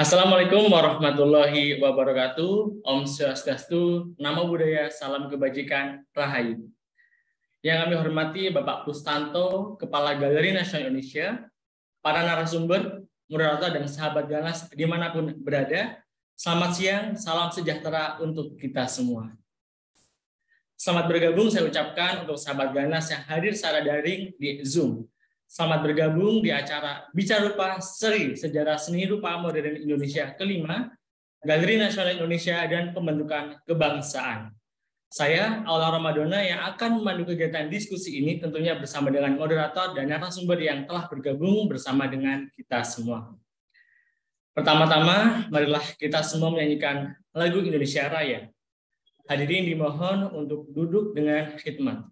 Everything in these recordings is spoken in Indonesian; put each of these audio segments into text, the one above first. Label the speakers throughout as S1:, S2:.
S1: Assalamualaikum warahmatullahi wabarakatuh. Om Swastiastu, Nama Budaya, Salam Kebajikan, Rahayu. Yang kami hormati Bapak Pustanto, Kepala Galeri Nasional Indonesia, para narasumber, moderator dan sahabat ganas dimanapun berada, selamat siang, salam sejahtera untuk kita semua. Selamat bergabung saya ucapkan untuk sahabat ganas yang hadir secara daring di Zoom Selamat bergabung di acara Bicara Rupa Seri Sejarah Seni Rupa Modern Indonesia kelima, Galeri Nasional Indonesia dan Pembentukan Kebangsaan. Saya, Aula Ramadona, yang akan memandu kegiatan diskusi ini tentunya bersama dengan moderator dan narasumber yang telah bergabung bersama dengan kita semua. Pertama-tama, marilah kita semua menyanyikan lagu Indonesia Raya. Hadirin dimohon untuk duduk dengan khidmat.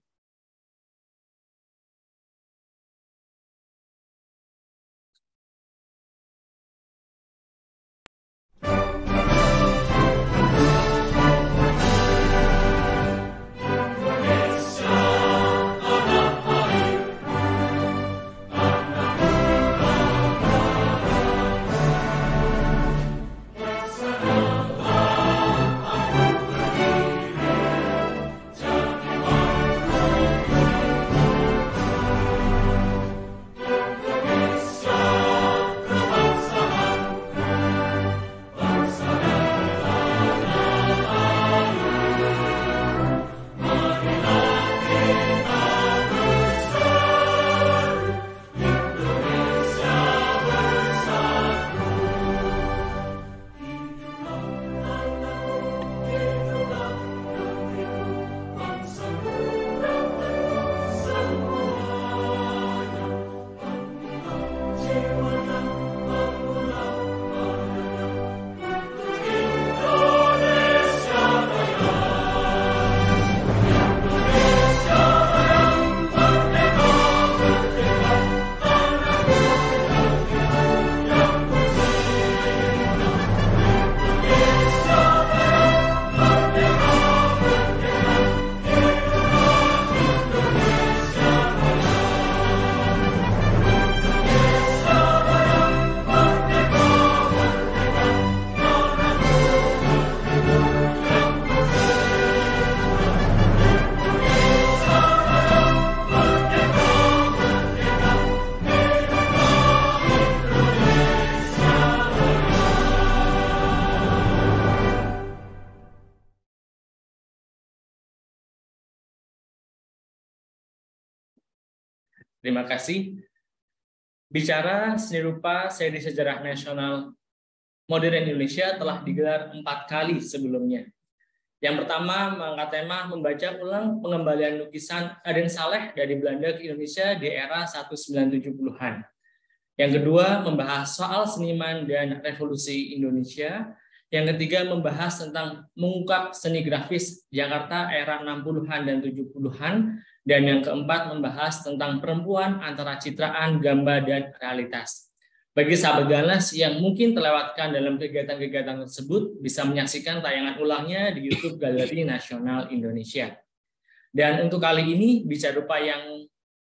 S1: Terima kasih. Bicara seni rupa seri sejarah nasional modern Indonesia telah digelar empat kali sebelumnya. Yang pertama mengangkat tema membaca ulang pengembalian lukisan Aden Saleh dari Belanda ke Indonesia di era 1970-an. Yang kedua membahas soal seniman dan revolusi Indonesia. Yang ketiga membahas tentang mengungkap seni grafis Jakarta era 60-an dan 70-an dan yang keempat membahas tentang perempuan antara citraan, gambar, dan realitas. Bagi sahabat ganas yang mungkin terlewatkan dalam kegiatan-kegiatan tersebut, bisa menyaksikan tayangan ulangnya di YouTube Galeri Nasional Indonesia. Dan untuk kali ini, bisa rupa yang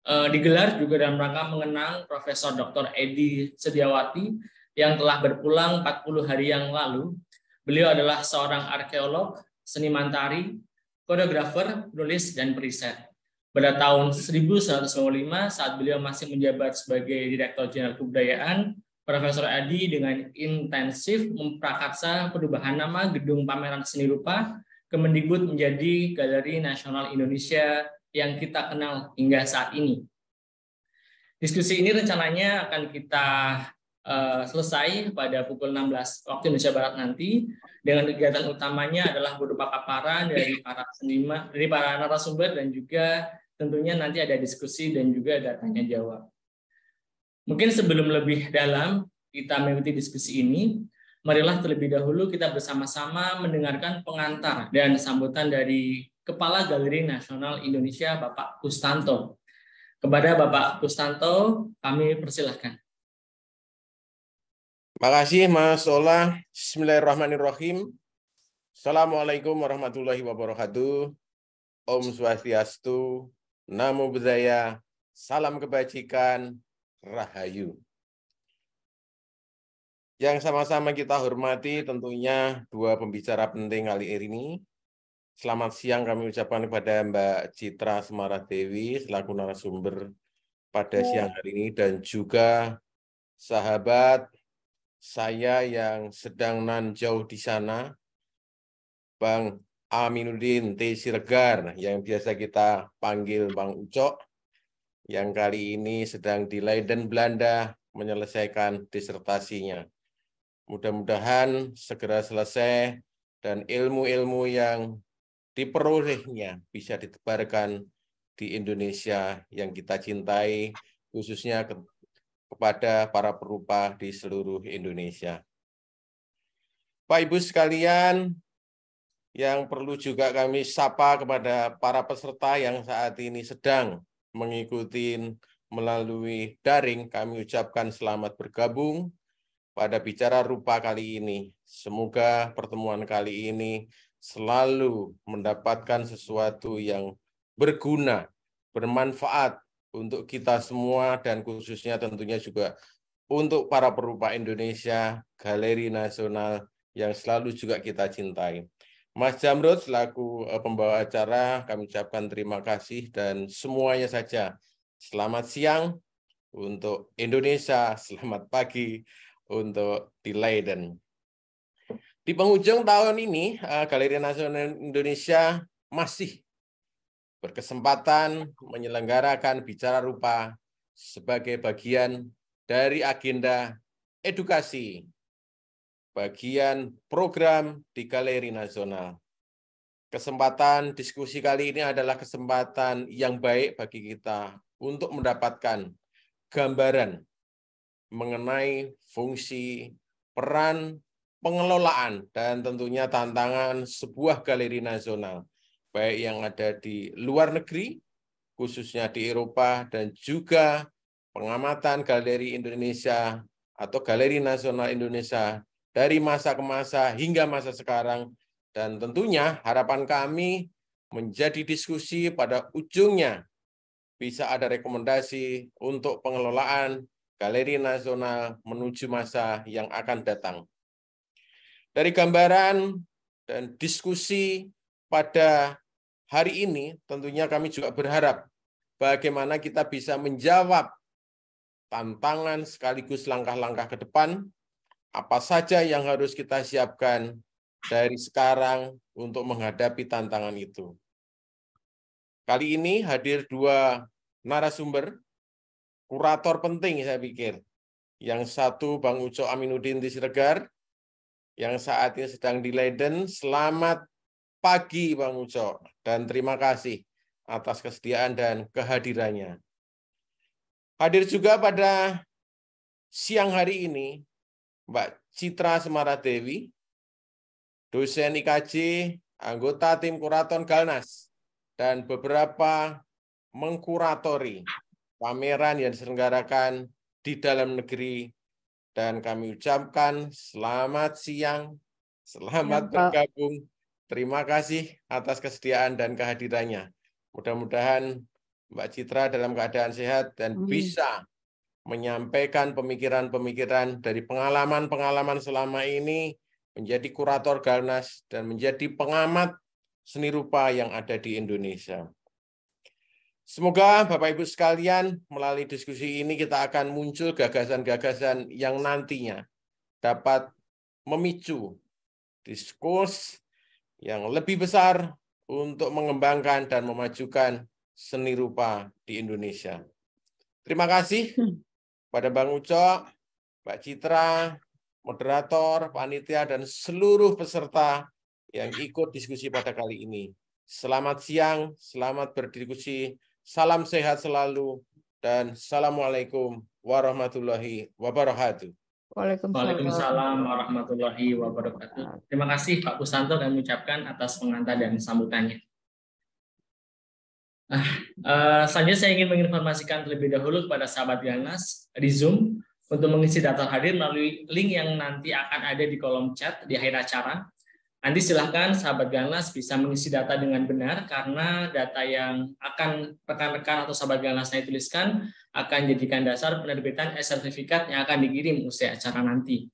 S1: eh, digelar juga dalam rangka mengenang Profesor Dr. Edi Sediawati yang telah berpulang 40 hari yang lalu. Beliau adalah seorang arkeolog, seniman tari, koreografer, penulis, dan periset. Pada tahun 1995, saat beliau masih menjabat sebagai Direktur Jenderal Kebudayaan, Profesor Adi dengan intensif memprakarsa perubahan nama Gedung Pameran Seni Rupa Kemendikbud menjadi Galeri Nasional Indonesia yang kita kenal hingga saat ini. Diskusi ini rencananya akan kita Eh, selesai pada pukul 16 waktu Indonesia Barat nanti dengan kegiatan utamanya adalah berupa paparan dari para seniman, dari para narasumber dan juga tentunya nanti ada diskusi dan juga ada tanya jawab. Mungkin sebelum lebih dalam kita mengikuti diskusi ini, marilah terlebih dahulu kita bersama-sama mendengarkan pengantar dan sambutan dari Kepala Galeri Nasional Indonesia Bapak Kustanto. Kepada Bapak Kustanto, kami persilahkan.
S2: Makasih Mas Ola. Bismillahirrahmanirrahim. Assalamualaikum warahmatullahi wabarakatuh. Om Swastiastu, Namo Buddhaya, Salam Kebajikan, Rahayu. Yang sama-sama kita hormati tentunya dua pembicara penting kali ini. Selamat siang kami ucapkan kepada Mbak Citra Semara Dewi selaku narasumber pada siang ya. hari ini dan juga sahabat saya yang sedang jauh di sana, Bang Aminuddin T. Siregar yang biasa kita panggil Bang Ucok, yang kali ini sedang di Leiden, Belanda menyelesaikan disertasinya. Mudah-mudahan segera selesai dan ilmu-ilmu yang diperolehnya bisa ditebarkan di Indonesia yang kita cintai, khususnya kepada para perupa di seluruh Indonesia. Pak Ibu sekalian, yang perlu juga kami sapa kepada para peserta yang saat ini sedang mengikuti melalui daring, kami ucapkan selamat bergabung pada bicara rupa kali ini. Semoga pertemuan kali ini selalu mendapatkan sesuatu yang berguna, bermanfaat untuk kita semua dan khususnya tentunya juga untuk para perupa Indonesia, Galeri Nasional yang selalu juga kita cintai. Mas Jamrud selaku eh, pembawa acara kami ucapkan terima kasih dan semuanya saja selamat siang untuk Indonesia, selamat pagi untuk di Leiden. Di penghujung tahun ini eh, Galeri Nasional Indonesia masih berkesempatan menyelenggarakan bicara rupa sebagai bagian dari agenda edukasi, bagian program di Galeri Nasional. Kesempatan diskusi kali ini adalah kesempatan yang baik bagi kita untuk mendapatkan gambaran mengenai fungsi, peran, pengelolaan, dan tentunya tantangan sebuah galeri nasional baik yang ada di luar negeri, khususnya di Eropa, dan juga pengamatan galeri Indonesia atau galeri nasional Indonesia dari masa ke masa hingga masa sekarang. Dan tentunya harapan kami menjadi diskusi pada ujungnya bisa ada rekomendasi untuk pengelolaan galeri nasional menuju masa yang akan datang. Dari gambaran dan diskusi pada hari ini tentunya kami juga berharap bagaimana kita bisa menjawab tantangan sekaligus langkah-langkah ke depan, apa saja yang harus kita siapkan dari sekarang untuk menghadapi tantangan itu. Kali ini hadir dua narasumber, kurator penting saya pikir. Yang satu Bang Uco Aminuddin di Siregar, yang saat ini sedang di Leiden. Selamat pagi Bang Uco dan terima kasih atas kesediaan dan kehadirannya. Hadir juga pada siang hari ini Mbak Citra Semara Dewi, dosen IKJ, anggota tim kuraton Galnas, dan beberapa mengkuratori pameran yang diselenggarakan di dalam negeri. Dan kami ucapkan selamat siang, selamat ya, bergabung Terima kasih atas kesediaan dan kehadirannya. Mudah-mudahan Mbak Citra dalam keadaan sehat dan Amin. bisa menyampaikan pemikiran-pemikiran dari pengalaman-pengalaman selama ini menjadi kurator Galnas dan menjadi pengamat seni rupa yang ada di Indonesia. Semoga Bapak Ibu sekalian melalui diskusi ini kita akan muncul gagasan-gagasan yang nantinya dapat memicu diskus yang lebih besar untuk mengembangkan dan memajukan seni rupa di Indonesia. Terima kasih pada Bang Uco, Mbak Citra, moderator, panitia, dan seluruh peserta yang ikut diskusi pada kali ini. Selamat siang, selamat berdiskusi, salam sehat selalu, dan Assalamualaikum warahmatullahi wabarakatuh.
S3: Waalaikumsalam.
S1: warahmatullahi wabarakatuh. Terima kasih Pak Kusanto dan mengucapkan atas pengantar dan sambutannya. Nah, eh, selanjutnya saya ingin menginformasikan terlebih dahulu kepada sahabat Ganas di Zoom untuk mengisi data hadir melalui link yang nanti akan ada di kolom chat di akhir acara. Nanti silahkan sahabat Ganas bisa mengisi data dengan benar karena data yang akan rekan-rekan atau sahabat Ganas saya tuliskan akan jadikan dasar penerbitan e-sertifikat yang akan dikirim usai acara nanti.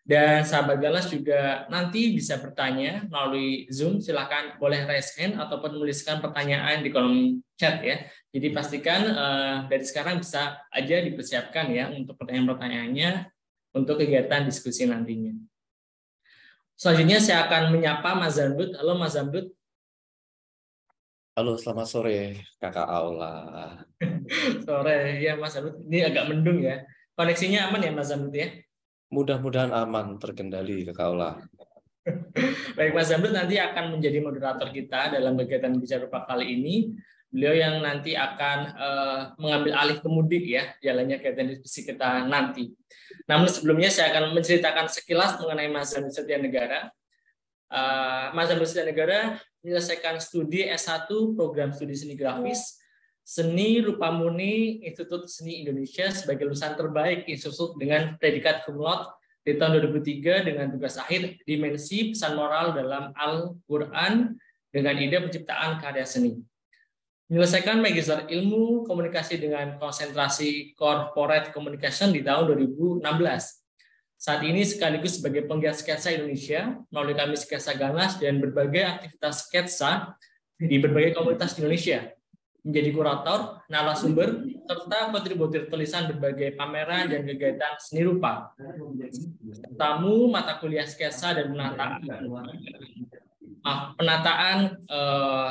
S1: Dan sahabat Galas juga nanti bisa bertanya melalui Zoom, silahkan boleh raise hand ataupun menuliskan pertanyaan di kolom chat ya. Jadi pastikan uh, dari sekarang bisa aja dipersiapkan ya untuk pertanyaan-pertanyaannya untuk kegiatan diskusi nantinya. Selanjutnya saya akan menyapa Mas Zandut. Halo Mas Zandut.
S4: Halo, selamat sore Kakak Aula.
S1: sore, ya Mas Anut. Ini agak mendung ya. Koneksinya aman ya Mas Anut ya?
S4: Mudah-mudahan aman, terkendali Kakak Aula.
S1: Baik, Mas Zamrud nanti akan menjadi moderator kita dalam kegiatan Bicara Rupa kali ini. Beliau yang nanti akan uh, mengambil alih kemudik ya, jalannya kegiatan diskusi kita nanti. Namun sebelumnya saya akan menceritakan sekilas mengenai Mas Zamrud Setia Negara. Uh, eh, Mas Zamrud Setia Negara menyelesaikan studi S1 program studi seni grafis iya. seni rupa murni Institut Seni Indonesia sebagai lulusan terbaik institut dengan predikat cum laude di tahun 2003 dengan tugas akhir dimensi pesan moral dalam Al-Qur'an dengan ide penciptaan karya seni. Menyelesaikan magister ilmu komunikasi dengan konsentrasi corporate communication di tahun 2016 saat ini sekaligus sebagai penggiat sketsa Indonesia melalui kami Sketsa Ganas dan berbagai aktivitas sketsa di berbagai komunitas di Indonesia. Menjadi kurator, narasumber, serta kontributor tulisan berbagai pameran dan kegiatan seni rupa. Tamu mata kuliah sketsa dan penataan. Ah, penataan eh,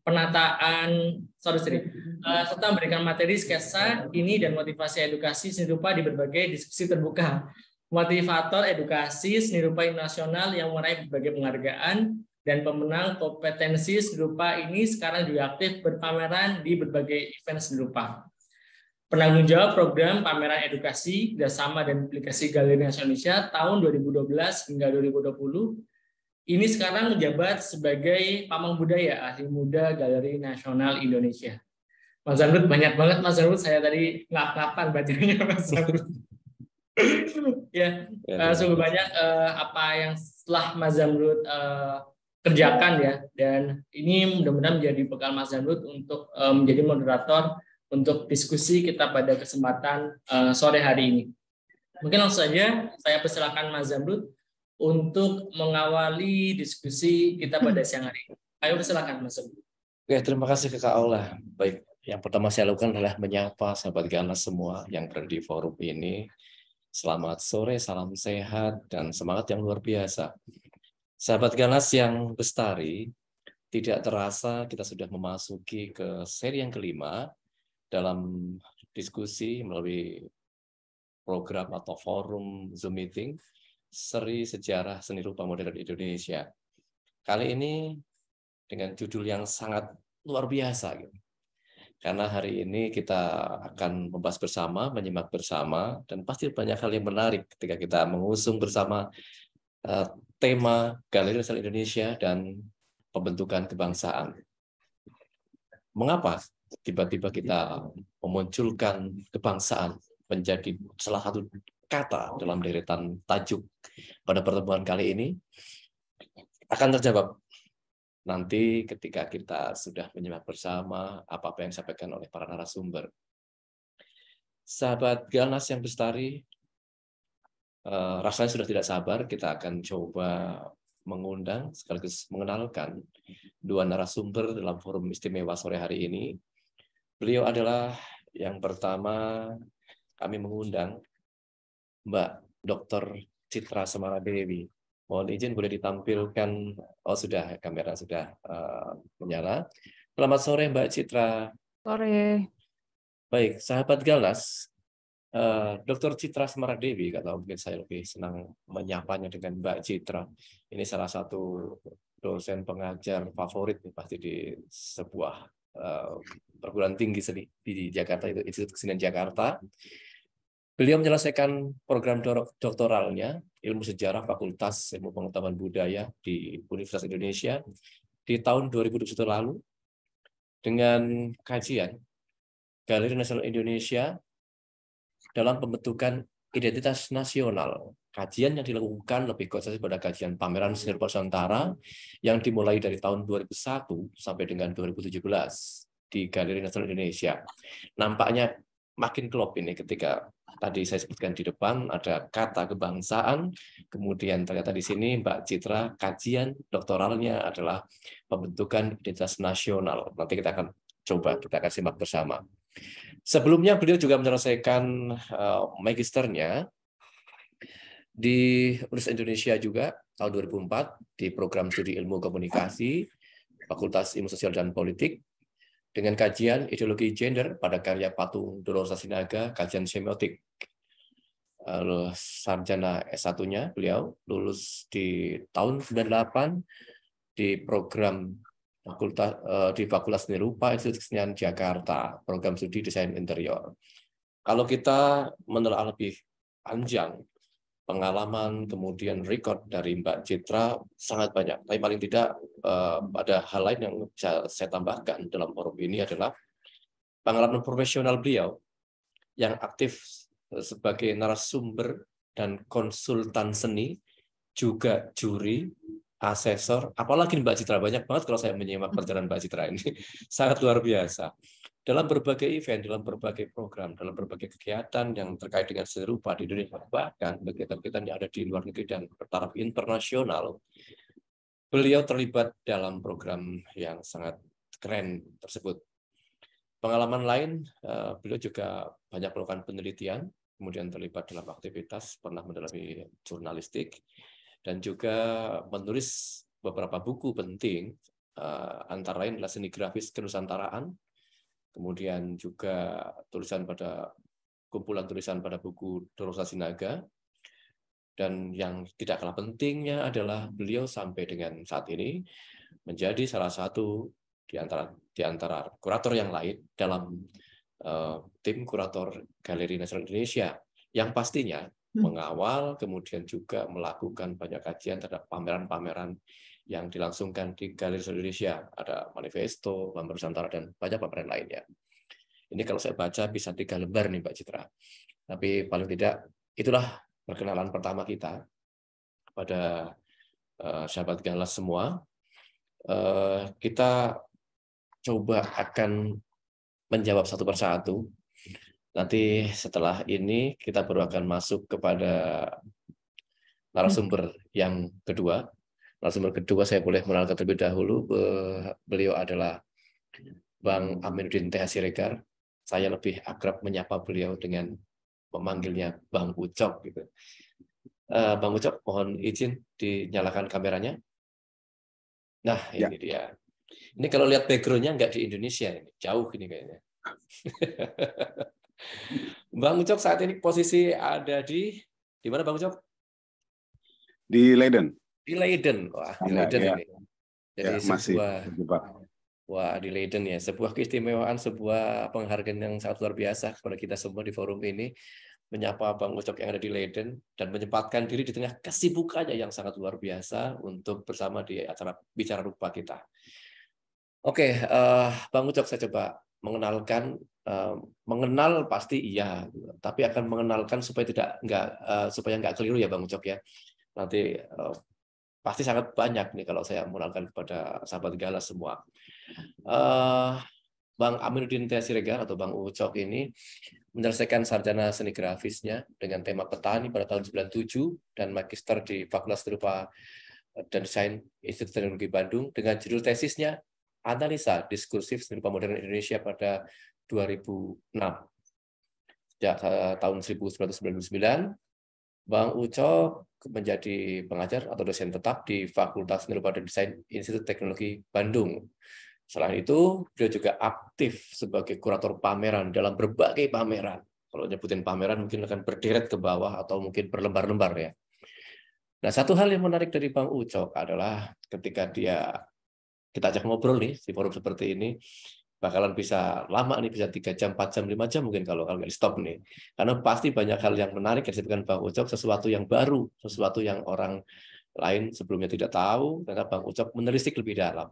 S1: penataan sorry, sorry uh, serta memberikan materi sketsa ini dan motivasi edukasi seni rupa di berbagai diskusi terbuka motivator edukasi seni rupa internasional yang meraih berbagai penghargaan dan pemenang kompetensi seni rupa ini sekarang juga aktif berpameran di berbagai event seni rupa penanggung jawab program pameran edukasi bersama dan aplikasi Galeri Nasional Indonesia tahun 2012 hingga 2020 ini sekarang menjabat sebagai pamang budaya ahli muda Galeri Nasional Indonesia. Mas Zamrud banyak banget Mas Zamrud saya tadi ngap-ngapan bacanya Mas Zamrud. ya, ya uh, sungguh banyak uh, apa yang setelah Mas Zamrud uh, eh, kerjakan ya dan ini mudah-mudahan menjadi bekal Mas Zamrud untuk uh, menjadi moderator untuk diskusi kita pada kesempatan uh, sore hari ini. Mungkin langsung saja saya persilakan Mas Zamrud untuk mengawali diskusi kita pada hmm. siang hari Ayo silakan Mas Ogi.
S4: Oke, terima kasih ke Kak Allah. Baik, yang pertama saya lakukan adalah menyapa sahabat ganas semua yang berada di forum ini. Selamat sore, salam sehat, dan semangat yang luar biasa. Sahabat Ganas yang bestari, tidak terasa kita sudah memasuki ke seri yang kelima dalam diskusi melalui program atau forum Zoom meeting seri sejarah seni rupa modern Indonesia. Kali ini dengan judul yang sangat luar biasa. Gitu. Karena hari ini kita akan membahas bersama, menyimak bersama, dan pasti banyak hal yang menarik ketika kita mengusung bersama uh, tema Galeri Nasional Indonesia dan pembentukan kebangsaan. Mengapa tiba-tiba kita memunculkan kebangsaan menjadi salah satu kata dalam deretan tajuk pada pertemuan kali ini akan terjawab nanti ketika kita sudah menyimak bersama apa-apa yang disampaikan oleh para narasumber. Sahabat Galnas yang bestari, eh, rasanya sudah tidak sabar, kita akan coba mengundang sekaligus mengenalkan dua narasumber dalam forum istimewa sore hari ini. Beliau adalah yang pertama kami mengundang Mbak Dr. Citra Semara Dewi. Mohon izin boleh ditampilkan. Oh sudah, kamera sudah uh, menyala. Selamat sore Mbak Citra.
S3: Sore.
S4: Baik, sahabat Galas, uh, eh, Dr. Citra Semara Dewi, kalau mungkin saya lebih senang menyapanya dengan Mbak Citra. Ini salah satu dosen pengajar favorit pasti di sebuah uh, perguruan tinggi di Jakarta itu Institut Kesenian Jakarta. Beliau menyelesaikan program doktoralnya ilmu sejarah Fakultas Ilmu Pengetahuan Budaya di Universitas Indonesia di tahun 2021 lalu dengan kajian Galeri Nasional Indonesia dalam pembentukan identitas nasional. Kajian yang dilakukan lebih konsentrasi pada kajian pameran seni rupa Nusantara yang dimulai dari tahun 2001 sampai dengan 2017 di Galeri Nasional Indonesia. Nampaknya makin klop ini ketika tadi saya sebutkan di depan ada kata kebangsaan, kemudian ternyata di sini Mbak Citra kajian doktoralnya adalah pembentukan identitas nasional. Nanti kita akan coba kita akan simak bersama. Sebelumnya beliau juga menyelesaikan eh, magisternya di Universitas Indonesia juga tahun 2004 di program studi ilmu komunikasi Fakultas Ilmu Sosial dan Politik dengan kajian ideologi gender pada karya patung Dolores Sinaga, kajian semiotik. Lalu eh, sarjana S1-nya beliau lulus di tahun 98 di program fakultas eh, di Fakultas Seni Rupa Institut Kesenian Jakarta, program studi desain interior. Kalau kita menelaah lebih panjang pengalaman, kemudian record dari Mbak Citra sangat banyak. Tapi paling tidak eh, ada hal lain yang bisa saya tambahkan dalam forum ini adalah pengalaman profesional beliau yang aktif sebagai narasumber dan konsultan seni, juga juri, asesor, apalagi Mbak Citra banyak banget kalau saya menyimak perjalanan Mbak Citra ini sangat luar biasa dalam berbagai event, dalam berbagai program, dalam berbagai kegiatan yang terkait dengan serupa di Indonesia, bahkan kegiatan-kegiatan yang ada di luar negeri dan bertaraf internasional, beliau terlibat dalam program yang sangat keren tersebut. Pengalaman lain, eh, beliau juga banyak melakukan penelitian, kemudian terlibat dalam aktivitas, pernah mendalami jurnalistik, dan juga menulis beberapa buku penting, eh, antara lain adalah seni grafis kenusantaraan, kemudian juga tulisan pada kumpulan tulisan pada buku Dorosa Sinaga. Dan yang tidak kalah pentingnya adalah beliau sampai dengan saat ini menjadi salah satu di antara di antara kurator yang lain dalam uh, tim kurator Galeri Nasional Indonesia yang pastinya hmm. mengawal kemudian juga melakukan banyak kajian terhadap pameran-pameran yang dilangsungkan di Galeri Indonesia. Ada manifesto, Bambar Nusantara, dan banyak pameran lainnya. Ini kalau saya baca bisa tiga lembar nih Mbak Citra. Tapi paling tidak itulah perkenalan pertama kita kepada uh, sahabat galas semua. Uh, kita coba akan menjawab satu persatu. Nanti setelah ini kita baru akan masuk kepada narasumber yang kedua Narasumber kedua saya boleh menangkap terlebih dahulu. Eh, beliau adalah Bang Aminuddin T.H. Siregar. Saya lebih akrab menyapa beliau dengan memanggilnya Bang Ucok. Gitu. Eh, Bang Ucok, mohon izin dinyalakan kameranya. Nah, ini ya. dia. Ini kalau lihat background-nya nggak di Indonesia ini, jauh ini kayaknya. Bang Ucok saat ini posisi ada di di mana Bang Ucok?
S5: Di Leiden.
S4: Di Leiden, wah di iya, Leiden ya, ini. Jadi ya, sebuah, Wah di Leiden ya, sebuah keistimewaan, sebuah penghargaan yang sangat luar biasa kepada kita semua di forum ini menyapa Bang Ucok yang ada di Leiden dan menyempatkan diri di tengah kesibukannya yang sangat luar biasa untuk bersama di acara bicara rupa kita. Oke, eh, Bang Ucok saya coba mengenalkan eh, mengenal pasti iya, tapi akan mengenalkan supaya tidak nggak eh, supaya nggak keliru ya Bang Ucok ya. Nanti pasti sangat banyak nih kalau saya mengulangkan kepada sahabat galas semua. Uh, Bang Aminuddin T. Siregar atau Bang Ucok ini menyelesaikan sarjana seni grafisnya dengan tema petani pada tahun 97 dan magister di Fakultas Rupa dan Desain Institut Teknologi Bandung dengan judul tesisnya Analisa Diskursif Seni Rupa Modern Indonesia pada 2006. Sejak eh, tahun 1999, Bang Ucok menjadi pengajar atau dosen tetap di Fakultas Seni Rupa dan Desain Institut Teknologi Bandung. Selain itu, beliau juga aktif sebagai kurator pameran dalam berbagai pameran. Kalau nyebutin pameran mungkin akan berderet ke bawah atau mungkin berlembar-lembar ya. Nah, satu hal yang menarik dari Bang Ucok adalah ketika dia kita ajak ngobrol nih di forum seperti ini, bakalan bisa lama nih bisa tiga jam empat jam lima jam mungkin kalau kalau nggak stop nih karena pasti banyak hal yang menarik yang disebutkan Bang Ucok sesuatu yang baru sesuatu yang orang lain sebelumnya tidak tahu karena Bang Ucok menelisik lebih dalam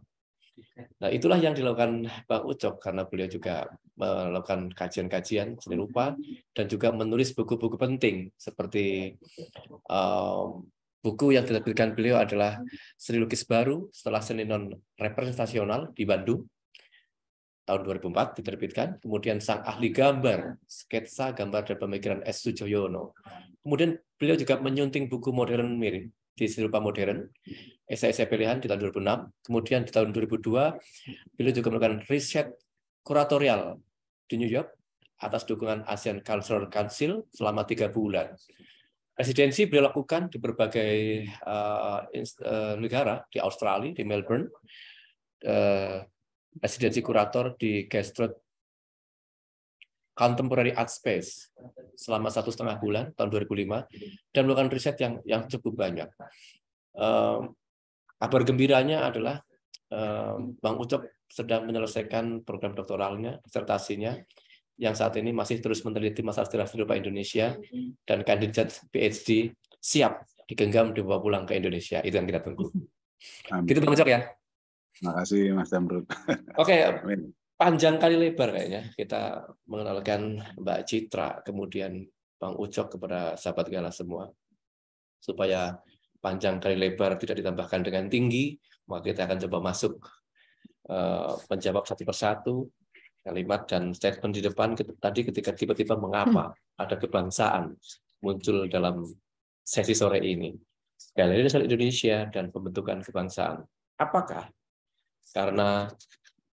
S4: nah itulah yang dilakukan Bang Ucok karena beliau juga melakukan kajian-kajian seni rupa dan juga menulis buku-buku penting seperti um, buku yang diterbitkan beliau adalah seni lukis baru setelah seni non representasional di Bandung tahun 2004 diterbitkan. Kemudian sang ahli gambar, sketsa gambar dan pemikiran S. Sujoyono. Kemudian beliau juga menyunting buku modern mirip di serupa Modern, esai-esai pilihan di tahun 2006. Kemudian di tahun 2002, beliau juga melakukan riset kuratorial di New York atas dukungan ASEAN Cultural Council selama tiga bulan. Residensi beliau lakukan di berbagai eh, eh, negara, di Australia, di Melbourne, eh, residensi kurator di Gestrut Contemporary Art Space selama satu setengah bulan tahun 2005 dan melakukan riset yang yang cukup banyak. Um, kabar gembiranya adalah um, Bang Ucok sedang menyelesaikan program doktoralnya, disertasinya yang saat ini masih terus meneliti masalah sejarah serupa Indonesia dan kandidat PhD siap digenggam dibawa pulang ke Indonesia. Itu yang kita tunggu. Amin. Gitu Bang Ucok ya.
S5: Terima kasih Mas Damrut.
S4: Oke, okay. panjang kali lebar kayaknya kita mengenalkan Mbak Citra, kemudian Bang Ucok kepada sahabat Gala semua supaya panjang kali lebar tidak ditambahkan dengan tinggi, maka kita akan coba masuk uh, menjawab satu persatu kalimat dan statement di depan tadi ketika tiba-tiba mengapa hmm. ada kebangsaan muncul dalam sesi sore ini. Galeri Dasar Indonesia dan pembentukan kebangsaan. Apakah karena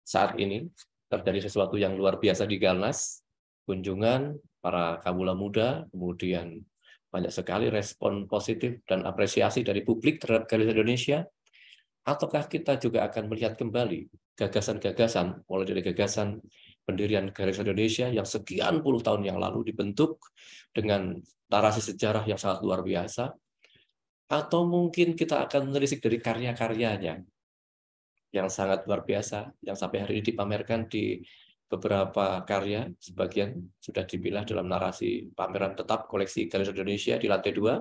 S4: saat ini terjadi sesuatu yang luar biasa di Galnas, kunjungan para kabula muda, kemudian banyak sekali respon positif dan apresiasi dari publik terhadap Galnas Indonesia, ataukah kita juga akan melihat kembali gagasan-gagasan, mulai dari gagasan pendirian Garis Indonesia yang sekian puluh tahun yang lalu dibentuk dengan narasi sejarah yang sangat luar biasa, atau mungkin kita akan menelisik dari karya-karyanya, yang sangat luar biasa yang sampai hari ini dipamerkan di beberapa karya sebagian sudah dipilah dalam narasi pameran tetap koleksi Galeri Indonesia di lantai dua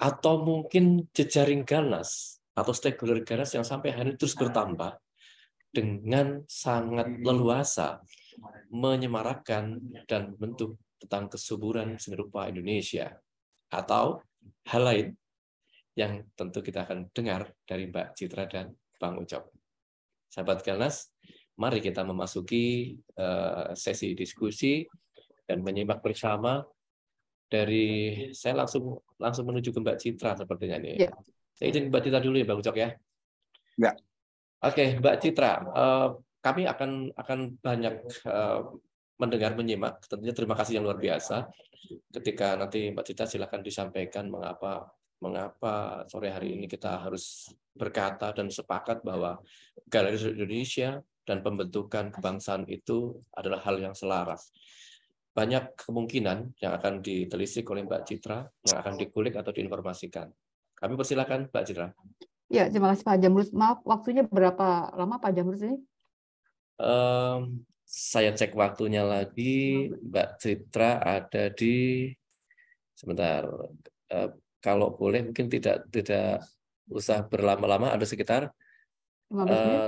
S4: atau mungkin jejaring ganas atau stakeholder ganas yang sampai hari ini terus bertambah dengan sangat leluasa menyemarakan dan membentuk tentang kesuburan seni rupa Indonesia atau hal lain yang tentu kita akan dengar dari Mbak Citra dan Bang Ucok. Sahabat Ganas, mari kita memasuki eh, sesi diskusi dan menyimak bersama dari saya langsung langsung menuju ke Mbak Citra sepertinya ini. Ya. Saya izin Mbak Citra dulu ya Bang Ucok ya. Ya. Oke, Mbak Citra, eh, kami akan akan banyak eh, mendengar menyimak. Tentunya terima kasih yang luar biasa. Ketika nanti Mbak Citra silakan disampaikan mengapa mengapa sore hari ini kita harus berkata dan sepakat bahwa galeri Indonesia dan pembentukan kebangsaan itu adalah hal yang selaras. Banyak kemungkinan yang akan ditelisik oleh Mbak Citra, yang akan dikulik atau diinformasikan. Kami persilakan Mbak Citra.
S3: Ya, terima kasih Pak Jamrus. Maaf, waktunya berapa lama Pak Jamrus ini?
S4: Um, saya cek waktunya lagi. Mbak Citra ada di sebentar eh, kalau boleh mungkin tidak tidak usah berlama-lama ada sekitar eh,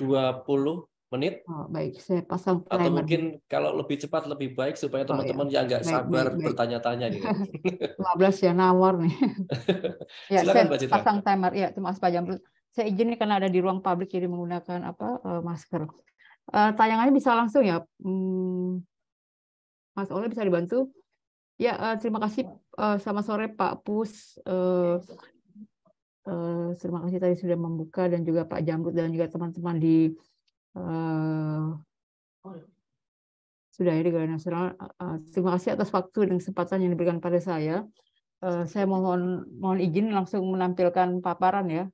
S4: dua puluh menit.
S3: Oh, baik, saya pasang timer. Atau mungkin
S4: kalau lebih cepat lebih baik supaya oh, iya. teman-teman oh, ya. yang nggak sabar bertanya-tanya gitu.
S3: 15 ya nawar nih. ya, Silakan, saya pasang timer. Ya, cuma kasih Pak Saya izin nih karena ada di ruang publik jadi menggunakan apa uh, masker. Uh, tayangannya bisa langsung ya. Hmm, Mas Oleh bisa dibantu. Ya, uh, terima kasih uh, selamat sore Pak Pus. Uh, uh, terima kasih tadi sudah membuka dan juga Pak Jamrut dan juga teman-teman di uh, sudah di Gaya Nasional. Uh, terima kasih atas waktu dan kesempatan yang diberikan pada saya. Uh, saya mohon mohon izin langsung menampilkan paparan ya.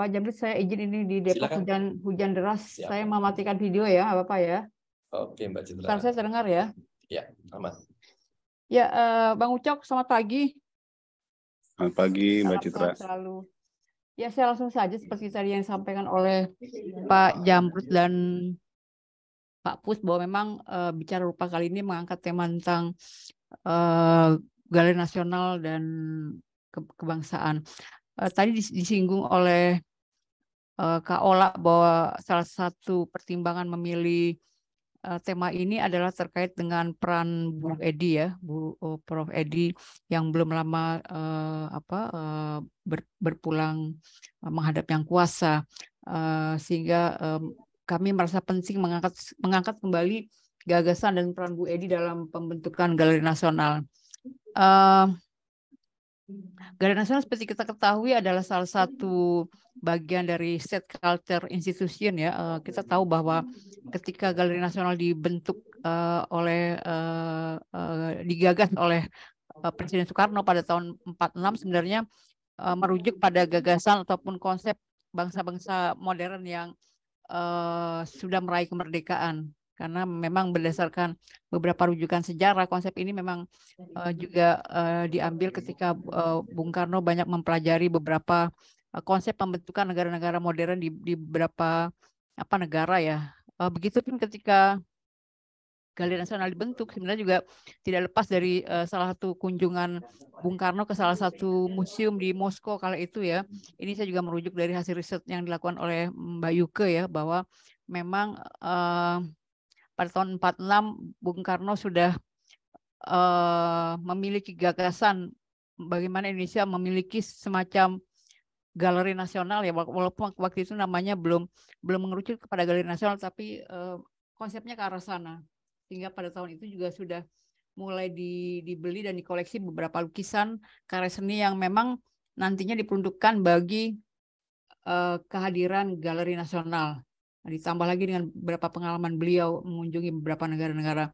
S3: Pak Jamrut, saya izin ini di Depok hujan hujan deras. Siap. Saya mematikan video ya, apa ya.
S4: Oke, Mbak Citra.
S6: Sekarang
S3: saya terdengar ya.
S4: Ya,
S5: aman.
S3: Ya, uh, Bang Ucok, selamat pagi.
S5: Selamat pagi, Mbak Citra.
S7: Selalu.
S3: Ya, saya langsung saja seperti tadi yang disampaikan oleh Pak Jamrut dan Pak Pus bahwa memang uh, bicara rupa kali ini mengangkat tema tentang uh, galeri nasional dan ke kebangsaan. Uh, tadi disinggung oleh uh, Kak Ola bahwa salah satu pertimbangan memilih Eh, tema ini adalah terkait dengan peran Bu Edi ya, Bu oh, Prof Edi yang belum lama uh, apa uh, ber, berpulang menghadap yang kuasa uh, sehingga um, kami merasa penting mengangkat mengangkat kembali gagasan dan peran Bu Edi dalam pembentukan galeri nasional. Uh, Galeri Nasional seperti kita ketahui adalah salah satu bagian dari set culture institution ya. Eh, kita tahu bahwa ketika Galeri Nasional dibentuk eh, oleh eh, digagas oleh Presiden Soekarno pada tahun 46 sebenarnya merujuk pada gagasan ataupun konsep bangsa-bangsa modern yang sudah meraih kemerdekaan karena memang berdasarkan beberapa rujukan sejarah konsep ini memang uh, juga uh, diambil ketika uh, Bung Karno banyak mempelajari beberapa uh, konsep pembentukan negara-negara modern di, di beberapa apa negara ya uh, begitu pun ketika Galeri Nasional dibentuk sebenarnya juga tidak lepas dari uh, salah satu kunjungan Bung Karno ke salah satu museum di Moskow kala itu ya. Ini saya juga merujuk dari hasil riset yang dilakukan oleh Mbak Yuke ya bahwa memang uh, pada tahun 46 Bung Karno sudah uh, memiliki gagasan bagaimana Indonesia memiliki semacam galeri nasional ya walaupun waktu itu namanya belum belum mengerucut kepada galeri nasional tapi uh, konsepnya ke arah sana sehingga pada tahun itu juga sudah mulai di, dibeli dan dikoleksi beberapa lukisan karya seni yang memang nantinya diperuntukkan bagi uh, kehadiran galeri nasional Nah, ditambah lagi dengan beberapa pengalaman beliau mengunjungi beberapa negara-negara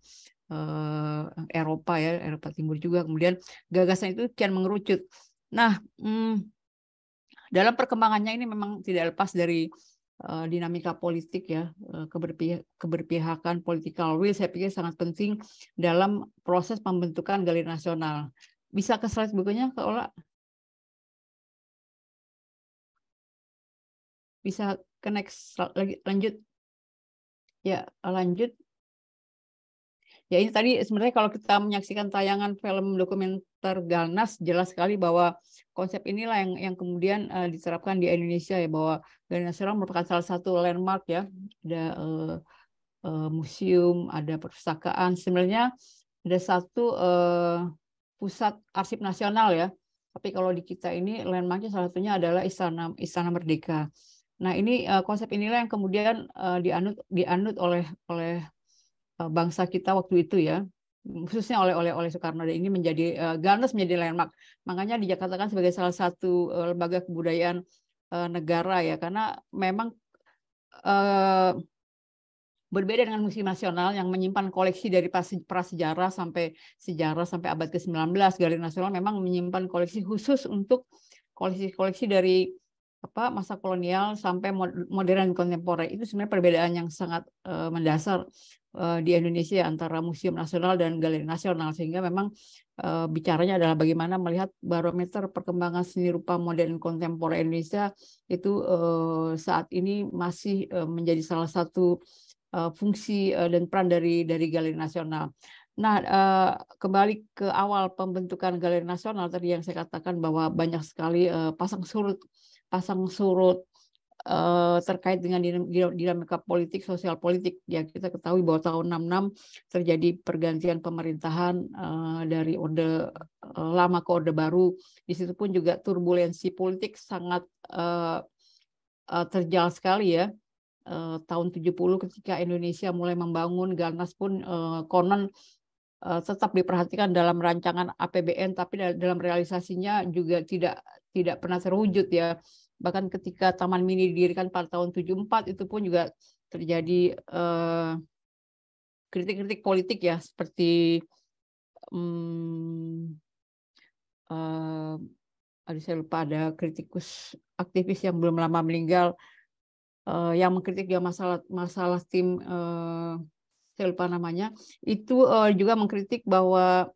S3: eh, Eropa ya, Eropa Timur juga. Kemudian gagasan itu kian mengerucut. Nah, hmm, dalam perkembangannya ini memang tidak lepas dari uh, dinamika politik ya, uh, eh, keberpihak, keberpihakan political will saya pikir sangat penting dalam proses pembentukan galeri nasional. Bisa ke slide bukunya Kak Ola?
S6: bisa ke next lagi lanjut
S3: ya lanjut ya ini tadi sebenarnya kalau kita menyaksikan tayangan film dokumenter Galnas jelas sekali bahwa konsep inilah yang yang kemudian uh, diterapkan di Indonesia ya bahwa Ganas Serang merupakan salah satu landmark ya ada uh, uh, museum ada perpustakaan sebenarnya ada satu uh, pusat arsip nasional ya tapi kalau di kita ini landmarknya salah satunya adalah Istana Istana Merdeka Nah, ini uh, konsep inilah yang kemudian uh, dianut dianut oleh oleh uh, bangsa kita waktu itu ya, khususnya oleh oleh oleh Soekarno dan ini menjadi uh, ganas menjadi landmark. Makanya di Jakarta kan sebagai salah satu uh, lembaga kebudayaan uh, negara ya, karena memang uh, berbeda dengan museum nasional yang menyimpan koleksi dari prasejarah sampai sejarah sampai abad ke-19, Galeri Nasional memang menyimpan koleksi khusus untuk koleksi-koleksi dari apa masa kolonial sampai modern kontemporer itu sebenarnya perbedaan yang sangat uh, mendasar uh, di Indonesia antara museum nasional dan galeri nasional sehingga memang uh, bicaranya adalah bagaimana melihat barometer perkembangan seni rupa modern kontemporer Indonesia itu uh, saat ini masih uh, menjadi salah satu uh, fungsi uh, dan peran dari dari galeri nasional. Nah, kembali ke awal pembentukan Galeri Nasional tadi yang saya katakan bahwa banyak sekali pasang surut pasang surut uh, terkait dengan dinamika politik, sosial politik. Ya kita ketahui bahwa tahun 66 terjadi pergantian pemerintahan uh, dari orde uh, lama ke orde baru. Di situ pun juga turbulensi politik sangat terjal sekali ya. tahun 70 ketika Indonesia mulai membangun Ganas pun konon tetap diperhatikan dalam rancangan APBN tapi dalam realisasinya juga tidak tidak pernah terwujud ya. Bahkan ketika Taman Mini didirikan pada tahun 74 itu pun juga terjadi eh, kritik-kritik uh, politik ya seperti um, hmm, uh, eh, ada saya lupa ada kritikus aktivis yang belum lama meninggal uh, yang mengkritik dia masalah masalah tim uh, saya lupa namanya itu uh, juga mengkritik bahwa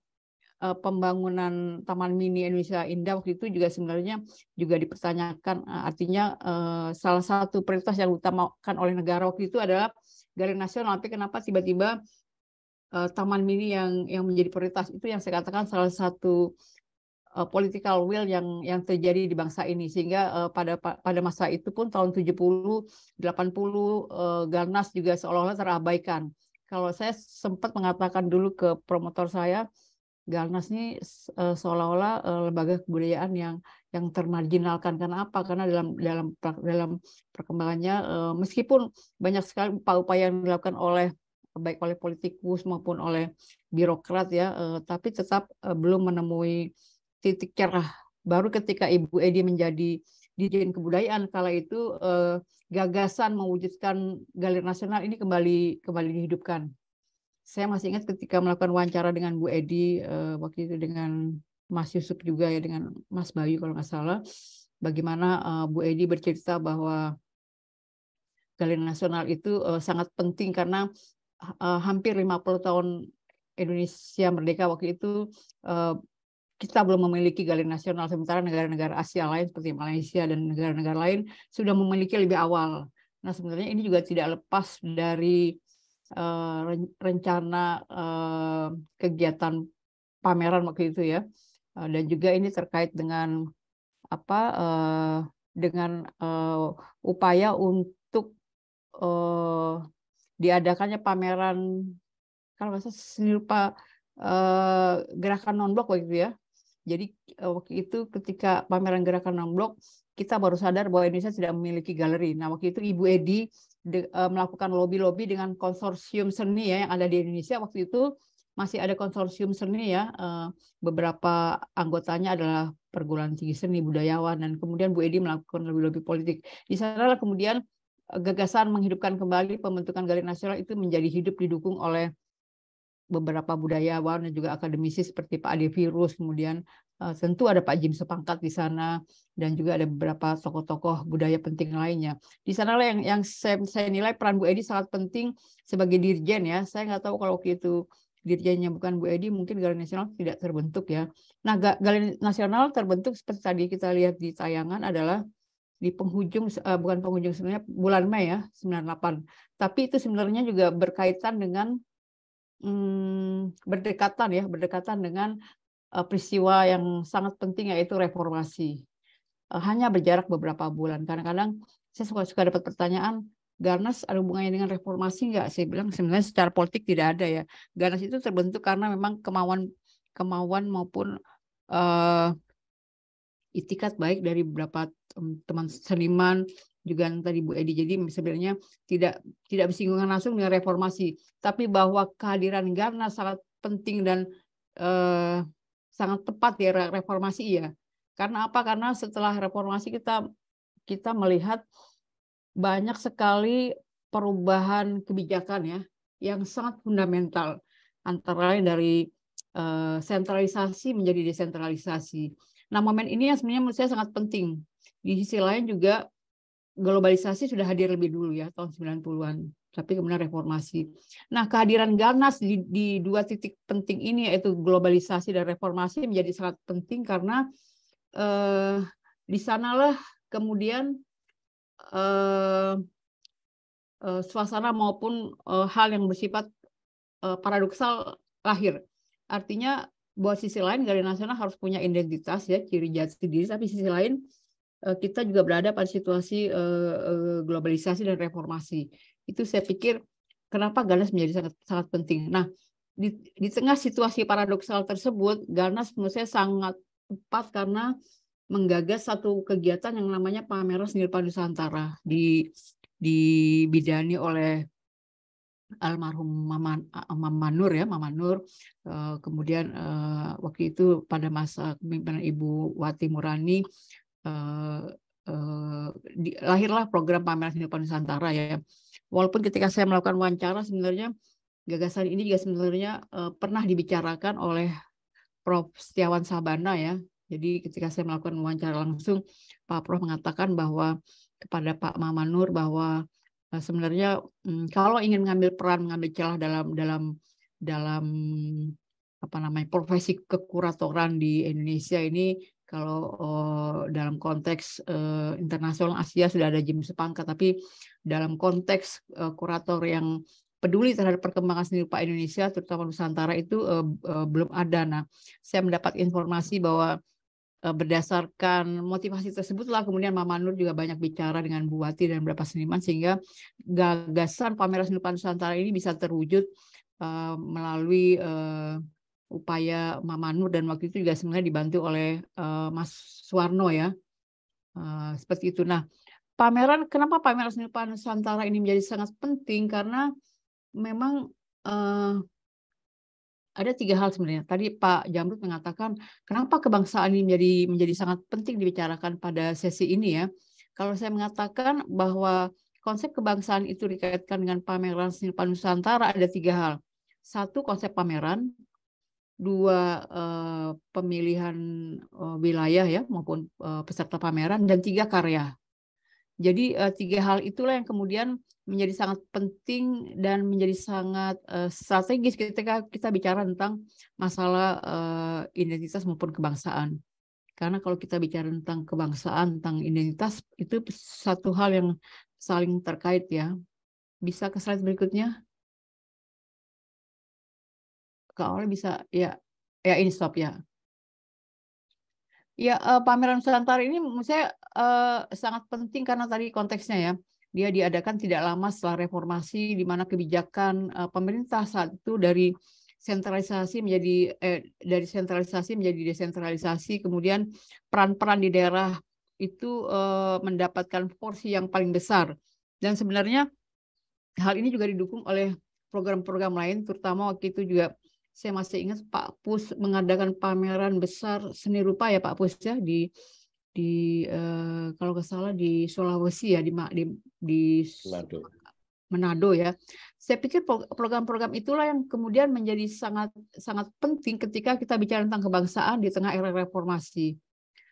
S3: Eh, pembangunan Taman Mini Indonesia Indah waktu itu juga sebenarnya juga dipertanyakan eh, artinya eh, salah satu prioritas yang utamakan oleh negara waktu itu adalah Galeri Nasional tapi kenapa tiba-tiba Taman Mini yang yang menjadi prioritas itu yang saya katakan salah satu political will yang yang terjadi di bangsa ini sehingga uh, pada pada masa itu pun tahun 70 80 uh, Garnas juga seolah-olah terabaikan. Kalau saya sempat mengatakan dulu ke promotor saya Galnas ini uh, eh, seolah-olah uh, lembaga kebudayaan yang yang termarginalkan karena apa? Karena dalam dalam dalam perkembangannya uh, meskipun banyak sekali upaya-upaya yang dilakukan oleh baik oleh politikus maupun oleh birokrat ya, uh, tapi tetap uh, belum menemui titik cerah. Baru ketika Ibu Edi menjadi Dirjen Kebudayaan kala itu uh, gagasan mewujudkan galeri nasional ini kembali kembali dihidupkan saya masih ingat ketika melakukan wawancara dengan Bu Edi uh, waktu itu dengan Mas Yusuf juga ya dengan Mas Bayu kalau nggak salah bagaimana uh, Bu Edi bercerita bahwa Galeri Nasional itu uh, sangat penting karena uh, hampir 50 tahun Indonesia merdeka waktu itu uh, kita belum memiliki galeri nasional sementara negara-negara Asia lain seperti Malaysia dan negara-negara lain sudah memiliki lebih awal. Nah sebenarnya ini juga tidak lepas dari Eh, rencana eh, kegiatan pameran waktu itu ya eh, dan juga ini terkait dengan apa dengan upaya untuk diadakannya pameran kalau bahasa seni rupa gerakan non blok waktu itu ya jadi eh, waktu itu ketika pameran gerakan non blok kita baru sadar bahwa Indonesia tidak memiliki galeri. Nah waktu itu Ibu Edi de, uh, melakukan lobby-lobby dengan konsorsium seni ya yang ada di Indonesia waktu itu masih ada konsorsium seni ya uh, beberapa anggotanya adalah perguruan tinggi seni budayawan dan kemudian Bu Edi melakukan lobby-lobby politik. Di sana lah kemudian gagasan menghidupkan kembali pembentukan galeri nasional itu menjadi hidup didukung oleh beberapa budayawan dan juga akademisi seperti Pak Ade Virus, kemudian eh, tentu ada Pak Jim Sepangkat di sana dan juga ada beberapa tokoh-tokoh budaya penting lainnya. Di sana lah yang yang saya, saya nilai peran Bu Edi sangat penting sebagai dirjen ya. Saya nggak tahu kalau waktu itu dirjennya bukan Bu Edi mungkin Galeri Nasional tidak terbentuk ya. Nah, Galeri Nasional terbentuk seperti tadi kita lihat di tayangan adalah di penghujung uh, bukan penghujung sebenarnya bulan Mei ya 98. Tapi itu sebenarnya juga berkaitan dengan hmm, berdekatan ya, berdekatan dengan uh, peristiwa yang sangat penting yaitu reformasi. Uh, hanya berjarak beberapa bulan. Kadang-kadang saya suka suka dapat pertanyaan, Garnas ada hubungannya dengan reformasi nggak? Saya bilang sebenarnya secara politik tidak ada ya. Garnas itu terbentuk karena memang kemauan kemauan maupun uh, itikat baik dari beberapa teman seniman juga tadi Bu Edi. Jadi sebenarnya tidak tidak bersinggungan langsung dengan reformasi, tapi bahwa kehadiran Garna sangat penting dan eh, sangat tepat ya reformasi ya. Karena apa? Karena setelah reformasi kita kita melihat banyak sekali perubahan kebijakan ya yang sangat fundamental antara lain dari eh, sentralisasi menjadi desentralisasi. Nah, momen ini yang sebenarnya menurut saya sangat penting. Di sisi lain juga globalisasi sudah hadir lebih dulu ya tahun 90-an tapi kemudian reformasi. Nah, kehadiran Garnas di, di dua titik penting ini yaitu globalisasi dan reformasi menjadi sangat penting karena eh, di sanalah kemudian eh, eh, suasana maupun eh, hal yang bersifat eh, paradoksal lahir. Artinya buat sisi lain dari Nasional harus punya identitas ya, ciri jati diri tapi sisi lain Eh, kita juga berada pada situasi eh, eh, globalisasi dan reformasi. Itu saya pikir kenapa Ganas menjadi sangat sangat penting. Nah, di, di tengah situasi paradoksal tersebut, Ganas menurut saya sangat tepat karena menggagas satu kegiatan yang namanya pameran seni rupa Nusantara di dibidani oleh almarhum Mama, Mama Nur ya Mama Nur kemudian waktu itu pada masa kepemimpinan Ibu Wati Murani uh, di, lahirlah program pameran seni kehidupan Nusantara ya. Walaupun ketika saya melakukan wawancara sebenarnya gagasan ini juga sebenarnya uh, pernah dibicarakan oleh Prof. Setiawan Sabana ya. Jadi ketika saya melakukan wawancara langsung, Pak Prof mengatakan bahwa kepada Pak Mamanur bahwa uh, sebenarnya um, kalau ingin mengambil peran, mengambil celah dalam dalam dalam apa namanya profesi kekuratoran di Indonesia ini kalau uh, dalam konteks uh, internasional Asia sudah ada Jim Sepangka, tapi dalam konteks uh, kurator yang peduli terhadap perkembangan seni rupa Indonesia, terutama Nusantara itu uh, uh, belum ada. Nah, saya mendapat informasi bahwa uh, berdasarkan motivasi tersebutlah kemudian Mama Nur juga banyak bicara dengan Bu Wati dan beberapa seniman sehingga gagasan pameran seni rupa Nusantara ini bisa terwujud uh, melalui uh, upaya Mama Nur dan waktu itu juga sebenarnya dibantu oleh uh, Mas Suwarno ya. Uh, seperti itu. Nah, pameran kenapa pameran seni Nusantara ini menjadi sangat penting karena memang uh, ada tiga hal sebenarnya. Tadi Pak Jamrut mengatakan kenapa kebangsaan ini menjadi menjadi sangat penting dibicarakan pada sesi ini ya. Kalau saya mengatakan bahwa konsep kebangsaan itu dikaitkan dengan pameran seni Nusantara ada tiga hal. Satu konsep pameran, dua eh, pemilihan eh, wilayah ya maupun eh, peserta pameran dan tiga karya. Jadi tiga hal itulah yang kemudian menjadi sangat penting dan menjadi sangat strategis ketika kita bicara tentang masalah identitas maupun kebangsaan. Karena kalau kita bicara tentang kebangsaan, tentang identitas itu satu hal yang saling terkait ya. Bisa ke slide berikutnya? ke bisa ya ya ini stop ya. Ya uh, pameran Nusantara ini menurut saya uh, sangat penting karena tadi konteksnya ya. Dia diadakan tidak lama setelah reformasi di mana kebijakan uh, pemerintah saat itu dari sentralisasi menjadi eh, dari sentralisasi menjadi desentralisasi kemudian peran-peran di daerah itu eh, mendapatkan porsi yang paling besar dan sebenarnya hal ini juga didukung oleh program-program lain terutama waktu itu juga saya masih ingat Pak Pus mengadakan pameran besar seni rupa ya Pak Pus ya di di eh, kalau nggak salah di Sulawesi ya di di, di Manado. Manado ya. Saya pikir program-program itulah yang kemudian menjadi sangat sangat penting ketika kita bicara tentang kebangsaan di tengah era reformasi.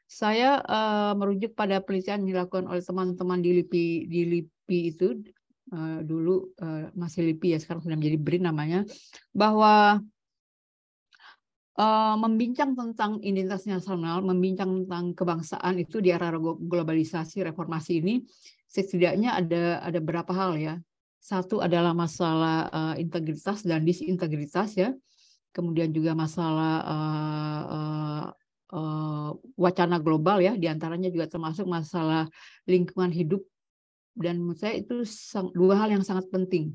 S3: Saya eh, merujuk pada penelitian yang dilakukan oleh teman-teman di LIPI di LIPI itu eh, dulu eh, masih LIPI ya sekarang sudah menjadi BRIN namanya bahwa uh, membincang tentang identitas nasional, membincang tentang kebangsaan itu di era globalisasi reformasi ini setidaknya ada ada berapa hal ya. Satu adalah masalah uh, integritas dan disintegritas ya. Kemudian juga masalah uh, uh, uh, wacana global ya, diantaranya juga termasuk masalah lingkungan hidup dan menurut saya itu dua hal yang sangat penting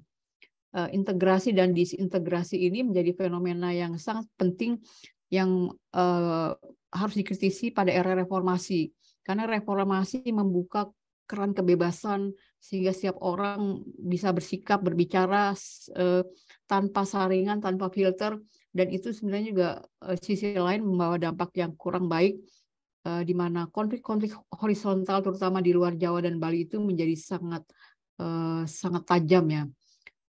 S3: Eh, integrasi dan disintegrasi ini menjadi fenomena yang sangat penting yang uh, harus dikritisi pada era reformasi karena reformasi membuka keran kebebasan sehingga setiap orang bisa bersikap berbicara uh, tanpa saringan tanpa filter dan itu sebenarnya juga uh, sisi lain membawa dampak yang kurang baik uh, di mana konflik-konflik horizontal terutama di luar Jawa dan Bali itu menjadi sangat sangat tajam ya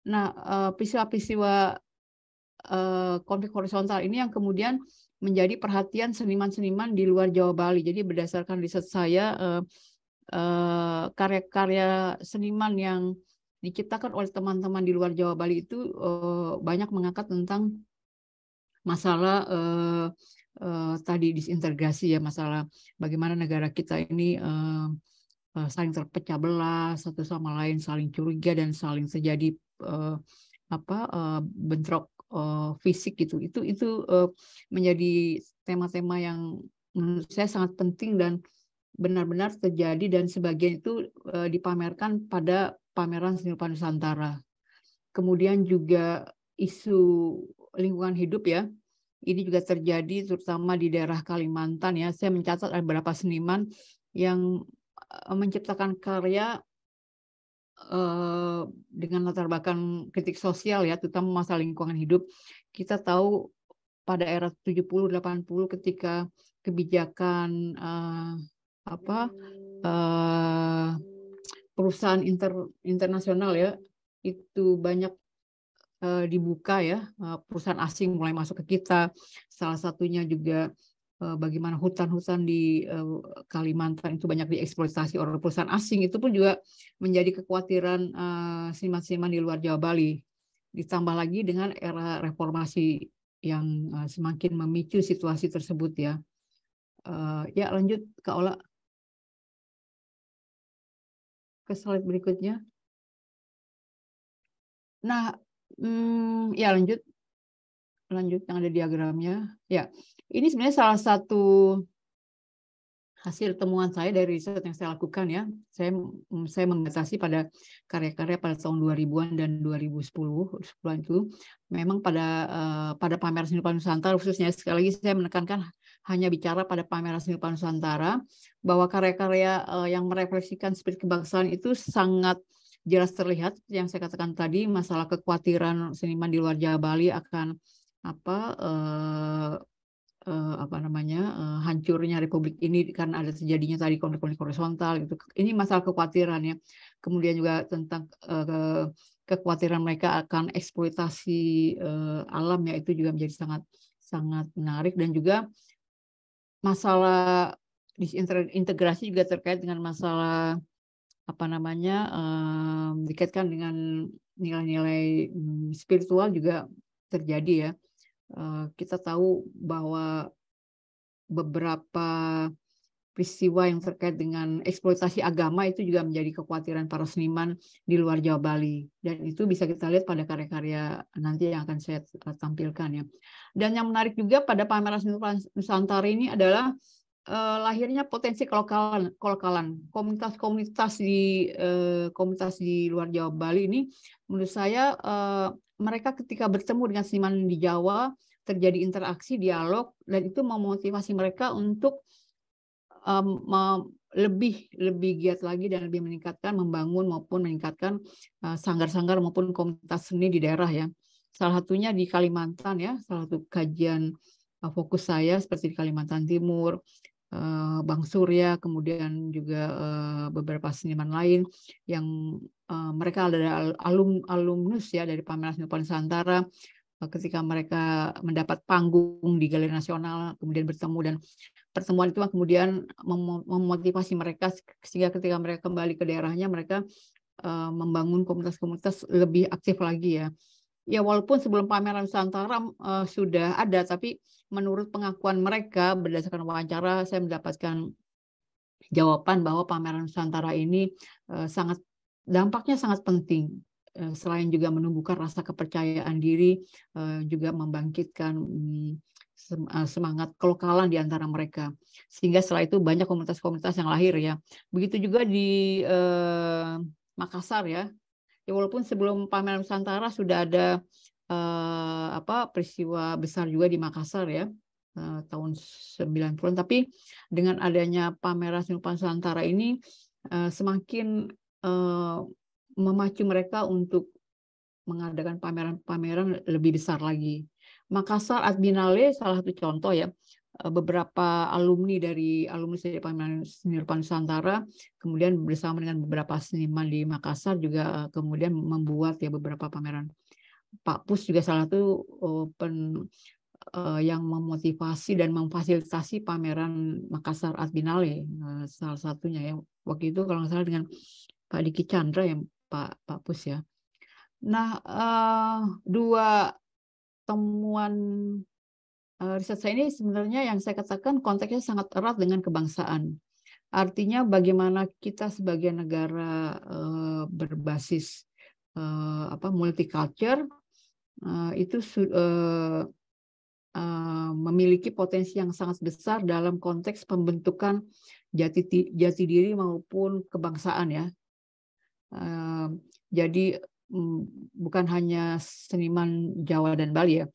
S3: Nah, eh, peristiwa-peristiwa eh, konflik horizontal ini yang kemudian menjadi perhatian seniman-seniman di luar Jawa Bali. Jadi berdasarkan riset saya eh, karya-karya seniman yang diciptakan oleh teman-teman di luar Jawa Bali itu banyak mengangkat tentang masalah tadi disintegrasi ya masalah bagaimana negara kita ini saling terpecah belah satu sama lain saling curiga dan saling terjadi uh, apa eh, bentrok eh, fisik gitu itu itu menjadi tema-tema yang menurut saya sangat penting dan benar-benar terjadi dan sebagian itu dipamerkan pada pameran seni rupa Nusantara. Kemudian juga isu lingkungan hidup ya. Ini juga terjadi terutama di daerah Kalimantan ya. Saya mencatat ada beberapa seniman yang menciptakan karya Eh, dengan latar belakang kritik sosial ya, terutama masalah lingkungan hidup, kita tahu pada era 70-80 ketika kebijakan uh, apa uh, perusahaan inter, internasional ya itu banyak uh, dibuka ya uh, perusahaan asing mulai masuk ke kita salah satunya juga Eh, bagaimana hutan-hutan di eh, Kalimantan itu banyak dieksploitasi oleh perusahaan asing itu pun juga menjadi kekhawatiran eh, seniman-seniman di luar Jawa Bali. Ditambah lagi dengan era reformasi yang semakin memicu situasi tersebut ya. Ya lanjut Kak Ola.
S6: Ke slide berikutnya.
S3: Nah, hmm, ya lanjut lanjut yang ada diagramnya. Ya, ini sebenarnya salah satu hasil temuan saya dari riset yang saya lakukan ya. Saya saya membatasi pada karya-karya pada tahun 2000-an dan 2010 10-an itu memang pada eh, pada pameran seni Nusantara khususnya sekali lagi saya menekankan hanya bicara pada pameran seni Nusantara bahwa karya-karya eh, yang merefleksikan spirit kebangsaan itu sangat jelas terlihat yang saya katakan tadi masalah kekhawatiran seniman di luar Jawa Bali akan apa eh, uh, apa namanya uh, hancurnya republik ini karena ada terjadinya tadi konflik-konflik horizontal gitu. Ini masalah kekhawatiran ya. Kemudian juga tentang eh, ke, kekhawatiran mereka akan eksploitasi uh, alam ya itu juga menjadi sangat sangat menarik dan juga masalah disintegrasi juga terkait dengan masalah apa namanya um, dikaitkan dengan nilai-nilai mm, spiritual juga terjadi ya Eh, kita tahu bahwa beberapa peristiwa yang terkait dengan eksploitasi agama itu juga menjadi kekhawatiran para seniman di luar Jawa Bali dan itu bisa kita lihat pada karya-karya nanti yang akan saya tampilkan ya dan yang menarik juga pada pameran seni Nusantara ini adalah eh, lahirnya potensi kelokalan kolokalan komunitas-komunitas di eh, komunitas di luar Jawa Bali ini menurut saya eh, mereka ketika bertemu dengan seniman di Jawa terjadi interaksi dialog dan itu memotivasi mereka untuk um, lebih lebih giat lagi dan lebih meningkatkan membangun maupun meningkatkan eh, sanggar-sanggar uh, maupun komunitas seni di daerah ya salah satunya di Kalimantan ya salah satu kajian uh, fokus saya seperti di Kalimantan Timur Eh, Bang Surya, kemudian juga eh, beberapa seniman lain yang eh, mereka adalah alum alumnus ya dari pameran seni Nusantara ketika mereka mendapat panggung di Galeri Nasional kemudian bertemu dan pertemuan itu kemudian memotivasi mereka sehingga ketika mereka kembali ke daerahnya mereka membangun komunitas-komunitas lebih aktif lagi ya ya walaupun sebelum pameran Nusantara uh, sudah ada, tapi menurut pengakuan mereka berdasarkan wawancara saya mendapatkan jawaban bahwa pameran Nusantara ini uh, sangat dampaknya sangat penting. Uh, selain juga menumbuhkan rasa kepercayaan diri, uh, juga membangkitkan um, semangat kelokalan di antara mereka. Sehingga setelah itu banyak komunitas-komunitas yang lahir ya. Begitu juga di uh, Makassar ya, ya walaupun sebelum pameran Nusantara sudah ada uh, apa peristiwa besar juga di Makassar ya uh, tahun 90-an tapi dengan adanya pameran seni Nusantara ini uh, semakin uh, memacu mereka untuk mengadakan pameran-pameran lebih besar lagi. Makassar Adminale salah satu contoh ya. Eh, beberapa alumni dari alumni dari Seni Rupa Nusantara, kemudian bersama dengan beberapa seniman di Makassar juga eh, kemudian membuat ya beberapa pameran. Pak Pus juga salah satu eh, pen, yang memotivasi dan memfasilitasi pameran Makassar Art Binale salah satunya ya waktu itu kalau nggak salah dengan Pak Diki Chandra ya Pak Pak Pus ya. Nah dua temuan Eh, riset saya ini sebenarnya yang saya katakan konteksnya sangat erat dengan kebangsaan. Artinya bagaimana kita sebagai negara eh, berbasis uh, apa multikultur itu memiliki potensi yang sangat besar dalam konteks pembentukan jati jati diri maupun kebangsaan ya. jadi mm, bukan hanya seniman Jawa dan Bali ya,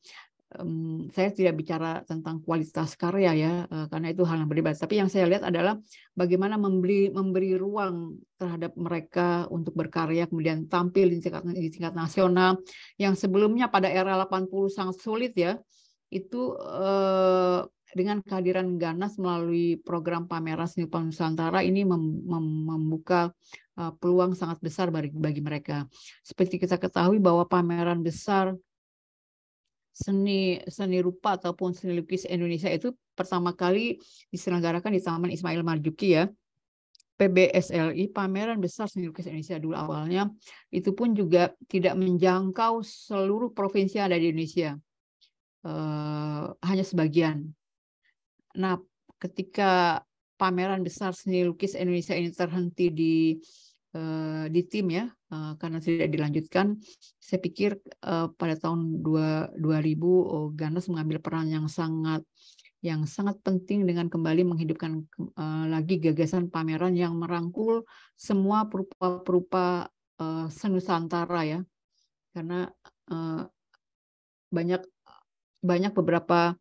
S3: um, saya tidak bicara tentang kualitas karya ya uh, karena itu hal yang berbeda tapi yang saya lihat adalah bagaimana membeli memberi ruang terhadap mereka untuk berkarya kemudian tampil di tingkat di tingkat nasional yang sebelumnya pada era 80 sangat sulit ya itu uh, dengan kehadiran Ganas melalui program pameran seni Nusantara ini mem mem membuka peluang sangat besar bagi, bagi mereka. Seperti kita ketahui bahwa pameran besar seni seni rupa ataupun seni lukis Indonesia itu pertama kali diselenggarakan di Taman Ismail Marzuki ya. PBSLI pameran besar seni lukis Indonesia dulu awalnya itu pun juga tidak menjangkau seluruh provinsi yang ada di Indonesia uh, hanya sebagian. Nah ketika pameran besar seni lukis Indonesia ini terhenti di uh, di tim ya Eh, karena tidak dilanjutkan, saya pikir eh, pada tahun 2000 oh, Ganas mengambil peran yang sangat yang sangat penting dengan kembali menghidupkan eh, lagi gagasan pameran yang merangkul semua perupa-perupa uh, senusantara ya karena banyak banyak beberapa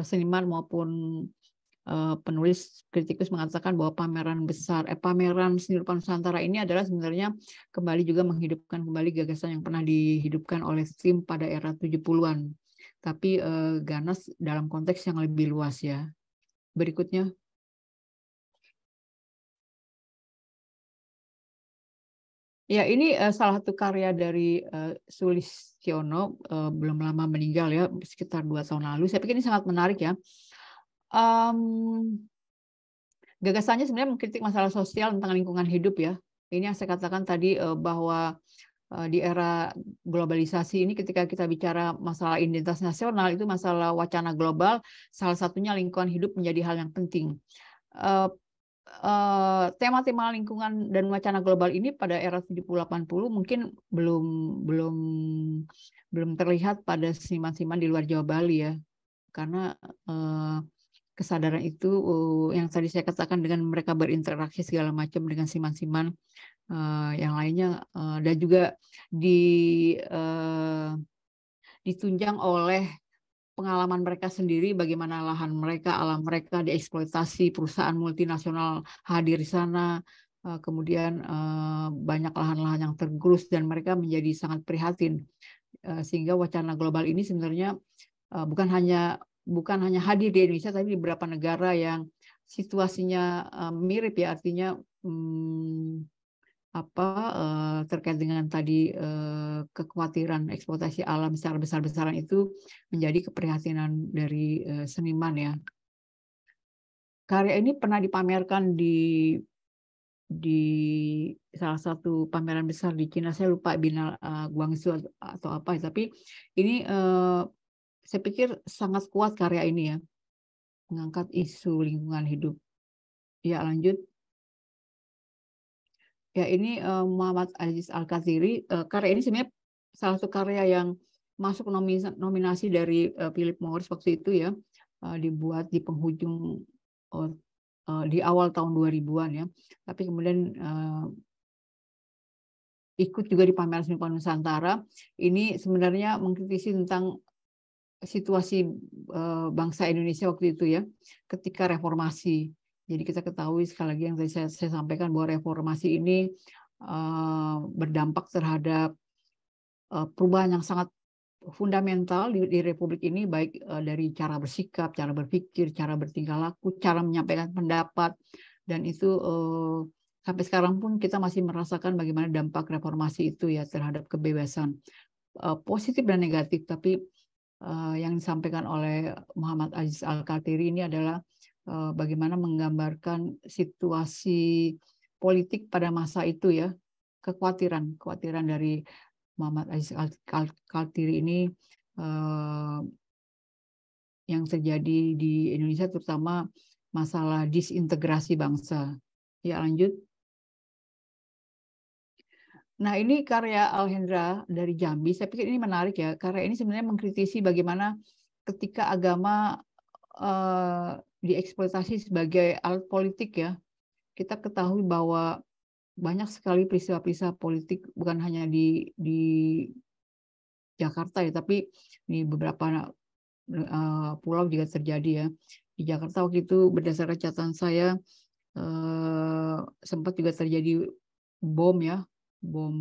S3: seniman maupun Eh, penulis kritikus mengatakan bahwa pameran besar eh, pameran seni rupa Nusantara ini adalah sebenarnya kembali juga menghidupkan kembali gagasan yang pernah dihidupkan oleh SIM pada era 70-an. Tapi eh, ganas dalam konteks yang lebih luas ya. Berikutnya Ya, ini uh, salah satu karya dari uh, eh, Siono, uh, belum lama meninggal ya, sekitar dua tahun lalu. Saya pikir ini sangat menarik ya um, gagasannya sebenarnya mengkritik masalah sosial tentang lingkungan hidup ya. Ini yang saya katakan tadi eh, bahwa eh, di era globalisasi ini ketika kita bicara masalah identitas nasional itu masalah wacana global salah satunya lingkungan hidup menjadi hal yang penting. Eh, tema-tema lingkungan dan wacana global ini pada era 70-80 mungkin belum belum belum terlihat pada seniman-seniman di luar Jawa Bali ya. Karena kesadaran itu eh, yang tadi saya katakan dengan mereka berinteraksi segala macam dengan siman-siman eh, yang lainnya eh, dan juga di ditunjang oleh pengalaman mereka sendiri bagaimana lahan mereka alam mereka dieksploitasi perusahaan multinasional hadir di sana kemudian banyak lahan-lahan yang tergerus dan mereka menjadi sangat prihatin sehingga wacana global ini sebenarnya bukan hanya bukan hanya hadir di Indonesia tapi di beberapa negara yang situasinya eh, mirip ya artinya hmm, apa eh, terkait dengan tadi eh, kekhawatiran eksploitasi alam secara besar-besaran itu menjadi keprihatinan dari seniman ya. Karya ini pernah dipamerkan di di salah satu pameran besar di Cina saya lupa Binal uh, Guangzhou atau apa ya. tapi ini uh, saya pikir sangat kuat karya ini ya. Mengangkat isu lingkungan hidup. Ya lanjut. Ya ini uh, Muhammad Aziz Al-Kaziri. Uh, eh, karya ini sebenarnya salah satu karya yang masuk nominasi dari uh, Philip Morris waktu itu ya. Uh, dibuat di penghujung uh, uh, di awal tahun 2000-an ya. Tapi kemudian uh, ikut juga di pameran seni Nusantara. Ini sebenarnya mengkritisi tentang situasi eh, bangsa Indonesia waktu itu ya, ketika reformasi. Jadi kita ketahui sekali lagi yang saya, saya sampaikan bahwa reformasi ini eh, berdampak terhadap eh, perubahan yang sangat fundamental di, di Republik ini baik dari cara bersikap, cara berpikir, cara bertingkah laku, cara menyampaikan pendapat dan itu sampai sekarang pun kita masih merasakan bagaimana dampak reformasi itu ya terhadap kebebasan positif dan negatif tapi Eh, yang disampaikan oleh Muhammad Aziz Al-Katiri ini adalah eh, bagaimana menggambarkan situasi politik pada masa itu ya, kekhawatiran, kekhawatiran dari Muhammad Aziz Al-Katiri ini eh, yang terjadi di Indonesia terutama masalah disintegrasi bangsa. Ya lanjut. Nah, ini karya Alhendra dari Jambi. Saya pikir ini menarik ya. Karya ini sebenarnya mengkritisi bagaimana ketika agama uh, dieksploitasi sebagai alat politik ya. Kita ketahui bahwa banyak sekali peristiwa-peristiwa politik bukan hanya di di Jakarta ya, tapi di beberapa uh, pulau juga terjadi ya. Di Jakarta waktu itu berdasarkan catatan saya uh, sempat juga terjadi bom ya bom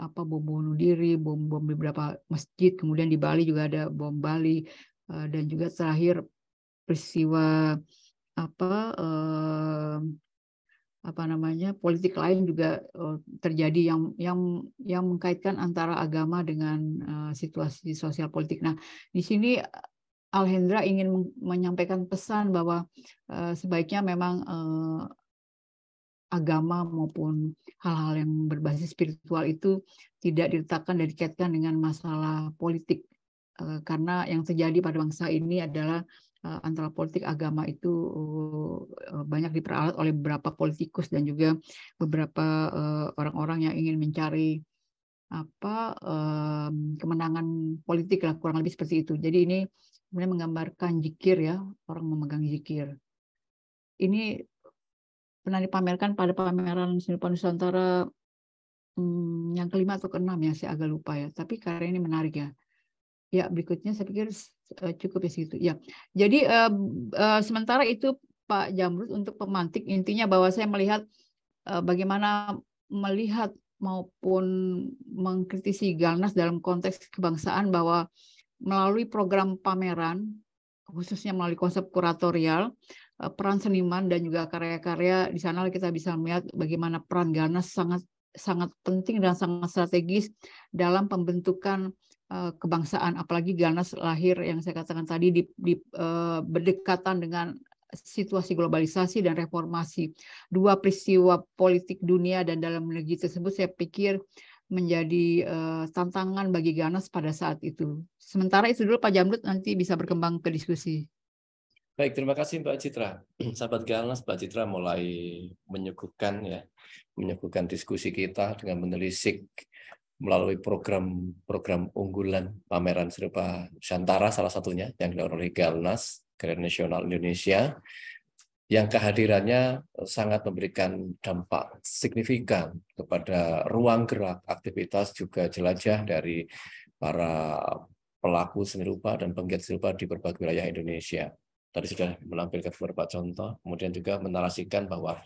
S3: apa bom bunuh diri, bom bom beberapa masjid, kemudian di Bali juga ada bom Bali eh, dan juga terakhir peristiwa apa uh, apa namanya politik lain juga uh, terjadi yang yang yang mengkaitkan antara agama dengan uh, situasi sosial politik. Nah, di sini Alhendra ingin menyampaikan pesan bahwa uh, sebaiknya memang uh, agama maupun hal-hal yang berbasis spiritual itu tidak diletakkan dan dikaitkan dengan masalah politik eh, karena yang terjadi pada bangsa ini adalah eh, antara politik agama itu eh, banyak diperalat oleh beberapa politikus dan juga beberapa orang-orang yang ingin mencari apa kemenangan politik lah kurang lebih seperti itu. Jadi ini sebenarnya menggambarkan jikir ya orang memegang jikir. Ini pernah dipamerkan pada pameran seni Nusantara hmm, yang kelima atau keenam ya saya agak lupa ya tapi karya ini menarik ya ya berikutnya saya pikir eh, cukup ya segitu ya jadi uh, uh, sementara itu Pak Jamrud untuk pemantik intinya bahwa saya melihat uh, bagaimana melihat maupun mengkritisi Galnas dalam konteks kebangsaan bahwa melalui program pameran khususnya melalui konsep kuratorial Eh, peran seniman dan juga karya-karya di sana kita bisa melihat bagaimana peran Ganas sangat sangat penting dan sangat strategis dalam pembentukan eh, kebangsaan apalagi Ganas lahir yang saya katakan tadi di, di eh, berdekatan dengan situasi globalisasi dan reformasi dua peristiwa politik dunia dan dalam negeri tersebut saya pikir menjadi uh, tantangan bagi Ganas pada saat itu. Sementara itu dulu Pak Jamrud nanti bisa berkembang ke diskusi.
S4: Baik, terima kasih Mbak Citra. Sahabat Galnas, Mbak Citra mulai menyuguhkan ya, menyuguhkan diskusi kita dengan menelisik melalui program-program unggulan pameran serupa Nusantara salah satunya yang dilakukan oleh Galnas, Grand Nasional Indonesia, yang kehadirannya sangat memberikan dampak signifikan kepada ruang gerak aktivitas juga jelajah dari para pelaku seni rupa dan penggiat seni rupa di berbagai wilayah Indonesia. Tadi sudah menampilkan beberapa contoh, kemudian juga menarasikan bahwa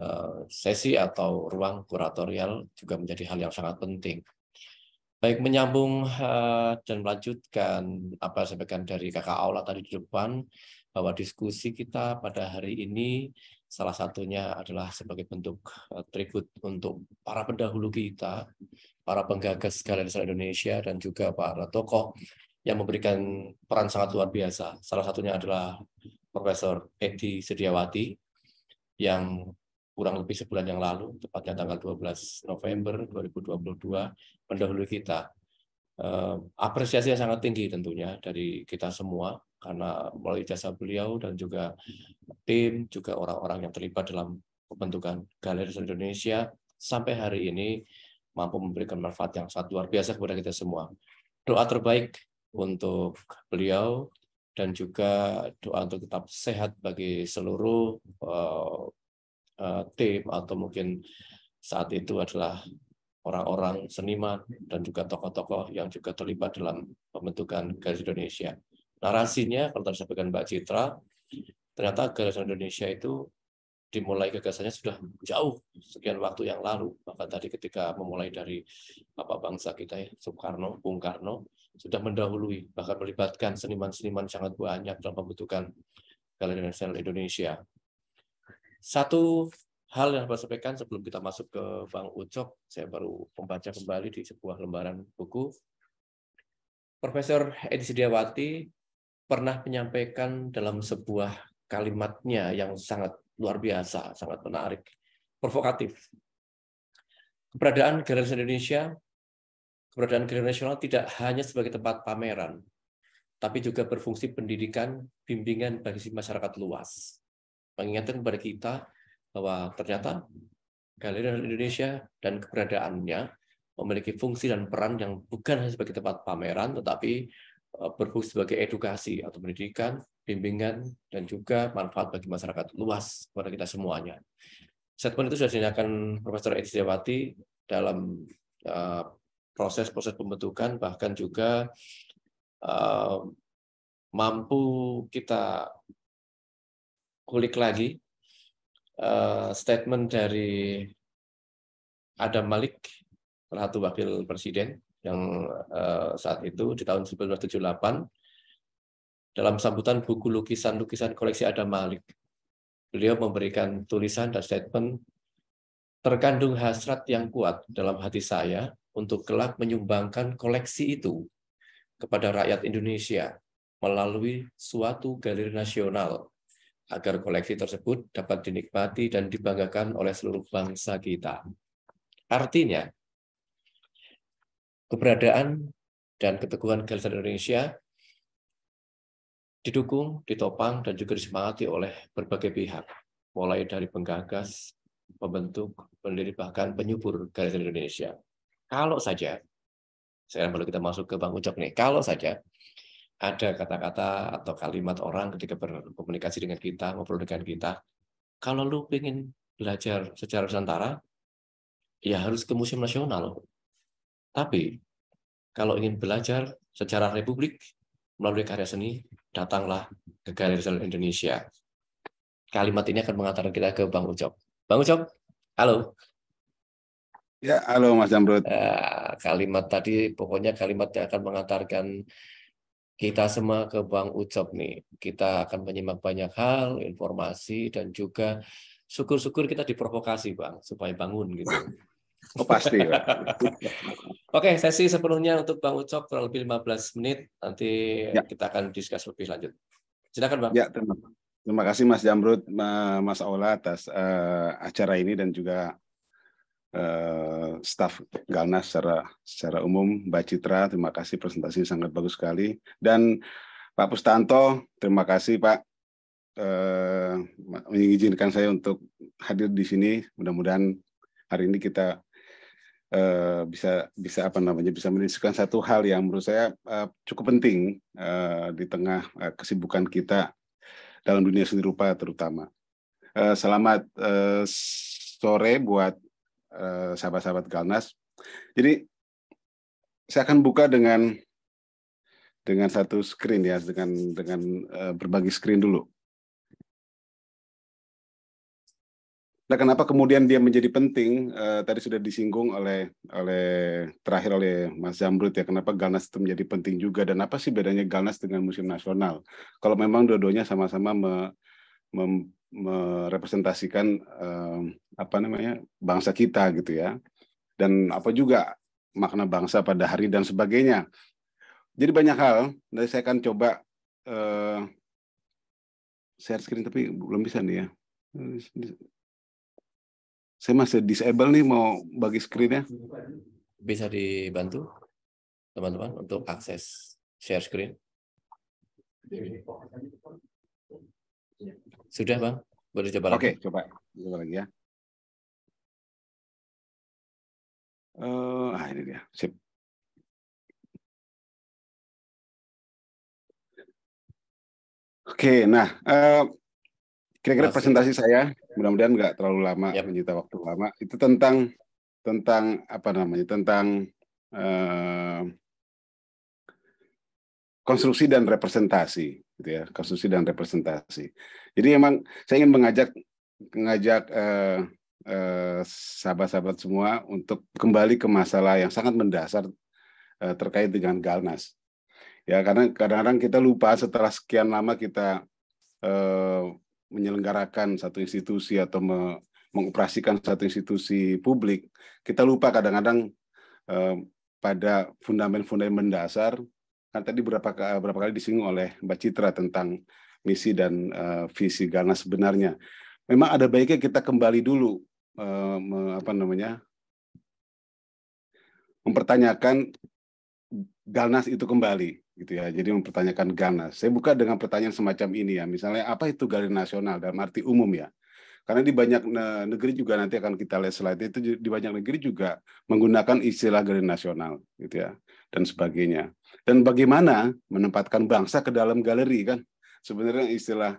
S4: eh, sesi atau ruang kuratorial juga menjadi hal yang sangat penting. Baik menyambung eh, dan melanjutkan apa yang sampaikan dari kakak Aula tadi di depan, bahwa diskusi kita pada hari ini salah satunya adalah sebagai bentuk eh, tribut untuk para pendahulu kita, para penggagas Galeri Indonesia dan juga para tokoh yang memberikan peran sangat luar biasa. Salah satunya adalah Profesor Edi Sediawati yang kurang lebih sebulan yang lalu, tepatnya tanggal 12 November 2022, mendahului kita. Eh, apresiasi yang sangat tinggi tentunya dari kita semua, karena melalui jasa beliau dan juga tim, juga orang-orang yang terlibat dalam pembentukan Galeri Indonesia, sampai hari ini mampu memberikan manfaat yang sangat luar biasa kepada kita semua. Doa terbaik untuk beliau dan juga doa untuk tetap sehat bagi seluruh eh, eh, tim atau mungkin saat itu adalah orang-orang seniman dan juga tokoh-tokoh yang juga terlibat dalam pembentukan garis Indonesia. Narasinya kalau tadi sampaikan Mbak Citra, ternyata garis Indonesia itu dimulai gagasannya sudah jauh sekian waktu yang lalu. bahkan tadi ketika memulai dari Bapak Bangsa kita ya, Soekarno, Bung Karno, sudah mendahului bahkan melibatkan seniman-seniman sangat banyak dalam pembentukan galeri nasional Indonesia. Satu hal yang saya sampaikan sebelum kita masuk ke Bang Ucok, saya baru membaca kembali di sebuah lembaran buku. Profesor Edi Sediawati pernah menyampaikan dalam sebuah kalimatnya yang sangat luar biasa, sangat menarik, provokatif. Keberadaan galeri Indonesia keberadaan Gereja Nasional tidak hanya sebagai tempat pameran, tapi juga berfungsi pendidikan, bimbingan bagi masyarakat luas. Mengingatkan kepada kita bahwa ternyata Galeri Nasional Indonesia dan keberadaannya memiliki fungsi dan peran yang bukan hanya sebagai tempat pameran, tetapi eh, berfungsi sebagai edukasi atau pendidikan, bimbingan, dan juga manfaat bagi masyarakat luas kepada kita semuanya. Statement itu sudah dinyatakan Profesor Edi Dewati dalam eh, proses-proses pembentukan bahkan juga eh, mampu kita kulik lagi eh, statement dari Adam Malik Ratu Wakil Presiden yang eh, saat itu di tahun 1978 dalam sambutan buku lukisan-lukisan koleksi Adam Malik. Beliau memberikan tulisan dan statement terkandung hasrat yang kuat dalam hati saya untuk kelak menyumbangkan koleksi itu kepada rakyat Indonesia melalui suatu galeri nasional agar koleksi tersebut dapat dinikmati dan dibanggakan oleh seluruh bangsa kita. Artinya, keberadaan dan keteguhan Galeri Indonesia didukung, ditopang, dan juga disemangati oleh berbagai pihak, mulai dari penggagas, pembentuk, pendiri, bahkan penyubur Galeri Indonesia. Kalau saja, sekarang baru kita masuk ke Bang Ucok nih, kalau saja ada kata-kata atau kalimat orang ketika berkomunikasi dengan kita, ngobrol dengan kita, kalau lu pengen belajar secara Nusantara, ya harus ke Museum Nasional. Tapi, kalau ingin belajar secara Republik melalui karya seni, datanglah ke Galeri seni Indonesia. Kalimat ini akan mengantarkan kita ke Bang Ucok. Bang Ucok, halo. Ya, halo Mas Jamrud. Ya, kalimat tadi pokoknya kalimat yang akan mengantarkan kita semua ke Bang Ucok nih. Kita akan menyimak banyak hal, informasi dan juga syukur-syukur kita diprovokasi Bang supaya bangun gitu. Oh pasti. Oke, sesi sepenuhnya untuk Bang Ucok kurang lebih 15 menit. Nanti ya. kita akan diskus lebih lanjut. Silakan Bang. Ya,
S5: terima kasih. Terima kasih Mas Jamrud, Mas Aula atas uh, acara ini dan juga Eh, staf Galnas secara secara umum, Mbak Citra, terima kasih presentasinya sangat bagus sekali dan Pak Pustanto, terima kasih Pak eh, mengizinkan saya untuk hadir di sini. Mudah-mudahan hari ini kita eh, bisa bisa apa namanya bisa mendiskusikan satu hal yang menurut saya eh, cukup penting eh, di tengah eh, kesibukan kita dalam dunia seni rupa terutama. Eh, selamat eh, sore buat Eh, sahabat-sahabat Galnas. Jadi saya akan buka dengan dengan satu screen ya, dengan dengan eh, berbagi screen dulu. Nah, kenapa kemudian dia menjadi penting? Uh, tadi sudah disinggung oleh oleh terakhir oleh Mas Zamrud ya, kenapa Galnas itu menjadi penting juga dan apa sih bedanya Galnas dengan musim Nasional? Kalau memang dua-duanya sama-sama me, mem, merepresentasikan uh, apa namanya bangsa kita gitu ya dan apa juga makna bangsa pada hari dan sebagainya jadi banyak hal nanti saya akan coba uh, share screen tapi belum bisa nih ya saya masih disable nih mau bagi screen ya bisa dibantu
S4: teman-teman untuk akses share screen. Sudah, Bang? boleh coba Oke, lagi. Oke, coba. Coba lagi ya.
S6: Eh, ah, ini dia. Sip. Oke,
S5: nah eh,
S6: kira-kira presentasi saya
S5: mudah-mudahan nggak terlalu lama yep. menyita waktu lama itu tentang tentang apa namanya tentang eh, konstruksi dan representasi gitu ya konstruksi dan representasi jadi emang saya ingin mengajak mengajak eh, eh, sahabat-sahabat semua untuk kembali ke masalah yang sangat mendasar eh, terkait dengan galnas ya karena kadang-kadang kita lupa setelah sekian lama kita eh, menyelenggarakan satu institusi atau me, mengoperasikan satu institusi publik kita lupa kadang-kadang eh, pada fundamental-fundamental mendasar kan tadi berapa berapa kali disinggung oleh Mbak Citra tentang misi dan uh, visi Gana sebenarnya. Memang ada baiknya kita kembali dulu uh, me, apa namanya mempertanyakan ganas itu kembali gitu ya. Jadi mempertanyakan ganas. Saya buka dengan pertanyaan semacam ini ya. Misalnya apa itu galeri nasional dalam arti umum ya. Karena di banyak negeri juga nanti akan kita lihat slide itu di banyak negeri juga menggunakan istilah galeri nasional gitu ya dan sebagainya. Dan bagaimana menempatkan bangsa ke dalam galeri kan? Sebenarnya istilah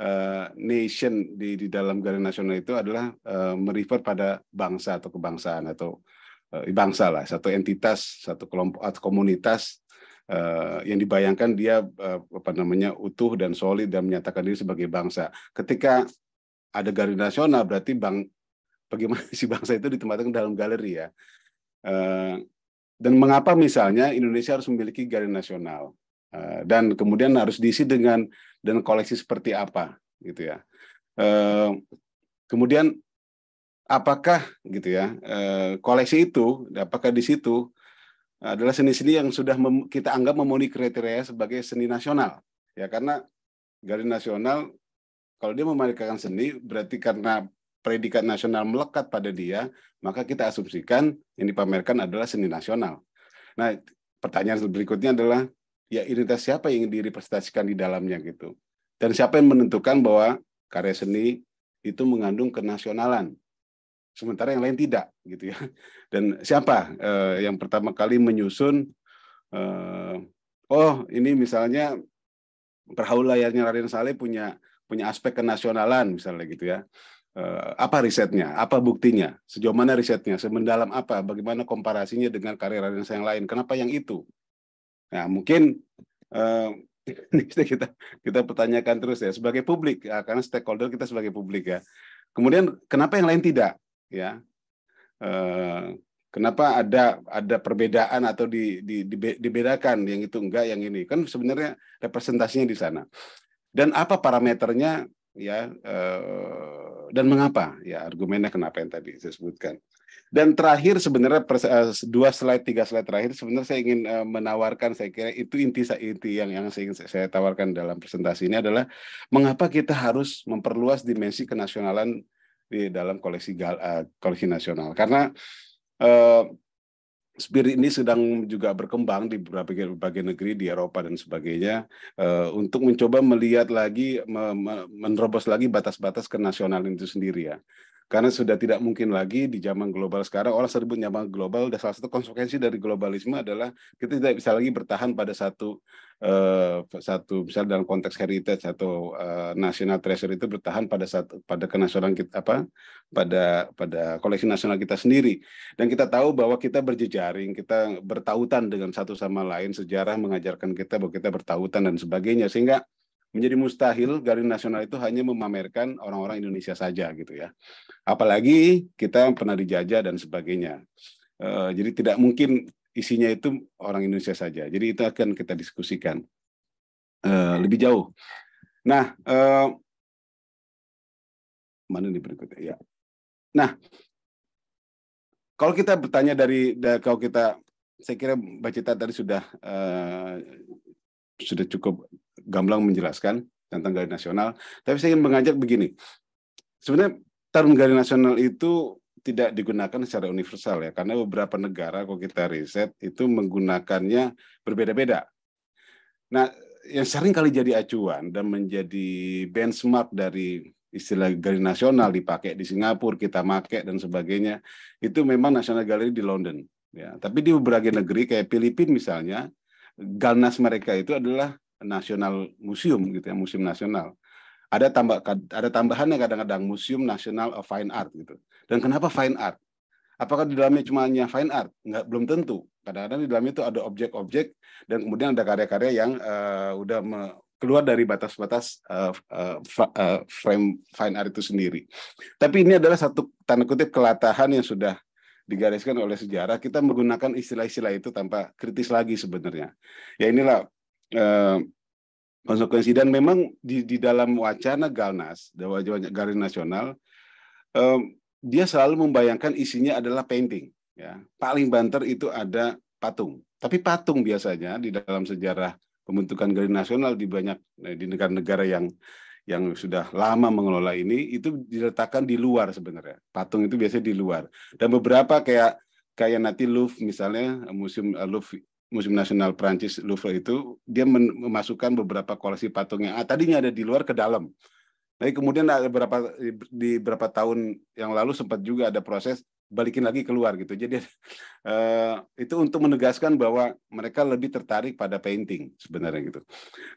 S5: uh, nation di di dalam galeri nasional itu adalah uh, merefer pada bangsa atau kebangsaan atau uh, bangsa lah, satu entitas, satu kelompok atau komunitas Uh, yang dibayangkan dia uh, apa namanya utuh dan solid dan menyatakan diri sebagai bangsa. Ketika ada galeri nasional berarti bang bagaimana si bangsa itu ditempatkan dalam galeri ya. Dan mengapa misalnya Indonesia harus memiliki galeri Nasional uh, dan kemudian harus diisi dengan dan koleksi seperti apa gitu ya. Uh, kemudian apakah gitu ya uh, koleksi itu apakah di situ adalah seni-seni yang sudah kita anggap memenuhi kriteria sebagai seni nasional ya karena galeri Nasional kalau dia memerdekakan seni berarti karena predikat nasional melekat pada dia, maka kita asumsikan yang dipamerkan adalah seni nasional. Nah, pertanyaan berikutnya adalah ya identitas siapa yang ingin direpresentasikan di dalamnya gitu. Dan siapa yang menentukan bahwa karya seni itu mengandung kenasionalan. Sementara yang lain tidak gitu ya. Dan siapa eh, yang pertama kali menyusun eh, oh ini misalnya perahu layarnya Raden Saleh punya punya aspek kenasionalan misalnya gitu ya Eh, apa risetnya, apa buktinya, sejauh mana risetnya, semendalam apa, bagaimana komparasinya dengan karir Raden yang lain, kenapa yang itu? Nah, mungkin eh, kita kita pertanyakan terus ya sebagai publik, ya, karena stakeholder kita sebagai publik ya. Kemudian kenapa yang lain tidak? Ya, uh, kenapa ada ada perbedaan atau di, di, di, dibedakan yang itu enggak, yang ini kan sebenarnya representasinya di sana. Dan apa parameternya ya? Eh, dan mengapa? Ya argumennya kenapa yang tadi saya sebutkan. Dan terakhir sebenarnya eh, dua slide tiga slide terakhir sebenarnya saya ingin eh, menawarkan saya kira itu inti inti yang yang saya ingin saya tawarkan dalam presentasi ini adalah mengapa kita harus memperluas dimensi kenasionalan di dalam koleksi eh, koleksi nasional karena spirit ini sedang juga berkembang di beberapa berbagai negeri di Eropa dan sebagainya uh, untuk mencoba melihat lagi me, me, menerobos lagi batas-batas kenasionalan itu sendiri ya karena sudah tidak mungkin lagi di zaman global sekarang, orang serba zaman global, dan salah satu konsekuensi dari globalisme adalah kita tidak bisa lagi bertahan pada satu, eh, satu misal dalam konteks heritage atau eh, national treasure itu bertahan pada satu, pada kenasional kita apa, pada pada koleksi nasional kita sendiri. Dan kita tahu bahwa kita berjejaring, kita bertautan dengan satu sama lain, sejarah mengajarkan kita bahwa kita bertautan dan sebagainya, sehingga menjadi mustahil garis Nasional itu hanya memamerkan orang-orang Indonesia saja gitu ya. Apalagi kita yang pernah dijajah dan sebagainya. E, jadi tidak mungkin isinya itu orang Indonesia saja. Jadi itu akan kita diskusikan e, lebih jauh. Nah, e, mana nih berikutnya? Ya. Nah, kalau kita bertanya dari, kalau kita saya kira Mbak Cita tadi sudah uh, sudah cukup gamblang menjelaskan tentang gali nasional. Tapi saya ingin mengajak begini. Sebenarnya tarung gali nasional itu tidak digunakan secara universal ya, karena beberapa negara kalau kita riset itu menggunakannya berbeda-beda. Nah, yang sering kali jadi acuan dan menjadi benchmark dari istilah galeri nasional dipakai di Singapura kita make dan sebagainya itu memang National Gallery di London ya tapi di beberapa negeri kayak Filipina misalnya galnas mereka itu adalah Nasional Museum gitu ya, Museum Nasional. Ada tambah ada tambahannya kadang-kadang Museum Nasional of Fine Art gitu. Dan kenapa fine art? Apakah di dalamnya cuma hanya fine art? nggak belum tentu. Kadang-kadang di dalamnya itu ada objek-objek dan kemudian ada karya-karya yang uh, udah me, keluar dari batas-batas uh, uh, frame fine art itu sendiri. Tapi ini adalah satu tanda kutip kelatahan yang sudah digariskan oleh sejarah. Kita menggunakan istilah-istilah itu tanpa kritis lagi sebenarnya. Ya inilah Eh, konsekuensi dan memang di, di dalam wacana Galnas, Dewa wacana nasional, um, dia selalu membayangkan isinya adalah painting. Ya. Paling banter itu ada patung, tapi patung biasanya di dalam sejarah pembentukan galeri nasional di banyak eh, di negara-negara yang yang sudah lama mengelola ini itu diletakkan di luar sebenarnya. Patung itu biasanya di luar. Dan beberapa kayak kayak nanti Louvre misalnya Museum Louvre Museum Nasional Prancis Louvre itu dia memasukkan beberapa koleksi patung yang ah, tadinya ada di luar ke dalam. Tapi kemudian ada beberapa di beberapa tahun yang lalu sempat juga ada proses balikin lagi keluar gitu. Jadi uh, itu untuk menegaskan bahwa mereka lebih tertarik pada painting sebenarnya gitu.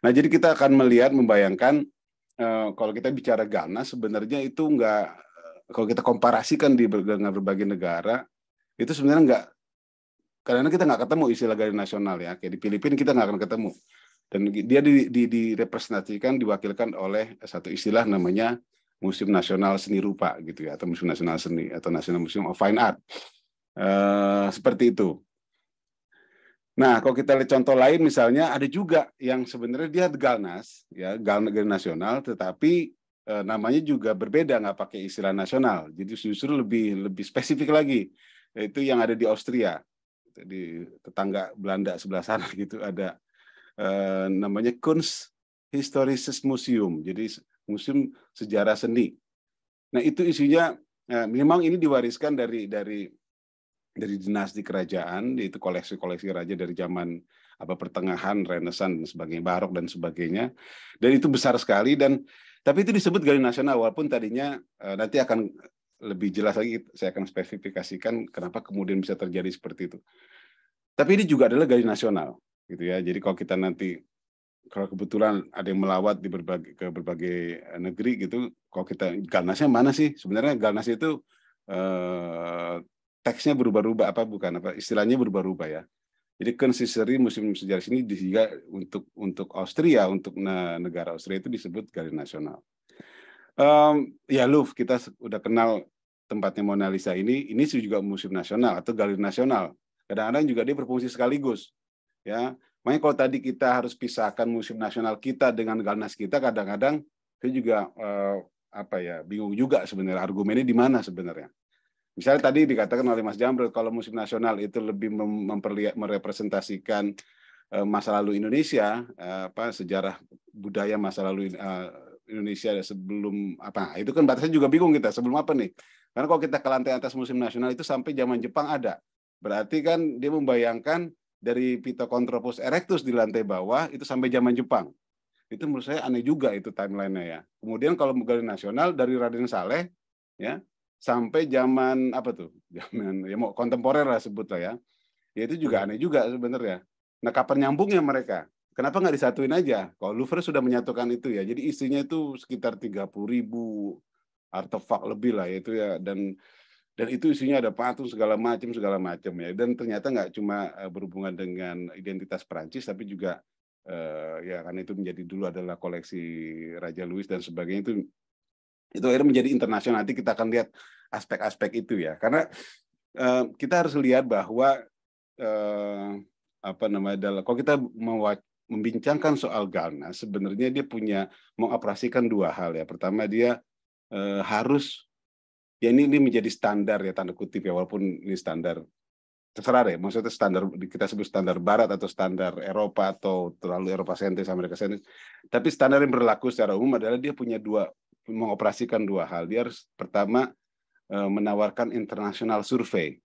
S5: Nah jadi kita akan melihat membayangkan uh, kalau kita bicara Ghana sebenarnya itu nggak eh, kalau kita komparasikan di berbagai negara itu sebenarnya nggak karena kita nggak ketemu istilah garis nasional ya kayak di Filipina kita nggak akan ketemu dan dia di, di, direpresentasikan diwakilkan oleh satu istilah namanya musim nasional seni rupa gitu ya atau musim nasional seni atau nasional musim of fine art uh, seperti itu Nah, kalau kita lihat contoh lain misalnya ada juga yang sebenarnya dia Galnas, ya Gal Negeri Nasional, tetapi uh, namanya juga berbeda nggak pakai istilah nasional. Jadi justru lebih lebih spesifik lagi itu yang ada di Austria di tetangga Belanda sebelah sana gitu ada eh, namanya Kunsthistorisches Museum. Jadi museum sejarah seni. Nah, itu isinya eh, memang ini diwariskan dari dari dari dinasti kerajaan, yaitu koleksi-koleksi raja dari zaman apa pertengahan, Renaissance, sebagai barok dan sebagainya. Dan itu besar sekali dan tapi itu disebut galeri nasional walaupun tadinya eh, nanti akan lebih jelas lagi saya akan spesifikasikan kenapa kemudian bisa terjadi seperti itu. Tapi ini juga adalah garis nasional gitu ya. Jadi kalau kita nanti kalau kebetulan ada yang melawat di berbagai ke berbagai eh, negeri gitu, kalau kita galnasnya mana sih? Sebenarnya galnas itu eh, teksnya berubah-ubah apa bukan apa istilahnya berubah-ubah ya. Jadi konsisteri musim sejarah sini juga untuk untuk Austria untuk negara Austria itu disebut garis nasional. Um, ya Luf, kita udah kenal tempatnya Mona Lisa ini ini juga museum nasional atau galeri nasional. Kadang-kadang juga dia berfungsi sekaligus. Ya, makanya kalau tadi kita harus pisahkan museum nasional kita dengan Galnas kita kadang-kadang saya juga eh, apa ya bingung juga sebenarnya argumennya di mana sebenarnya. Misalnya tadi dikatakan oleh Mas Jambr kalau museum nasional itu lebih memperlihat merepresentasikan eh, masa lalu Indonesia, eh, apa sejarah budaya masa lalu eh, Indonesia sebelum apa? Itu kan batasnya juga bingung kita sebelum apa nih? Karena kalau kita ke lantai atas musim nasional itu sampai zaman Jepang ada. Berarti kan dia membayangkan dari Pitocontropus erectus di lantai bawah itu sampai zaman Jepang. Itu menurut saya aneh juga itu timelinenya ya. Kemudian kalau Megali Nasional dari Raden Saleh ya sampai zaman apa tuh? Zaman ya mau kontemporer lah sebut lah ya. Ya itu juga hmm. aneh juga sebenarnya. Nah kapan nyambungnya mereka? Kenapa nggak disatuin aja? Kalau Louvre sudah menyatukan itu ya. Jadi isinya itu sekitar 30 ribu artefak lebih lah itu ya dan dan itu isinya ada patung segala macam segala macam ya dan ternyata nggak cuma eh, berhubungan dengan identitas Perancis tapi juga eh, ya karena itu menjadi dulu adalah koleksi Raja Louis dan sebagainya itu itu akhirnya menjadi internasional nanti kita akan lihat aspek-aspek itu ya karena eh, kita harus lihat bahwa eh, apa namanya adalah kalau kita membincangkan soal Ghana sebenarnya dia punya mengoperasikan dua hal ya pertama dia eh, harus ya ini ini menjadi standar ya tanda kutip ya walaupun ini standar terserah deh maksudnya standar kita sebut standar barat atau standar Eropa atau terlalu Eropa sentris Amerika sentris tapi standar yang berlaku secara umum adalah dia punya dua mengoperasikan dua hal dia harus pertama eh, menawarkan internasional survei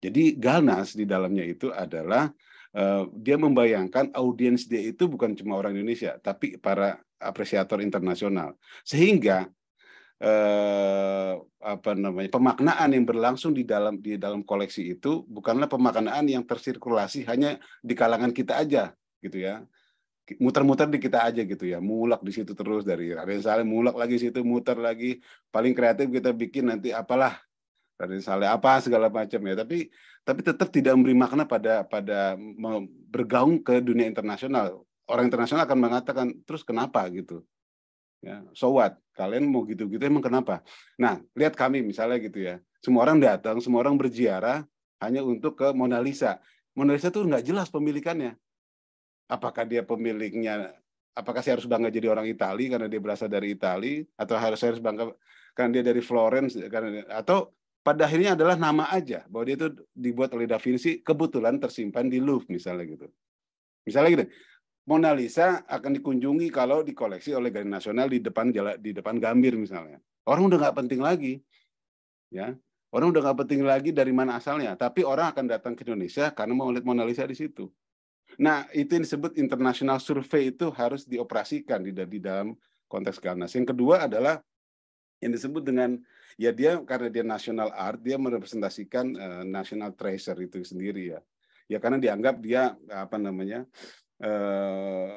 S5: jadi Galnas di dalamnya itu adalah eh, dia membayangkan audiens dia itu bukan cuma orang Indonesia tapi para apresiator internasional sehingga eh, apa namanya pemaknaan yang berlangsung di dalam di dalam koleksi itu bukanlah pemaknaan yang tersirkulasi hanya di kalangan kita aja gitu ya muter-muter di kita aja gitu ya mulak di situ terus dari Raden Saleh mulak lagi situ muter lagi paling kreatif kita bikin nanti apalah Raden Saleh apa segala macam ya tapi tapi tetap tidak memberi makna pada pada bergaung ke dunia internasional orang internasional akan mengatakan terus kenapa gitu Ya, so what? Kalian mau gitu-gitu emang kenapa? Nah, lihat kami misalnya gitu ya. Semua orang datang, semua orang berziarah hanya untuk ke Mona Lisa. Mona Lisa tuh nggak jelas pemilikannya. Apakah dia pemiliknya? Apakah saya harus bangga jadi orang Itali karena dia berasal dari Itali, atau harus saya harus bangga karena dia dari Florence, karena atau pada akhirnya adalah nama aja bahwa dia itu dibuat oleh Da Vinci kebetulan tersimpan di Louvre misalnya gitu. Misalnya gitu. Mona Lisa akan dikunjungi kalau dikoleksi oleh Galeri Nasional di depan jala, di depan Gambir misalnya. Orang udah nggak penting lagi, ya. Orang udah nggak penting lagi dari mana asalnya, tapi orang akan datang ke Indonesia karena mau lihat Mona Lisa di situ. Nah, itu yang disebut international survey itu harus dioperasikan di, di dalam konteks Galnas. Yang kedua adalah yang disebut dengan ya dia karena dia national art, dia merepresentasikan uh, national treasure itu sendiri ya. Ya karena dianggap dia apa namanya Eh,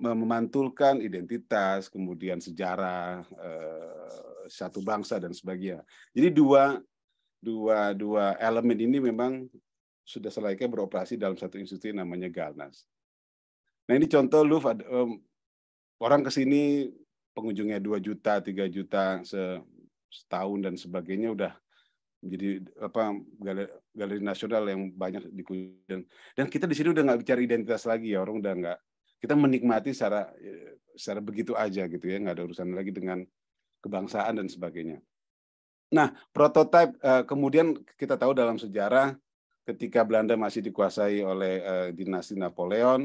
S5: memantulkan identitas, kemudian sejarah eh, satu bangsa dan sebagainya. Jadi dua dua dua elemen ini memang sudah selayaknya beroperasi dalam satu institusi namanya Galnas. Nah ini contoh lu orang ke sini pengunjungnya 2 juta, 3 juta setahun dan sebagainya udah jadi apa galeri, galeri nasional yang banyak dikunjungi dan, dan kita di sini udah nggak bicara identitas lagi ya orang udah nggak kita menikmati secara ya, secara begitu aja gitu ya nggak ada urusan lagi dengan kebangsaan dan sebagainya. Nah prototipe eh, kemudian kita tahu dalam sejarah ketika Belanda masih dikuasai oleh eh, dinasti Napoleon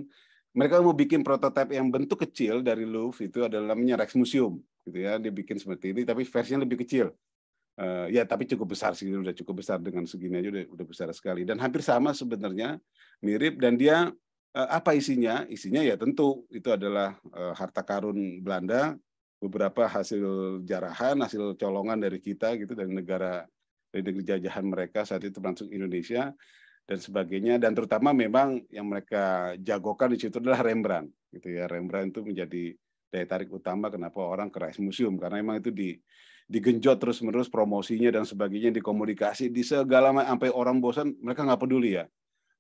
S5: mereka mau bikin prototipe yang bentuk kecil dari Louvre itu adalah namanya museum gitu ya dibikin seperti ini tapi versinya lebih kecil uh, ya tapi cukup besar sih udah cukup besar dengan segini aja udah udah besar sekali dan hampir sama sebenarnya mirip dan dia uh, apa isinya isinya ya tentu itu adalah uh, harta karun Belanda beberapa hasil jarahan hasil colongan dari kita gitu dari negara dari negeri jajahan mereka saat itu termasuk Indonesia dan sebagainya dan terutama memang yang mereka jagokan di situ adalah Rembrandt gitu ya Rembrandt itu menjadi daya tarik utama kenapa orang ke Rijksmuseum karena memang itu di digenjot terus-menerus promosinya dan sebagainya dikomunikasi di segala macam sampai orang bosan mereka nggak peduli ya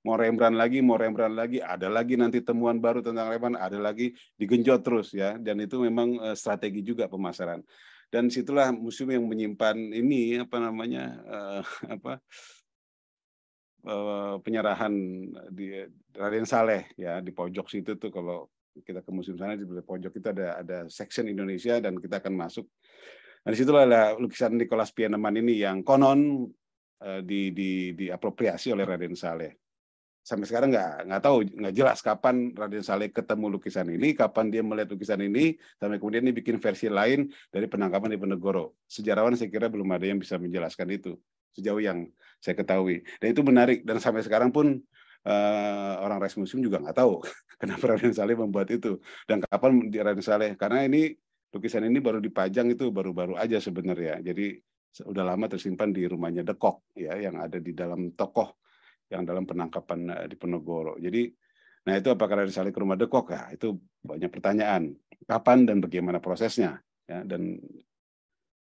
S5: mau Rembrandt lagi mau Rembrandt lagi ada lagi nanti temuan baru tentang Rembrandt ada lagi digenjot terus ya dan itu memang eh, strategi juga pemasaran dan situlah museum yang menyimpan ini apa namanya uh, apa eh, penyerahan di Raden Saleh ya di pojok situ tuh kalau kita ke museum sana di pojok kita ada ada section Indonesia dan kita akan masuk Nah, disitulah ada lukisan Nicholas Pieneman ini yang konon eh, di, di, diapropriasi oleh Raden Saleh. Sampai sekarang nggak nggak tahu nggak jelas kapan Raden Saleh ketemu lukisan ini, kapan dia melihat lukisan ini, sampai kemudian dia bikin versi lain dari penangkapan di Penegoro. Sejarawan saya kira belum ada yang bisa menjelaskan itu sejauh yang saya ketahui. Dan itu menarik dan sampai sekarang pun uh, orang Res Museum juga nggak tahu kenapa Raden Saleh membuat itu dan kapan Raden Saleh karena ini lukisan ini baru dipajang itu baru-baru aja sebenarnya. Jadi sudah lama tersimpan di rumahnya Dekok ya yang ada di dalam tokoh yang dalam penangkapan eh, di Penogoro. Jadi nah itu apakah dari disalih ke rumah Dekok ya? Nah, itu banyak pertanyaan. Kapan dan bagaimana prosesnya? Ya, dan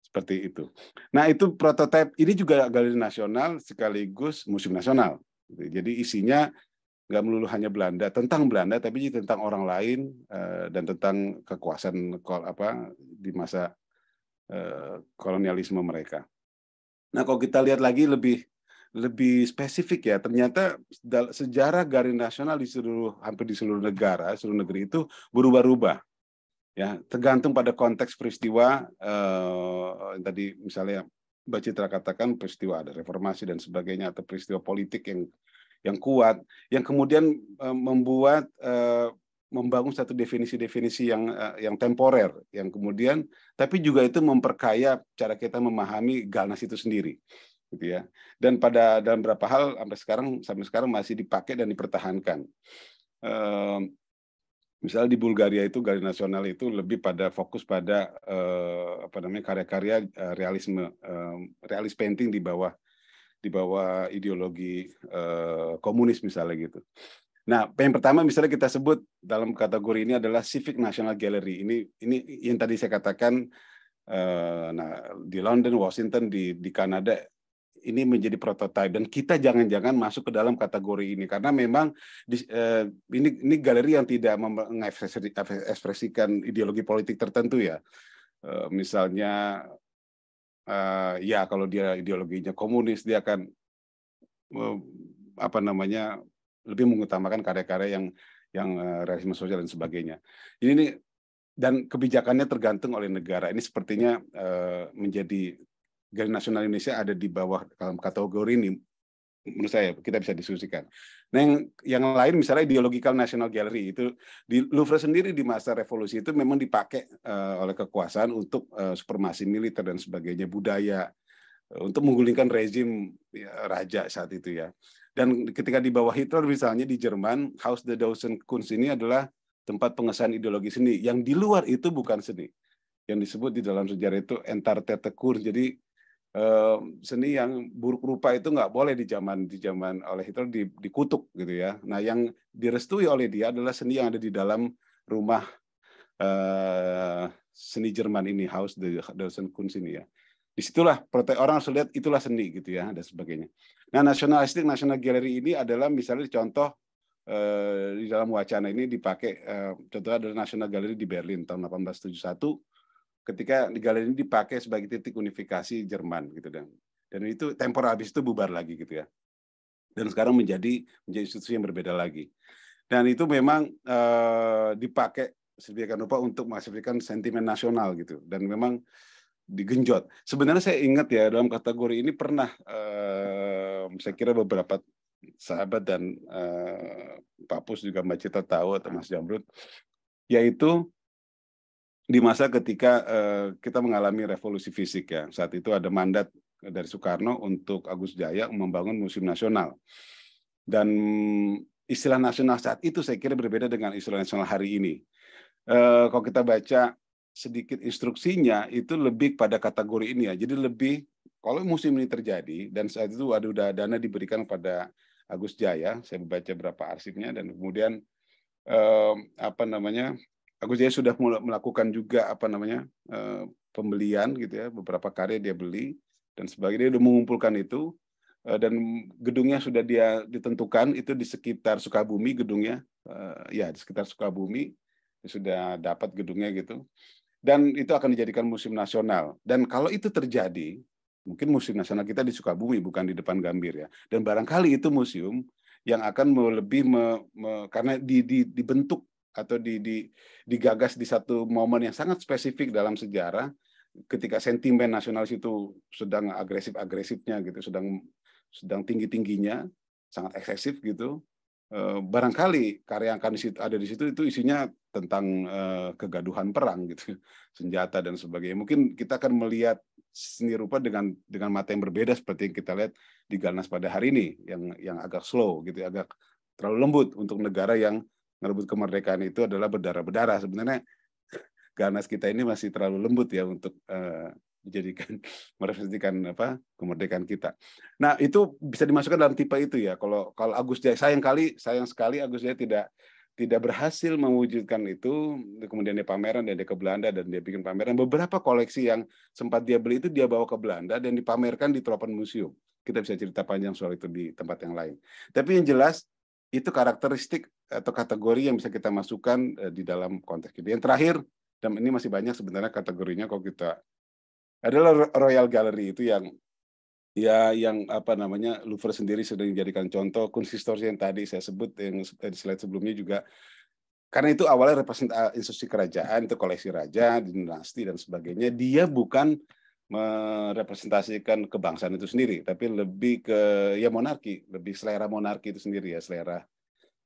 S5: seperti itu. Nah itu prototipe ini juga galeri nasional sekaligus museum nasional. Jadi isinya nggak melulu hanya Belanda, tentang Belanda, tapi juga tentang orang lain eh, dan tentang kekuasaan apa di masa eh, kolonialisme mereka. Nah, kalau kita lihat lagi lebih lebih spesifik ya, ternyata sejarah garis nasional di seluruh hampir di seluruh negara, seluruh negeri itu berubah-ubah. Ya, tergantung pada konteks peristiwa eh, tadi misalnya Mbak Citra katakan peristiwa ada reformasi dan sebagainya atau peristiwa politik yang yang kuat yang kemudian eh, membuat eh, membangun satu definisi-definisi yang eh, yang temporer yang kemudian tapi juga itu memperkaya cara kita memahami ganas itu sendiri gitu ya dan pada dalam beberapa hal sampai sekarang sampai sekarang masih dipakai dan dipertahankan misalnya di Bulgaria itu gali nasional itu lebih pada fokus pada apa namanya karya-karya realisme realis painting di bawah di bawah ideologi uh, komunis misalnya gitu. Nah, yang pertama misalnya kita sebut dalam kategori ini adalah Civic National Gallery. Ini ini yang tadi saya katakan uh, nah di London, Washington, di di Kanada ini menjadi prototipe dan kita jangan-jangan masuk ke dalam kategori ini karena memang di, eh, ini ini galeri yang tidak mengekspresikan ideologi politik tertentu ya. Eh, misalnya uh, ya kalau dia ideologinya komunis dia akan uh, apa namanya lebih mengutamakan karya-karya yang yang uh, realisme sosial dan sebagainya. ini, ini dan kebijakannya tergantung oleh negara. Ini sepertinya uh, menjadi Garis Nasional Indonesia ada di bawah dalam kategori ini menurut saya kita bisa diskusikan. Nah, yang, yang lain misalnya ideological National Gallery itu di Louvre sendiri di masa revolusi itu memang dipakai uh, oleh kekuasaan untuk uh, supremasi militer dan sebagainya budaya eh, untuk menggulingkan rezim ya, raja saat itu ya. Dan ketika di bawah Hitler misalnya di Jerman, House der Deutschen Kunst ini adalah tempat pengesahan ideologi seni yang di luar itu bukan seni. Yang disebut di dalam sejarah itu entartete Kunst. Jadi seni yang buruk rupa itu nggak boleh di zaman di zaman oleh Hitler dikutuk gitu ya. Nah yang direstui oleh dia adalah seni yang ada di dalam rumah eh, seni Jerman ini Haus der Dosen Kunst ini ya. Disitulah orang harus lihat itulah seni gitu ya dan sebagainya. Nah Nationalistic National Gallery ini adalah misalnya contoh eh, di dalam wacana ini dipakai eh, contohnya adalah National Gallery di Berlin tahun 1871 ketika negara ini dipakai sebagai titik unifikasi Jerman gitu dan dan itu tempor habis itu bubar lagi gitu ya dan sekarang menjadi menjadi institusi yang berbeda lagi dan itu memang eh, dipakai sedemikian lupa untuk menghasilkan sentimen nasional gitu dan memang digenjot sebenarnya saya ingat ya dalam kategori ini pernah eh, saya kira beberapa sahabat dan eh, Pak Pus juga Mbak Cita tahu atau Mas Jamrut yaitu di masa ketika uh, kita mengalami revolusi fisik ya. Saat itu ada mandat dari Soekarno untuk Agus Jaya membangun musim nasional. Dan istilah nasional saat itu saya kira berbeda dengan istilah nasional hari ini. Uh, kalau kita baca sedikit instruksinya itu lebih pada kategori ini ya. Jadi lebih kalau musim ini terjadi dan saat itu ada udah dana diberikan pada Agus Jaya, saya baca berapa arsipnya dan kemudian eh, apa namanya Agus Jaya sudah melakukan juga apa namanya eh, pembelian gitu ya beberapa karya dia beli dan sebagainya dia sudah mengumpulkan itu eh, dan gedungnya sudah dia ditentukan itu di sekitar Sukabumi gedungnya eh, ya di sekitar Sukabumi sudah dapat gedungnya gitu dan itu akan dijadikan musim nasional dan kalau itu terjadi mungkin musim nasional kita di Sukabumi bukan di depan Gambir ya dan barangkali itu museum yang akan lebih me, me, karena di, di, dibentuk atau di, di, digagas di satu momen yang sangat spesifik dalam sejarah ketika sentimen nasionalis itu sedang agresif-agresifnya gitu, sedang sedang tinggi-tingginya, sangat eksesif gitu. Eh, barangkali karya yang akan ada di situ itu isinya tentang eh, kegaduhan perang gitu, senjata dan sebagainya. Mungkin kita akan melihat seni rupa dengan dengan mata yang berbeda seperti yang kita lihat di Galnas pada hari ini yang yang agak slow gitu, agak terlalu lembut untuk negara yang merebut kemerdekaan itu adalah berdarah-berdarah. Sebenarnya ganas kita ini masih terlalu lembut ya untuk menjadikan eh, dijadikan apa kemerdekaan kita. Nah itu bisa dimasukkan dalam tipe itu ya. Kalau kalau Agus Jaya sayang kali sayang sekali Agus Jaya tidak tidak berhasil mewujudkan itu kemudian dia pameran dan dia ke Belanda dan dia bikin pameran beberapa koleksi yang sempat dia beli itu dia bawa ke Belanda dan dipamerkan di Tropen Museum kita bisa cerita panjang soal itu di tempat yang lain tapi yang jelas itu karakteristik atau kategori yang bisa kita masukkan eh, di dalam konteks ini. Yang terakhir, dan ini masih banyak sebenarnya kategorinya kalau kita adalah Royal Gallery itu yang ya yang apa namanya Louvre sendiri sedang dijadikan contoh konsistor yang tadi saya sebut yang di slide sebelumnya juga karena itu awalnya representasi eh, institusi kerajaan itu koleksi raja dinasti dan sebagainya dia bukan merepresentasikan kebangsaan itu sendiri, tapi lebih ke ya monarki, lebih selera monarki itu sendiri ya selera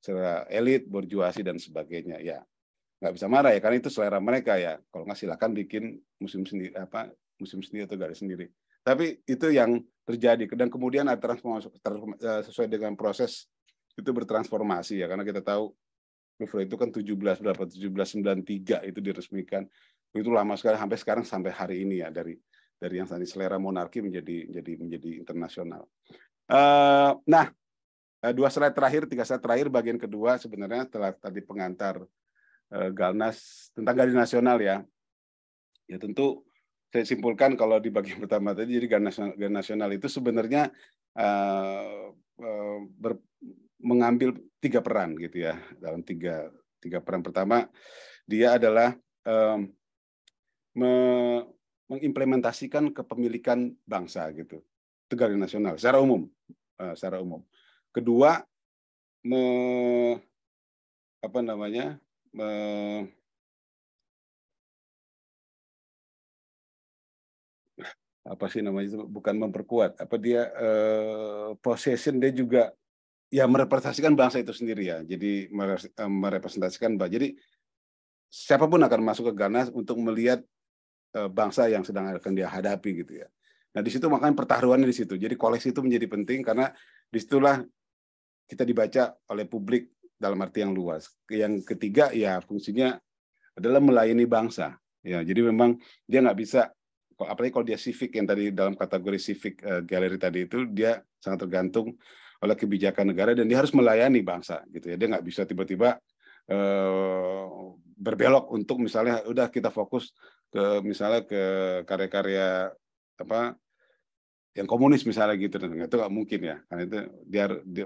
S5: selera elit, borjuasi dan sebagainya ya nggak bisa marah ya karena itu selera mereka ya kalau nggak silakan bikin musim sendiri apa musim sendiri atau garis sendiri tapi itu yang terjadi dan kemudian ada transformasi eh, sesuai dengan proses itu bertransformasi ya karena kita tahu Louvre itu kan 17 berapa 1793 itu diresmikan itu lama sekali sampai sekarang sampai hari ini ya dari dari yang tadi selera monarki menjadi menjadi menjadi internasional. Uh, nah, eh, dua slide terakhir, tiga slide terakhir bagian kedua sebenarnya telah tadi pengantar uh, Galnas tentang garis nasional ya. Ya tentu saya simpulkan kalau di bagian pertama tadi jadi garis nasional, garis nasional itu sebenarnya uh, uh, ber, mengambil tiga peran gitu ya dalam tiga tiga peran pertama dia adalah um, me, mengimplementasikan kepemilikan bangsa gitu tegar nasional secara umum eh, secara umum kedua me, apa namanya me,
S6: apa sih namanya itu
S5: bukan memperkuat apa dia uh, possession dia juga ya merepresentasikan bangsa itu sendiri ya jadi eh, merepresentasikan bahwa jadi siapapun akan masuk ke Ghana untuk melihat Eh, bangsa yang sedang akan dia hadapi gitu ya. Nah di situ makanya pertaruhannya di situ. Jadi koleksi itu menjadi penting karena disitulah kita dibaca oleh publik dalam arti yang luas. Yang ketiga ya fungsinya adalah melayani bangsa. Ya jadi memang dia nggak bisa apalagi kalau dia civic yang tadi dalam kategori civic eh, galeri tadi itu dia sangat tergantung oleh kebijakan negara dan dia harus melayani bangsa gitu ya dia nggak bisa tiba-tiba eh, berbelok untuk misalnya udah kita fokus ke misalnya ke karya-karya apa yang komunis misalnya gitu itu nah, nggak mungkin ya karena itu dia, dia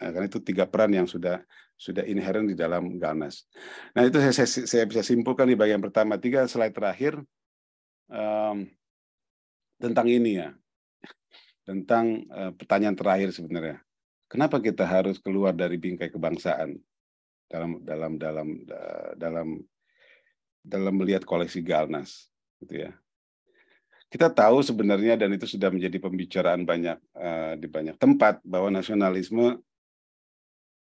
S5: nah, karena itu tiga peran yang sudah sudah inherent di dalam ganas Nah itu saya, saya, saya bisa simpulkan di bagian pertama tiga slide terakhir um, tentang ini ya tentang uh, pertanyaan terakhir sebenarnya kenapa kita harus keluar dari bingkai kebangsaan dalam dalam dalam eh, dalam dalam melihat koleksi Galnas gitu ya. Kita tahu sebenarnya dan itu sudah menjadi pembicaraan banyak uh, di banyak tempat bahwa nasionalisme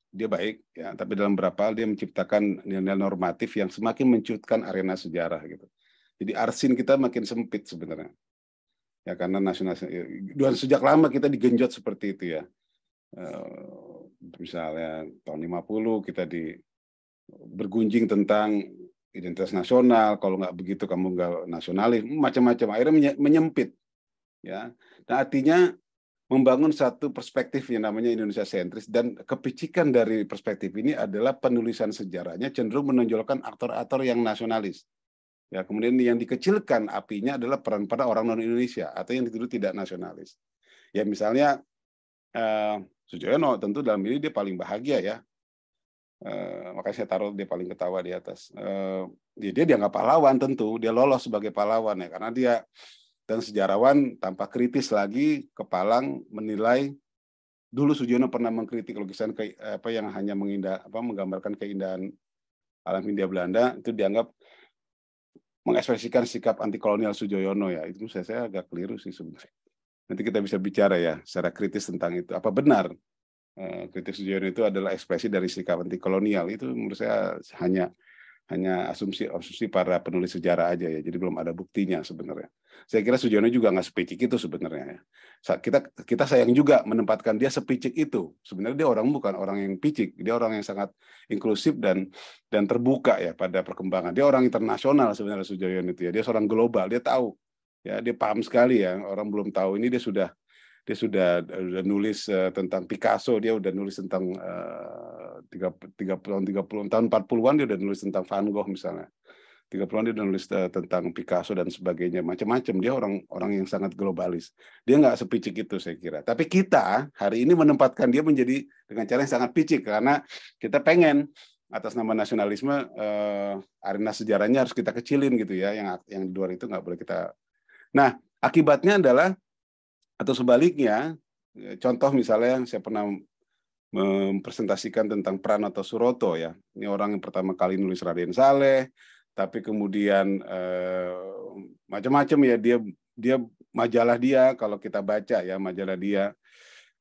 S5: dia baik ya, tapi dalam berapa hal dia menciptakan nilai normatif yang semakin mencutkan arena sejarah gitu. Jadi arsin kita makin sempit sebenarnya. Ya karena nasional dan sejak lama kita digenjot seperti itu ya. Uh, misalnya tahun 50 kita di bergunjing tentang identitas nasional kalau nggak begitu kamu nggak nasionalis macam-macam akhirnya menyempit ya dan nah, artinya membangun satu perspektif yang namanya Indonesia sentris dan kepicikan dari perspektif ini adalah penulisan sejarahnya cenderung menonjolkan aktor-aktor yang nasionalis ya kemudian yang dikecilkan apinya adalah peran pada orang non Indonesia atau yang dituduh tidak nasionalis ya misalnya eh, Sujoyono tentu dalam ini dia paling bahagia ya Eh, makanya saya taruh dia paling ketawa di atas. Uh, ya dia dianggap pahlawan tentu, dia lolos sebagai pahlawan ya karena dia dan sejarawan tanpa kritis lagi Kepalang menilai dulu Sujono pernah mengkritik lukisan ke, eh, apa yang hanya mengindah apa menggambarkan keindahan alam Hindia Belanda itu dianggap mengekspresikan sikap anti kolonial Sujoyono ya itu saya, saya agak keliru sih sebenarnya. Nanti kita bisa bicara ya secara kritis tentang itu. Apa benar Eh, kritik Sujoyono itu adalah ekspresi dari sikap anti kolonial itu menurut saya hanya hanya asumsi asumsi para penulis sejarah aja ya jadi belum ada buktinya sebenarnya saya kira Sujono juga nggak sepicik itu sebenarnya ya. kita kita sayang juga menempatkan dia sepicik itu sebenarnya dia orang bukan orang yang picik dia orang yang sangat inklusif dan dan terbuka ya pada perkembangan dia orang internasional sebenarnya Sujono itu ya dia seorang global dia tahu ya dia paham sekali ya orang belum tahu ini dia sudah dia sudah sudah nulis eh, tentang Picasso, dia sudah nulis tentang eh, tiga puluh tahun tiga puluh tahun empat puluh-an. dia sudah nulis tentang Van Gogh misalnya. tiga puluh-an dia sudah nulis eh, tentang Picasso dan sebagainya, macam-macam. Dia orang orang yang sangat globalis. Dia nggak sepicik itu saya kira. Tapi kita hari ini menempatkan dia menjadi dengan cara yang sangat picik karena kita pengen atas nama nasionalisme eh, arena sejarahnya harus kita kecilin gitu ya yang yang di luar itu nggak boleh kita nah akibatnya adalah atau sebaliknya, contoh misalnya yang saya pernah mempresentasikan tentang peran atau Suroto ya. Ini orang yang pertama kali nulis Raden Saleh, tapi kemudian eh, macam-macam ya dia dia majalah dia kalau kita baca ya majalah dia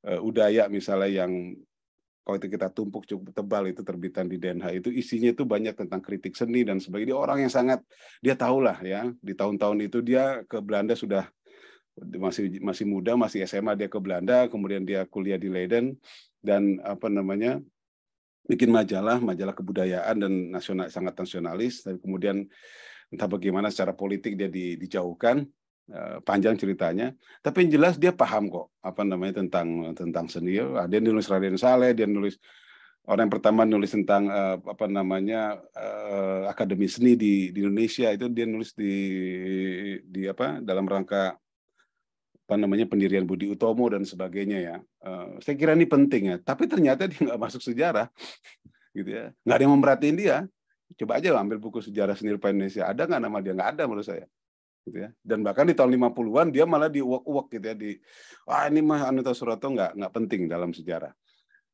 S5: eh, Udaya misalnya yang kalau itu kita tumpuk cukup tebal itu terbitan di DNH itu isinya itu banyak tentang kritik seni dan sebagainya. orang yang sangat dia tahulah ya di tahun-tahun itu dia ke Belanda sudah masih masih muda, masih SMA dia ke Belanda, kemudian dia kuliah di Leiden dan apa namanya bikin majalah, majalah kebudayaan dan nasional sangat nasionalis. Tapi kemudian entah bagaimana secara politik dia di, dijauhkan eh, panjang ceritanya, tapi yang jelas dia paham kok apa namanya tentang tentang seni. Ah, dia nulis Raden Saleh, dia nulis orang yang pertama nulis tentang eh, apa namanya eh, akademi seni di, di Indonesia itu dia nulis di di apa dalam rangka apa namanya pendirian Budi Utomo dan sebagainya ya. Uh, saya kira ini penting ya. Tapi ternyata dia nggak masuk sejarah, gitu ya. Nggak ada yang memperhatiin dia. Coba aja lah, ambil buku sejarah seni rupa Indonesia. Ada nggak nama dia? Nggak ada menurut saya. Gitu ya. Dan bahkan di tahun 50-an dia malah diuak-uak gitu ya. Di, wah ini mah Anita Surato nggak nggak penting dalam sejarah.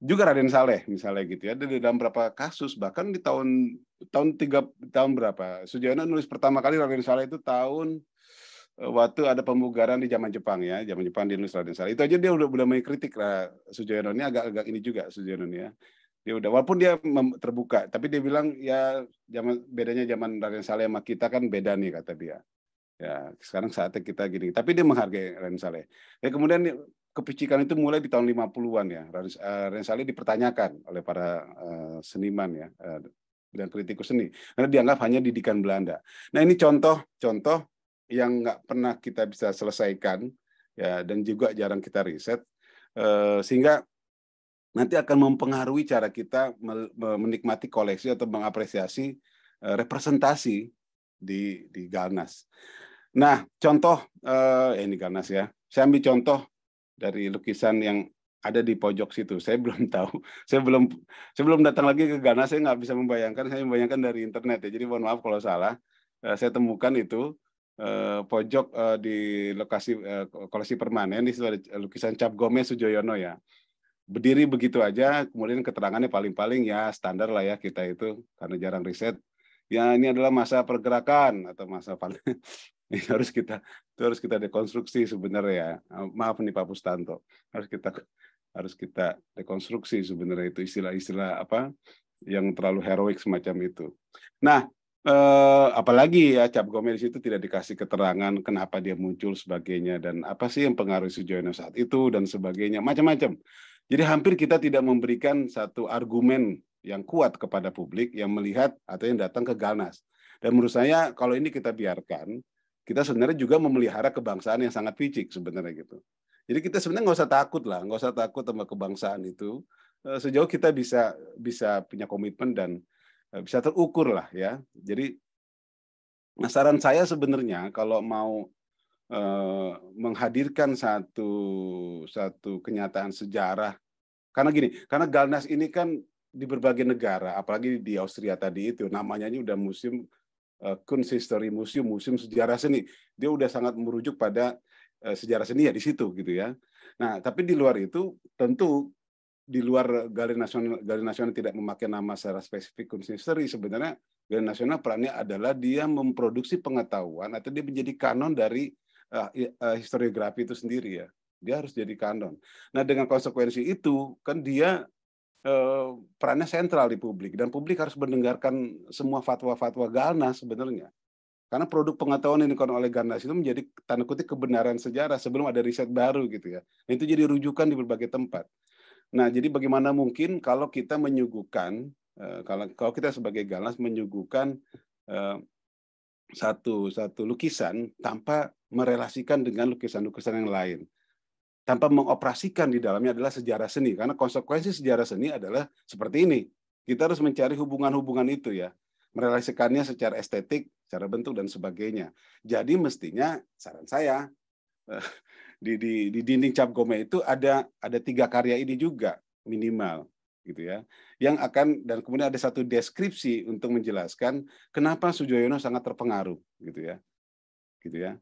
S5: Juga Raden Saleh misalnya gitu ya. ada Di dalam beberapa kasus bahkan di tahun tahun tiga tahun berapa? Sujana nulis pertama kali Raden Saleh itu tahun Eh, waktu ada pembugaran di zaman Jepang ya, zaman Jepang di Nusa Densar. Itu aja dia udah udah kritik lah Sujoyono ini agak-agak ini juga Sujoyono ya. Dia udah walaupun dia terbuka, tapi dia bilang ya zaman bedanya zaman Raden Saleh sama kita kan beda nih kata dia. Ya, sekarang saatnya kita gini. Tapi dia menghargai Raden Saleh. Ya kemudian kepicikan itu mulai di tahun 50-an ya. Eh, Raden Saleh dipertanyakan oleh para eh, seniman ya dan kritikus seni karena dianggap hanya didikan Belanda. Nah, ini contoh-contoh yang nggak pernah kita bisa selesaikan ya dan juga jarang kita riset eh, sehingga nanti akan mempengaruhi cara kita menikmati koleksi atau mengapresiasi eh, representasi di di Galnas. Nah, contoh eh, eh, ini Galnas ya. Saya ambil contoh dari lukisan yang ada di pojok situ. Saya belum tahu. Saya belum saya belum datang lagi ke Galnas. Saya nggak bisa membayangkan. Saya membayangkan dari internet ya. Jadi mohon maaf kalau salah. Saya temukan itu Hmm. eh, pojok eh, di lokasi eh, koleksi permanen di lukisan Cap Gomez Sujoyono ya. Berdiri begitu aja, kemudian keterangannya paling-paling ya standar lah ya kita itu karena jarang riset. Ya ini adalah masa pergerakan atau masa paling ini harus kita itu harus kita dekonstruksi sebenarnya ya. Eh, maaf nih Pak Pustanto, harus kita harus kita dekonstruksi sebenarnya itu istilah-istilah apa yang terlalu heroik semacam itu. Nah, Uh, apalagi ya Cap Gomez itu tidak dikasih keterangan kenapa dia muncul sebagainya dan apa sih yang pengaruh Sujoyono saat itu dan sebagainya macam-macam. Jadi hampir kita tidak memberikan satu argumen yang kuat kepada publik yang melihat atau yang datang ke Galnas. Dan menurut saya kalau ini kita biarkan, kita sebenarnya juga memelihara kebangsaan yang sangat picik sebenarnya gitu. Jadi kita sebenarnya nggak usah takut lah, nggak usah takut sama kebangsaan itu. Eh, sejauh kita bisa bisa punya komitmen dan Eh, bisa terukur lah ya. Jadi saran saya sebenarnya kalau mau eh, menghadirkan satu satu kenyataan sejarah karena gini, karena Galnas ini kan di berbagai negara, apalagi di Austria tadi itu namanya ini udah museum uh, eh, Kunsthistorie Museum, museum sejarah seni. Dia udah sangat merujuk pada sejarah seni ya di situ gitu ya. Nah, tapi di luar itu tentu di luar Galeri Nasional Galeri Nasional tidak memakai nama secara spesifik konsisteri sebenarnya Galeri Nasional perannya adalah dia memproduksi pengetahuan atau dia menjadi kanon dari uh, uh, historiografi itu sendiri ya dia harus jadi kanon nah dengan konsekuensi itu kan dia uh, perannya sentral di publik dan publik harus mendengarkan semua fatwa-fatwa Galna sebenarnya karena produk pengetahuan yang dikonon oleh Garnas itu menjadi tanda kutip kebenaran sejarah sebelum ada riset baru gitu ya. Nah, itu jadi rujukan di berbagai tempat. Nah, jadi bagaimana mungkin kalau kita menyuguhkan, eh, kalau kalau kita sebagai galas menyuguhkan eh, satu satu lukisan tanpa merelasikan dengan lukisan-lukisan yang lain, tanpa mengoperasikan di dalamnya adalah sejarah seni. Karena konsekuensi sejarah seni adalah seperti ini. Kita harus mencari hubungan-hubungan itu ya, merelasikannya secara estetik, secara bentuk dan sebagainya. Jadi mestinya saran saya eh, di, di, di dinding cap gome itu ada ada tiga karya ini juga minimal gitu ya yang akan dan kemudian ada satu deskripsi untuk menjelaskan kenapa Sujoyono sangat terpengaruh gitu ya gitu ya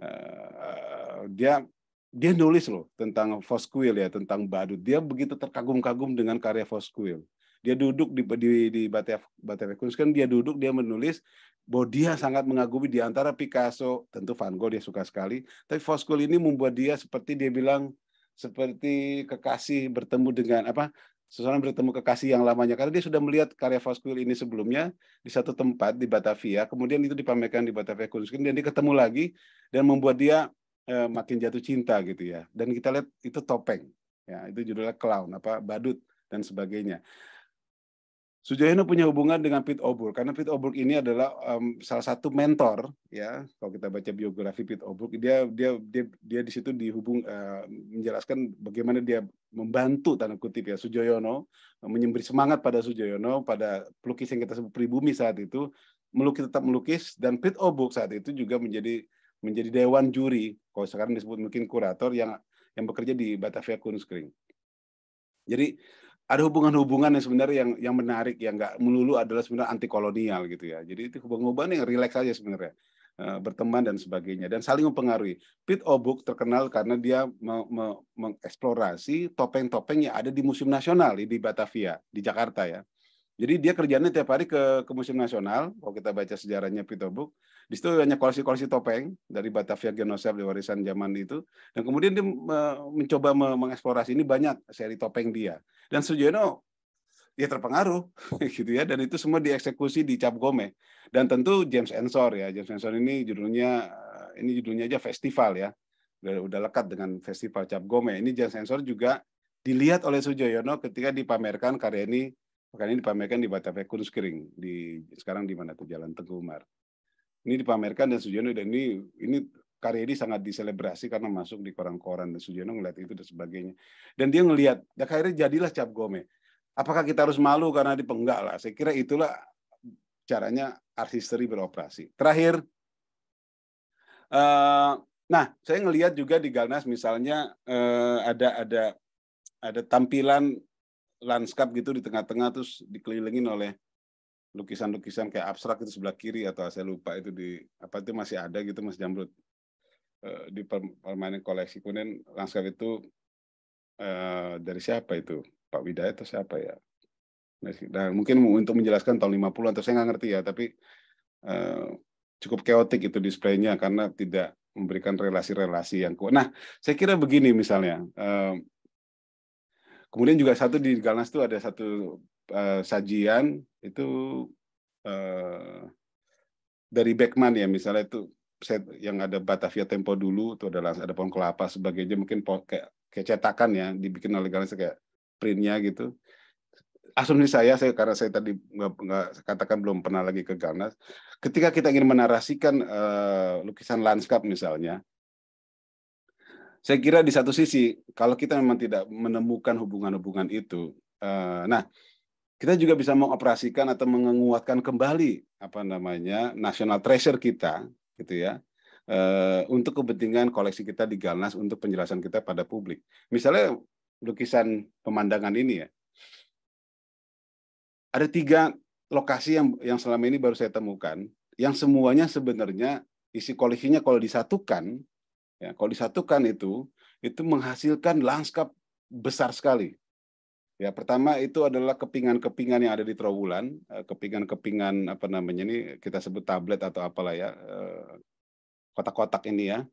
S5: uh, dia dia nulis loh tentang Fosquiel ya tentang badut dia begitu terkagum-kagum dengan karya Fosquiel dia duduk di di, di Batavia Batavia kan dia duduk dia menulis bahwa dia sangat mengagumi di antara Picasso, tentu Van Gogh dia suka sekali, tapi Foskul ini membuat dia seperti dia bilang seperti kekasih bertemu dengan apa? Seseorang bertemu kekasih yang lamanya karena dia sudah melihat karya Foskul ini sebelumnya di satu tempat di Batavia, kemudian itu dipamerkan di Batavia Kunstkin dan dia ketemu lagi dan membuat dia eh, makin jatuh cinta gitu ya. Dan kita lihat itu topeng. Ya, itu judulnya clown apa badut dan sebagainya. Sujoyono punya hubungan dengan Pete Oburg karena Pete Oburg ini adalah um, salah satu mentor ya kalau kita baca biografi Pete Oburg dia dia dia dia di situ dihubung uh, menjelaskan bagaimana dia membantu tanda kutip ya Sujoyono menyemberi semangat pada Sujoyono pada pelukis yang kita sebut pribumi saat itu melukis tetap melukis dan Pete Oburg saat itu juga menjadi menjadi dewan juri kalau sekarang disebut mungkin kurator yang yang bekerja di Batavia Kunstkring. Jadi ada hubungan-hubungan yang sebenarnya yang yang menarik yang nggak melulu adalah sebenarnya anti kolonial gitu ya. Jadi itu hubungan-hubungan yang rileks aja sebenarnya eh, berteman dan sebagainya dan saling mempengaruhi. Pete Obuk terkenal karena dia me me mengeksplorasi topeng-topeng yang ada di Museum Nasional di Batavia di Jakarta ya. Jadi dia kerjanya tiap hari ke, ke Museum Nasional, kalau kita baca sejarahnya Pete Obuk, di situ banyak koleksi-koleksi topeng dari Batavia Genosep di warisan zaman itu. Dan kemudian dia mencoba mengeksplorasi ini banyak seri topeng dia. Dan Sujono dia ya terpengaruh gitu ya dan itu semua dieksekusi di Cap Gome dan tentu James Ensor ya James Ensor ini judulnya ini judulnya aja festival ya udah, lekat dengan festival Cap Gome ini James Ensor juga dilihat oleh Sujoyono ketika dipamerkan karya ini karya ini dipamerkan di Batavia Kunstkring di sekarang di mana tuh Jalan Teguh Umar ini dipamerkan dan Sujono dan ini ini karya ini sangat diselebrasi karena masuk di koran-koran dan Sujono melihat itu dan sebagainya. Dan dia ngelihat, dan akhirnya jadilah Cap Gome. Apakah kita harus malu karena dipenggal lah? Saya kira itulah caranya art beroperasi. Terakhir, uh, nah saya ngelihat juga di Galnas misalnya uh, ada ada ada tampilan lanskap gitu di tengah-tengah terus dikelilingin oleh lukisan-lukisan kayak abstrak itu sebelah kiri atau saya lupa itu di apa itu masih ada gitu Mas Jamrut uh, di permainan koleksi kemudian lanskap itu uh, dari siapa itu Pak Widaya atau siapa ya nah, nah mungkin untuk menjelaskan tahun 50 atau saya nggak ngerti ya tapi uh, cukup keotik itu displaynya karena tidak memberikan relasi-relasi yang kuat. Nah, saya kira begini misalnya. Kemudian juga satu di Galnas itu ada satu Eh, sajian itu eh, dari Beckman ya misalnya itu set yang ada Batavia Tempo dulu itu adalah ada pohon kelapa sebagainya mungkin kayak, kayak cetakan ya dibikin oleh Galensi kayak printnya gitu asumsi saya saya karena saya tadi nggak katakan belum pernah lagi ke Garnas ketika kita ingin menarasikan uh, lukisan lanskap misalnya saya kira di satu sisi kalau kita memang tidak menemukan hubungan-hubungan itu uh, nah kita juga bisa mengoperasikan atau menguatkan kembali apa namanya national treasure kita gitu ya eh, untuk kepentingan koleksi kita di Galnas untuk penjelasan kita pada publik misalnya lukisan pemandangan ini ya ada tiga lokasi yang yang selama ini baru saya temukan yang semuanya sebenarnya isi koleksinya kalau disatukan ya kalau disatukan itu itu menghasilkan lanskap besar sekali Ya, pertama itu adalah kepingan-kepingan yang ada di trawulan, eh, kepingan-kepingan apa namanya ini kita sebut tablet atau apalah ya, eh, kotak-kotak ini ya.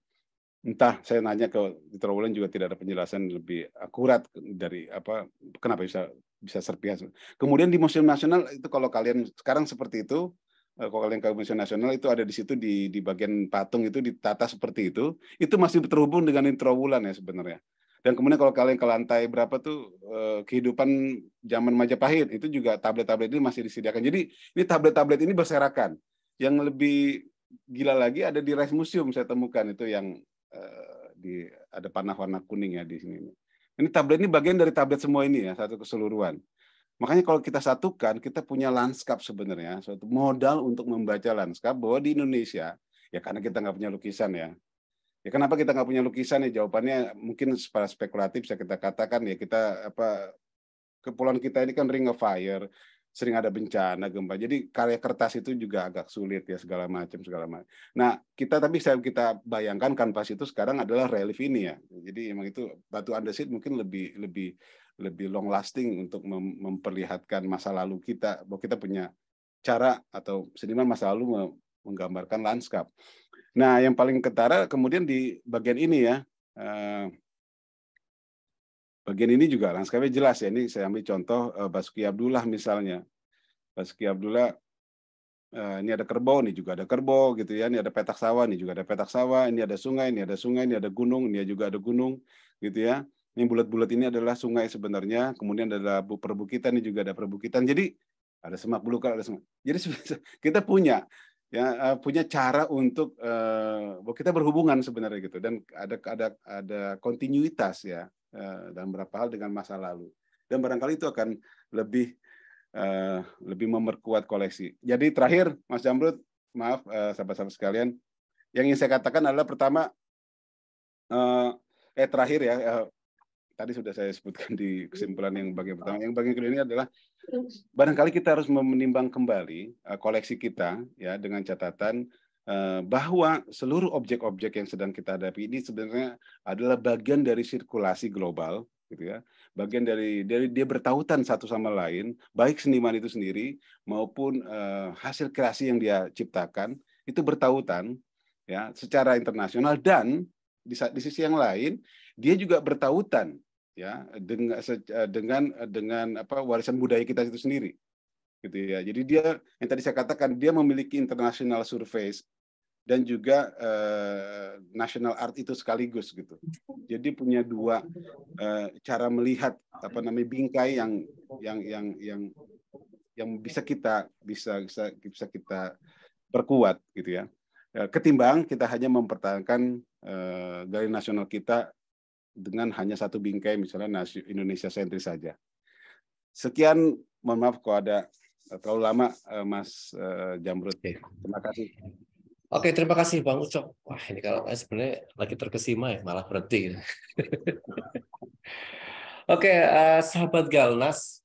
S5: Entah saya nanya ke di trawulan juga tidak ada penjelasan lebih akurat dari apa kenapa bisa bisa serpihan. Kemudian di Museum Nasional itu kalau kalian sekarang seperti itu, eh, kalau kalian ke Museum Nasional itu ada di situ di di bagian patung itu ditata seperti itu, itu masih terhubung dengan trawulan ya sebenarnya dan kemudian kalau kalian ke lantai berapa tuh eh, kehidupan zaman Majapahit itu juga tablet-tablet ini masih disediakan. Jadi ini tablet-tablet ini berserakan. Yang lebih gila lagi ada di Rice Museum saya temukan itu yang eh, di ada panah warna kuning ya di sini. Ini tablet ini bagian dari tablet semua ini ya satu keseluruhan. Makanya kalau kita satukan, kita punya lanskap sebenarnya, suatu modal untuk membaca lanskap bahwa di Indonesia, ya karena kita nggak punya lukisan ya, Ya kenapa kita nggak punya lukisan ya jawabannya mungkin secara spekulatif bisa kita katakan ya kita apa kepulauan kita ini kan ring of fire sering ada bencana gempa. Jadi karya kertas itu juga agak sulit ya segala macam segala macam. Nah kita tapi saya kita bayangkan kanvas itu sekarang adalah relief ini ya. Jadi emang itu batu andesit mungkin lebih lebih lebih long lasting untuk memperlihatkan masa lalu kita bahwa kita punya cara atau seniman masa lalu menggambarkan lanskap. Nah, yang paling ketara kemudian di bagian ini ya. Eh, bagian ini juga lanskapnya jelas ya. Ini saya ambil contoh eh, Basuki Abdullah misalnya. Basuki Abdullah eh, ini ada kerbau, ini juga ada kerbau gitu ya. Ini ada petak sawah, ini juga ada petak sawah. Ini ada sungai, ini ada sungai, ini ada gunung, ini juga ada gunung gitu ya. Ini bulat-bulat ini adalah sungai sebenarnya. Kemudian ada perbukitan, ini juga ada perbukitan. Jadi ada semak belukar, ada semak. Jadi kita punya ya eh, punya cara untuk uh, kita berhubungan sebenarnya gitu dan ada ada ada kontinuitas ya uh, dalam beberapa hal dengan masa lalu dan barangkali itu akan lebih uh, lebih memperkuat koleksi. Jadi terakhir Mas jamrud maaf sahabat sahabat-sahabat sekalian, yang ingin saya katakan adalah pertama uh, eh terakhir ya uh, tadi sudah saya sebutkan di iya. kesimpulan yang bagian pertama. Iya. Yang bagian kedua ini adalah barangkali kita harus menimbang kembali eh, koleksi kita ya dengan catatan eh, bahwa seluruh objek-objek yang sedang kita hadapi ini sebenarnya adalah bagian dari sirkulasi global gitu ya. Bagian dari dari dia bertautan satu sama lain, baik seniman itu sendiri maupun eh, hasil kreasi yang dia ciptakan itu bertautan ya secara internasional dan di, di sisi yang lain dia juga bertautan ya dengan eh, dengan dengan apa warisan budaya kita itu sendiri gitu ya jadi dia yang tadi saya katakan dia memiliki international surface dan juga eh, national art itu sekaligus gitu jadi punya dua eh, cara melihat apa namanya bingkai yang yang yang yang yang bisa kita bisa bisa bisa kita perkuat gitu ya eh, ketimbang kita hanya mempertahankan eh, gaya nasional kita dengan hanya satu bingkai misalnya Indonesia sentris saja. Sekian, mohon maaf kalau ada eh, terlalu lama eh, Mas eh, Jamrut. Terima kasih.
S4: Oke, terima kasih Bang Ucok. Wah, ini kalau saya sebenarnya lagi terkesima ya, malah berhenti. Oke, sahabat Galnas,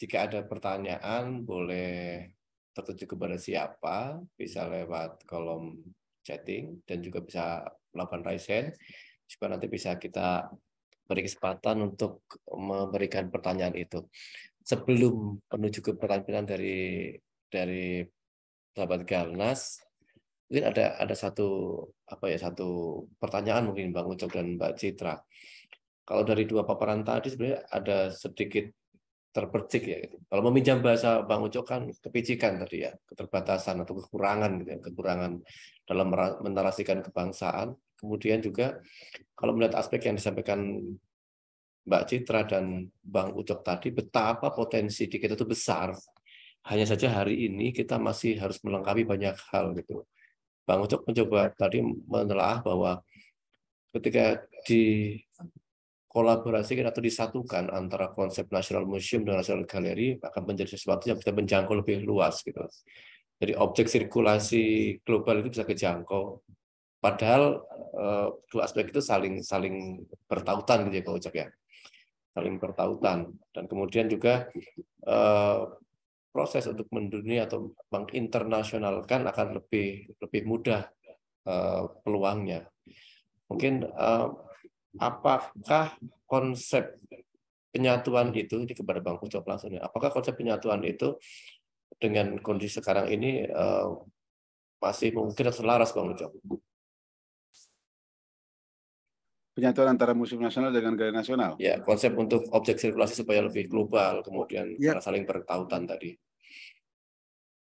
S4: jika ada pertanyaan boleh tertuju kepada siapa, bisa lewat kolom chatting dan juga bisa melakukan raise hand supaya nanti bisa kita beri kesempatan untuk memberikan pertanyaan itu. Sebelum menuju ke pertanyaan dari dari sahabat Galnas, mungkin ada ada satu apa ya satu pertanyaan mungkin Bang Ucok dan Mbak Citra. Kalau dari dua paparan tadi sebenarnya ada sedikit terpercik ya. Kalau meminjam bahasa Bang Ucok kan kepicikan tadi ya, keterbatasan atau kekurangan gitu ya, kekurangan dalam menarasikan kebangsaan. Kemudian juga kalau melihat aspek yang disampaikan Mbak Citra dan Bang Ucok tadi, betapa potensi di kita itu besar. Hanya saja hari ini kita masih harus melengkapi banyak hal gitu. Bang Ucok mencoba ya. tadi menelaah bahwa ketika di kolaborasikan atau disatukan antara konsep National Museum dan National Gallery akan menjadi sesuatu yang bisa menjangkau lebih luas gitu. Jadi objek sirkulasi global itu bisa kejangkau Padahal eh, dua aspek itu saling saling bertautan gitu ya Kak Ucap ya. Saling bertautan dan kemudian juga eh, proses untuk mendunia atau menginternasionalkan akan lebih lebih mudah eh, peluangnya. Mungkin apakah konsep penyatuan itu ini kepada Bang Ucap langsung ya. Apakah konsep penyatuan itu dengan kondisi sekarang ini masih mungkin selaras Bang Ucap?
S5: penyatuan antara museum nasional dengan gaya nasional. Ya, konsep untuk objek sirkulasi supaya lebih global, kemudian ya. saling bertautan tadi.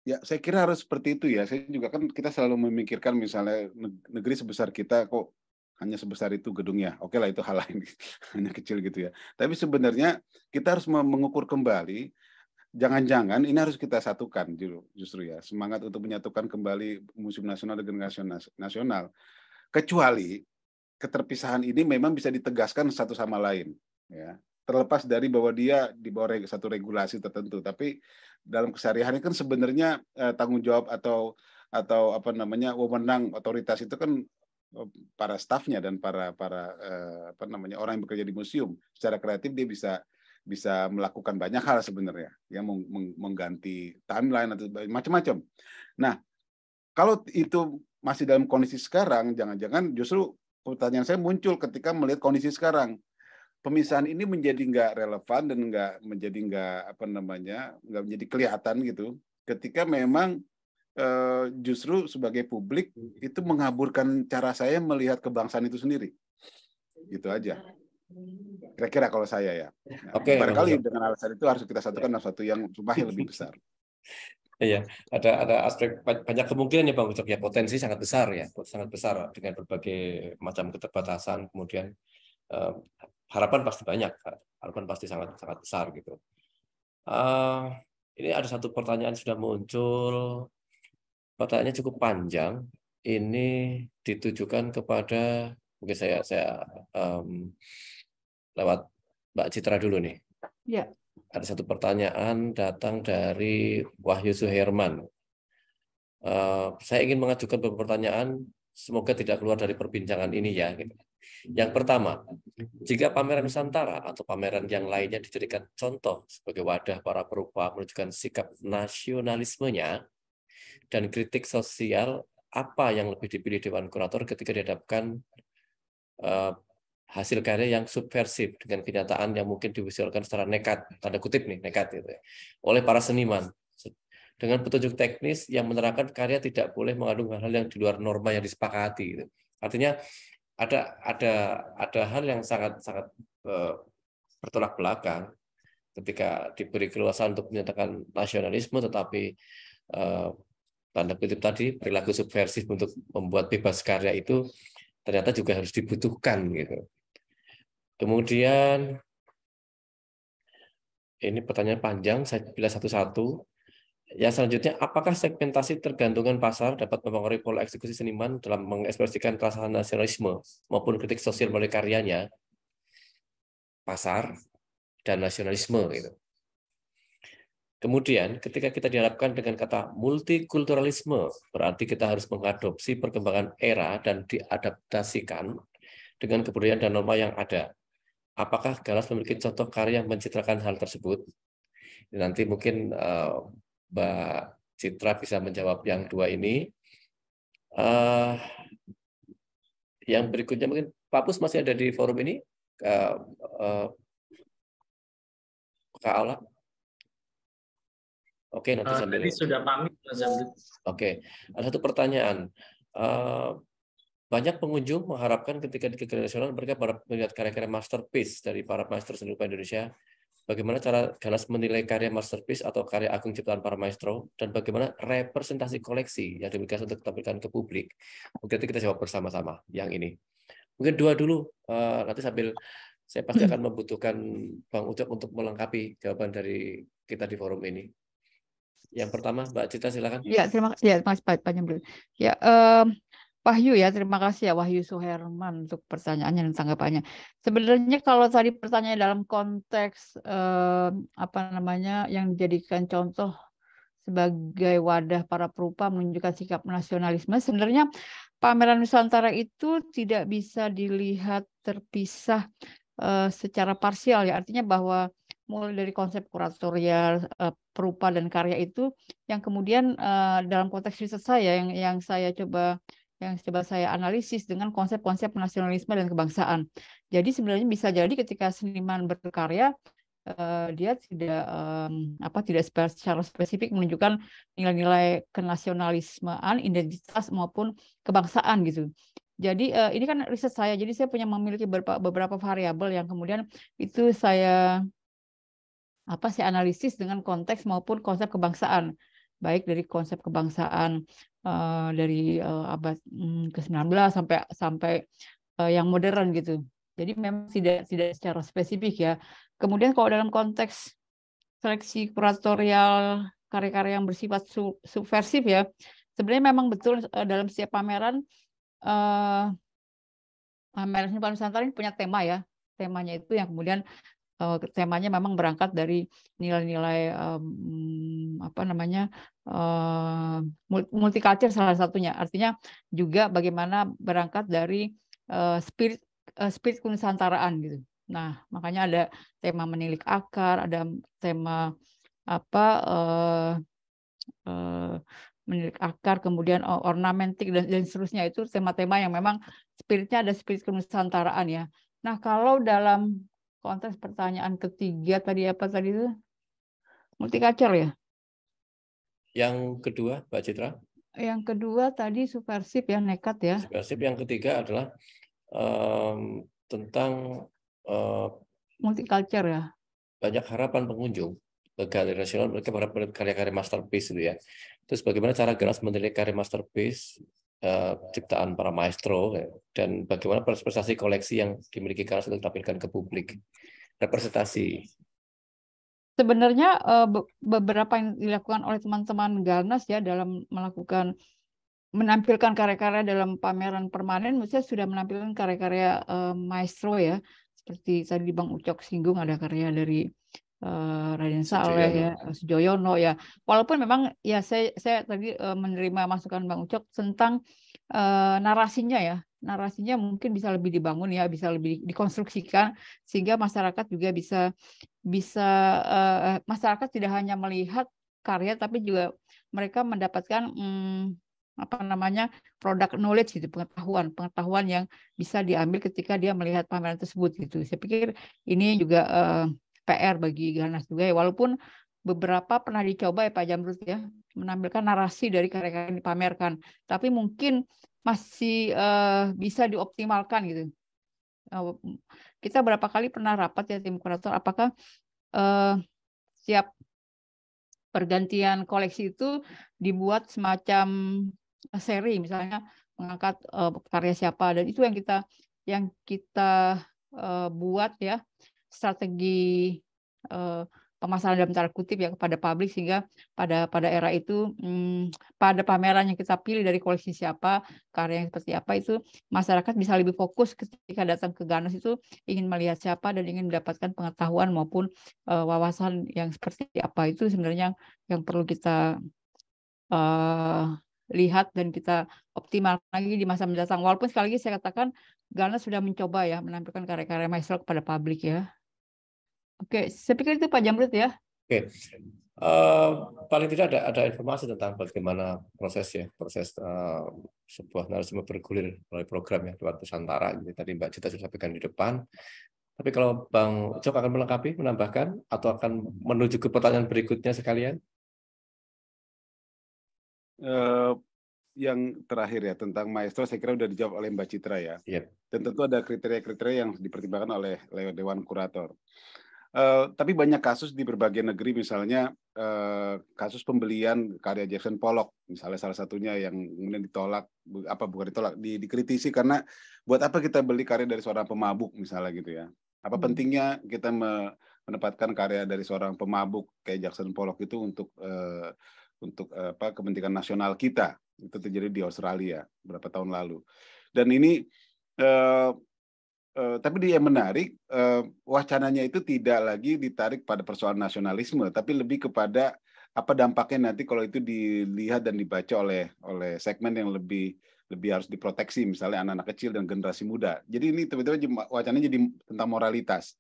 S5: Ya, saya kira harus seperti itu ya. Saya juga kan kita selalu memikirkan misalnya negeri sebesar kita kok hanya sebesar itu gedungnya. Oke lah itu hal lain, hanya kecil gitu ya. Tapi sebenarnya kita harus mengukur kembali jangan-jangan ini harus kita satukan justru ya semangat untuk menyatukan kembali musim nasional dengan nasional. Kecuali keterpisahan ini memang bisa ditegaskan satu sama lain ya terlepas dari bahwa dia di bawah satu regulasi tertentu tapi dalam kesehariannya kan sebenarnya eh, tanggung jawab atau atau apa namanya wewenang otoritas itu kan eh, para stafnya dan para para eh, apa namanya orang yang bekerja di museum secara kreatif dia bisa bisa melakukan banyak hal sebenarnya ya meng, meng, mengganti timeline atau macam-macam. Nah, kalau itu masih dalam kondisi sekarang jangan-jangan justru pertanyaan saya muncul ketika melihat kondisi sekarang. Pemisahan ini menjadi nggak relevan dan nggak menjadi nggak apa namanya nggak menjadi kelihatan gitu ketika memang eh, justru sebagai publik itu mengaburkan cara saya melihat kebangsaan itu sendiri gitu aja kira-kira kalau saya ya. Nah, Oke. Okay, Barangkali dengan alasan itu harus kita satukan dalam satu yang lebih besar.
S4: Iya, nah, ada ada aspek banyak kemungkinan ya Bang Ucok ya potensi sangat besar ya, sangat besar dengan berbagai macam keterbatasan kemudian eh, harapan pasti banyak, harapan pasti sangat sangat besar gitu. Uh, ini ada satu pertanyaan sudah muncul, pertanyaannya cukup panjang. Ini ditujukan kepada mungkin saya saya um, lewat Mbak Citra dulu nih. Ya ada satu pertanyaan datang dari Wahyu Suherman. Eh, saya ingin mengajukan beberapa pertanyaan, semoga tidak keluar dari perbincangan ini ya. Gitu. Yang pertama, jika pameran Nusantara atau pameran yang lainnya dijadikan contoh sebagai wadah para perupa menunjukkan sikap nasionalismenya dan kritik sosial, apa yang lebih dipilih Dewan Kurator ketika dihadapkan eh, hasil karya yang subversif dengan kenyataan yang mungkin diwujudkan secara nekat, tanda kutip nih, nekat itu, ya, oleh para seniman. Dengan petunjuk teknis yang menerangkan karya tidak boleh mengandung hal-hal yang di luar norma yang disepakati. Gitu. Artinya ada ada ada hal yang sangat sangat uh, bertolak belakang ketika diberi keluasan untuk menyatakan nasionalisme, tetapi uh, tanda kutip tadi perilaku subversif untuk membuat bebas karya itu ternyata juga harus dibutuhkan gitu. Kemudian ini pertanyaan panjang, saya pilih satu-satu. Ya selanjutnya, apakah segmentasi tergantungan pasar dapat mempengaruhi pola eksekusi seniman dalam mengekspresikan perasaan nasionalisme maupun kritik sosial melalui karyanya? Pasar dan nasionalisme gitu. Kemudian ketika kita dihadapkan dengan kata multikulturalisme, berarti kita harus mengadopsi perkembangan era dan diadaptasikan dengan kebudayaan dan norma yang ada apakah Galas memiliki iya. contoh karya yang mencitrakan hal tersebut? Nanti mungkin uh, Mbak Citra bisa menjawab yang dua ini. Uh, yang berikutnya mungkin Pak Pus masih ada di forum ini, uh, uh, Kak Aula. Oke, nanti uh, sambil. Tadi sudah pamit, Oke, Oke, ada satu pertanyaan. Uh, banyak pengunjung mengharapkan ketika di Galeri nasional mereka para melihat karya-karya masterpiece dari para master seni rupa Indonesia. Bagaimana cara Galas menilai karya masterpiece atau karya agung ciptaan para maestro dan bagaimana representasi koleksi yang diberikan untuk ditampilkan ke publik. Mungkin nanti kita jawab bersama-sama yang ini. Mungkin dua dulu uh, nanti sambil saya pasti akan membutuhkan Bang Ucok untuk melengkapi jawaban dari kita di forum ini. Yang pertama Mbak Cita silakan. Ya terima ya,
S3: kasih ya Mas Pak Panjang. Ya eh, Wahyu ya, terima kasih ya Wahyu Suherman untuk pertanyaannya dan tanggapannya. Sebenarnya kalau tadi pertanyaan dalam konteks eh, apa namanya yang dijadikan contoh sebagai wadah para perupa menunjukkan sikap nasionalisme, sebenarnya pameran Nusantara itu tidak bisa dilihat terpisah eh, secara parsial ya, artinya bahwa mulai dari konsep kuratorial eh, perupa dan karya itu yang kemudian eh, dalam konteks riset saya yang yang saya coba yang coba saya analisis dengan konsep-konsep nasionalisme dan kebangsaan. Jadi sebenarnya bisa jadi ketika seniman berkarya eh, dia tidak apa tidak secara spesifik menunjukkan nilai-nilai kenasionalismean, identitas maupun kebangsaan gitu. Jadi eh, ini kan riset saya. Jadi saya punya memiliki beberapa beberapa variabel yang kemudian itu saya apa sih analisis dengan konteks maupun konsep kebangsaan baik dari konsep kebangsaan uh, dari uh, abad hmm, ke-19 sampai sampai uh, yang modern gitu. Jadi memang tidak tidak secara spesifik ya. Kemudian kalau dalam konteks seleksi kuratorial karya-karya yang bersifat subversif ya, sebenarnya memang betul uh, dalam setiap pameran uh, pameran Nusantara ini punya tema ya. Temanya itu yang kemudian Eh, temanya memang berangkat dari nilai-nilai um, apa namanya eh, uh, multikultur salah satunya. Artinya juga bagaimana berangkat dari uh, spirit uh, spirit kenusantaraan gitu. Nah, makanya ada tema menilik akar, ada tema apa uh, uh, menilik akar, kemudian ornamentik dan, dan seterusnya itu tema-tema yang memang spiritnya ada spirit kenusantaraan ya. Nah, kalau dalam konteks pertanyaan ketiga tadi apa tadi itu? Multikacer ya?
S4: Yang kedua, Mbak Citra?
S3: Yang kedua tadi subversif ya, nekat ya.
S4: Subversif yang ketiga adalah um, tentang uh, eh,
S3: multikacer ya.
S4: Banyak harapan pengunjung ke galeri nasional mereka berharap karya-karya masterpiece itu ya. Terus bagaimana cara generasi menilai karya masterpiece Eh, ciptaan para maestro ya. dan bagaimana representasi koleksi yang dimiliki Kars itu ditampilkan ke publik representasi
S3: sebenarnya eh, beberapa yang dilakukan oleh teman-teman Garnas ya dalam melakukan menampilkan karya-karya dalam pameran permanen misalnya sudah menampilkan karya-karya eh, maestro ya seperti tadi Bang Ucok singgung ada karya dari uh, Raden Saleh ya, Sujoyono ya, eh, ya. Walaupun memang ya saya saya tadi uh, menerima masukan Bang Ucok tentang uh, narasinya ya. Narasinya mungkin bisa lebih dibangun ya, bisa lebih dikonstruksikan sehingga masyarakat juga bisa bisa uh, masyarakat tidak hanya melihat karya tapi juga mereka mendapatkan hmm, apa namanya produk knowledge gitu pengetahuan pengetahuan yang bisa diambil ketika dia melihat pameran tersebut gitu saya pikir ini juga uh, PR bagi Ganas juga ya walaupun beberapa pernah dicoba ya Pak Jamrus ya menampilkan narasi dari karya-karya yang dipamerkan tapi mungkin masih uh, bisa dioptimalkan gitu uh, kita berapa kali pernah rapat ya tim kurator apakah uh, setiap pergantian koleksi itu dibuat semacam seri misalnya mengangkat uh, karya siapa dan itu yang kita yang kita uh, buat ya strategi uh, pemasaran dalam tanda kutip ya kepada publik sehingga pada pada era itu hmm, pada pameran yang kita pilih dari koleksi siapa karya yang seperti apa itu masyarakat bisa lebih fokus ketika datang ke Ganas itu ingin melihat siapa dan ingin mendapatkan pengetahuan maupun uh, wawasan yang seperti apa itu sebenarnya yang, yang perlu kita uh, lihat dan kita optimal lagi di masa mendatang walaupun sekali lagi saya katakan Ganas sudah mencoba ya menampilkan karya-karya maestro kepada publik ya Oke, saya pikir itu Pak Jamrut ya. Oke.
S4: Uh, paling tidak ada ada informasi tentang bagaimana proses ya proses uh, sebuah narasumber bergulir melalui program ya lewat Nusantara. Jadi tadi Mbak Cita sudah sampaikan di depan. Tapi kalau Bang Cok akan melengkapi, menambahkan, atau akan menuju ke pertanyaan berikutnya sekalian?
S5: Uh, yang terakhir ya tentang maestro saya kira sudah dijawab oleh Mbak Citra ya. Yep. Iya. Dan tentu ada kriteria-kriteria yang dipertimbangkan oleh, oleh Dewan Kurator. Eh, tapi banyak kasus di berbagai negeri, misalnya uh, kasus pembelian karya Jackson Pollock, misalnya salah satunya yang kemudian ditolak, apa bukan ditolak, di, dikritisi karena buat apa kita beli karya dari seorang pemabuk misalnya gitu ya? Apa hmm. pentingnya kita me, menempatkan karya dari seorang pemabuk kayak Jackson Pollock itu untuk uh, untuk uh, apa kepentingan nasional kita? Itu terjadi di Australia beberapa tahun lalu, dan ini uh, Eh, tapi dia menarik uh, wacananya itu tidak lagi ditarik pada persoalan nasionalisme tapi lebih kepada apa dampaknya nanti kalau itu dilihat dan dibaca oleh oleh segmen yang lebih lebih harus diproteksi misalnya anak-anak kecil dan generasi muda jadi ini tiba-tiba wacananya jadi tentang moralitas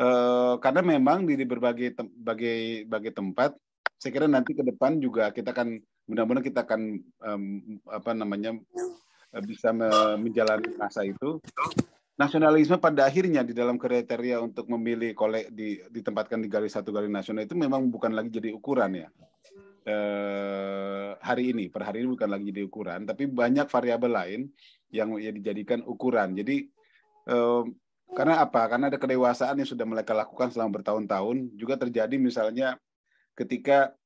S5: uh, karena memang di berbagai tem bagai, bagai tempat saya kira nanti ke depan juga kita akan mudah-mudahan kita akan um, apa namanya bisa menjalani masa itu nasionalisme pada akhirnya di dalam kriteria untuk memilih kolek di ditempatkan di garis satu garis nasional itu memang bukan lagi jadi ukuran ya. Eh, hari ini per hari ini bukan lagi jadi ukuran, tapi banyak variabel lain yang ya dijadikan ukuran. Jadi eh, karena apa? Karena ada kedewasaan yang sudah mereka lakukan selama bertahun-tahun juga terjadi misalnya ketika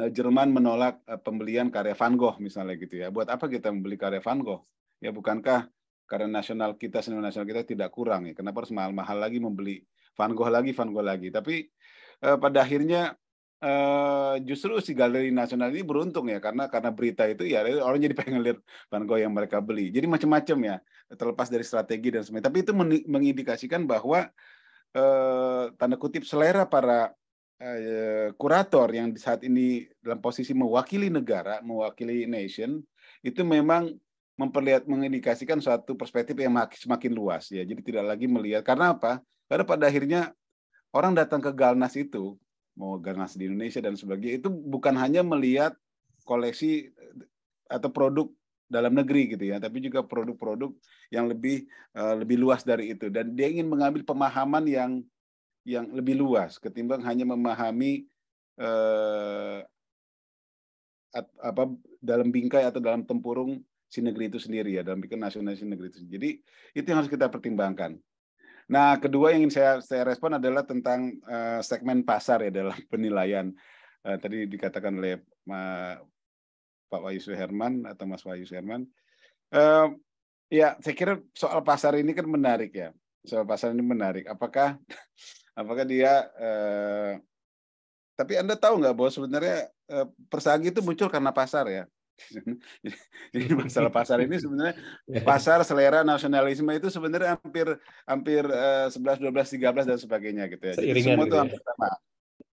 S5: eh, Jerman menolak eh, pembelian karya Van Gogh misalnya gitu ya. Buat apa kita membeli karya Van Gogh? Ya bukankah karena nasional kita seni nasional kita tidak kurang ya kenapa harus mahal-mahal lagi membeli Van Gogh lagi Van Gogh lagi tapi eh, pada akhirnya eh, justru si galeri nasional ini beruntung ya karena karena berita itu ya orang jadi pengen lihat Van Gogh yang mereka beli jadi macam-macam ya terlepas dari strategi dan semuanya tapi itu mengindikasikan bahwa eh, tanda kutip selera para eh, kurator yang saat ini dalam posisi mewakili negara, mewakili nation, itu memang memperlihat mengindikasikan suatu perspektif yang semakin luas ya. Jadi tidak lagi melihat karena apa? Karena pada akhirnya orang datang ke Galnas itu mau Galnas di Indonesia dan sebagainya itu bukan hanya melihat koleksi eh, atau produk dalam negeri gitu ya, tapi juga produk-produk yang lebih uh, lebih luas dari itu dan dia ingin mengambil pemahaman yang yang lebih luas ketimbang hanya memahami uh, at, apa dalam bingkai atau dalam tempurung si negeri itu sendiri ya dalam pikir nasionalis negeri itu. Jadi itu yang harus kita pertimbangkan. Nah, kedua yang ingin saya saya respon adalah tentang uh, segmen pasar ya dalam penilaian uh, tadi dikatakan oleh uh, Pak Wahyu Herman atau Mas Wahyu Herman. Uh, eh, ya, saya kira soal pasar ini kan menarik ya. Soal pasar ini menarik. Apakah apakah dia uh, tapi Anda tahu nggak bahwa sebenarnya uh, persaingan itu muncul karena pasar ya. Jadi masalah pasar ini sebenarnya ya. pasar selera nasionalisme itu sebenarnya hampir hampir eh, sebelas dua belas tiga belas dan sebagainya gitu ya. Jadi semua gitu itu ya. hampir sama.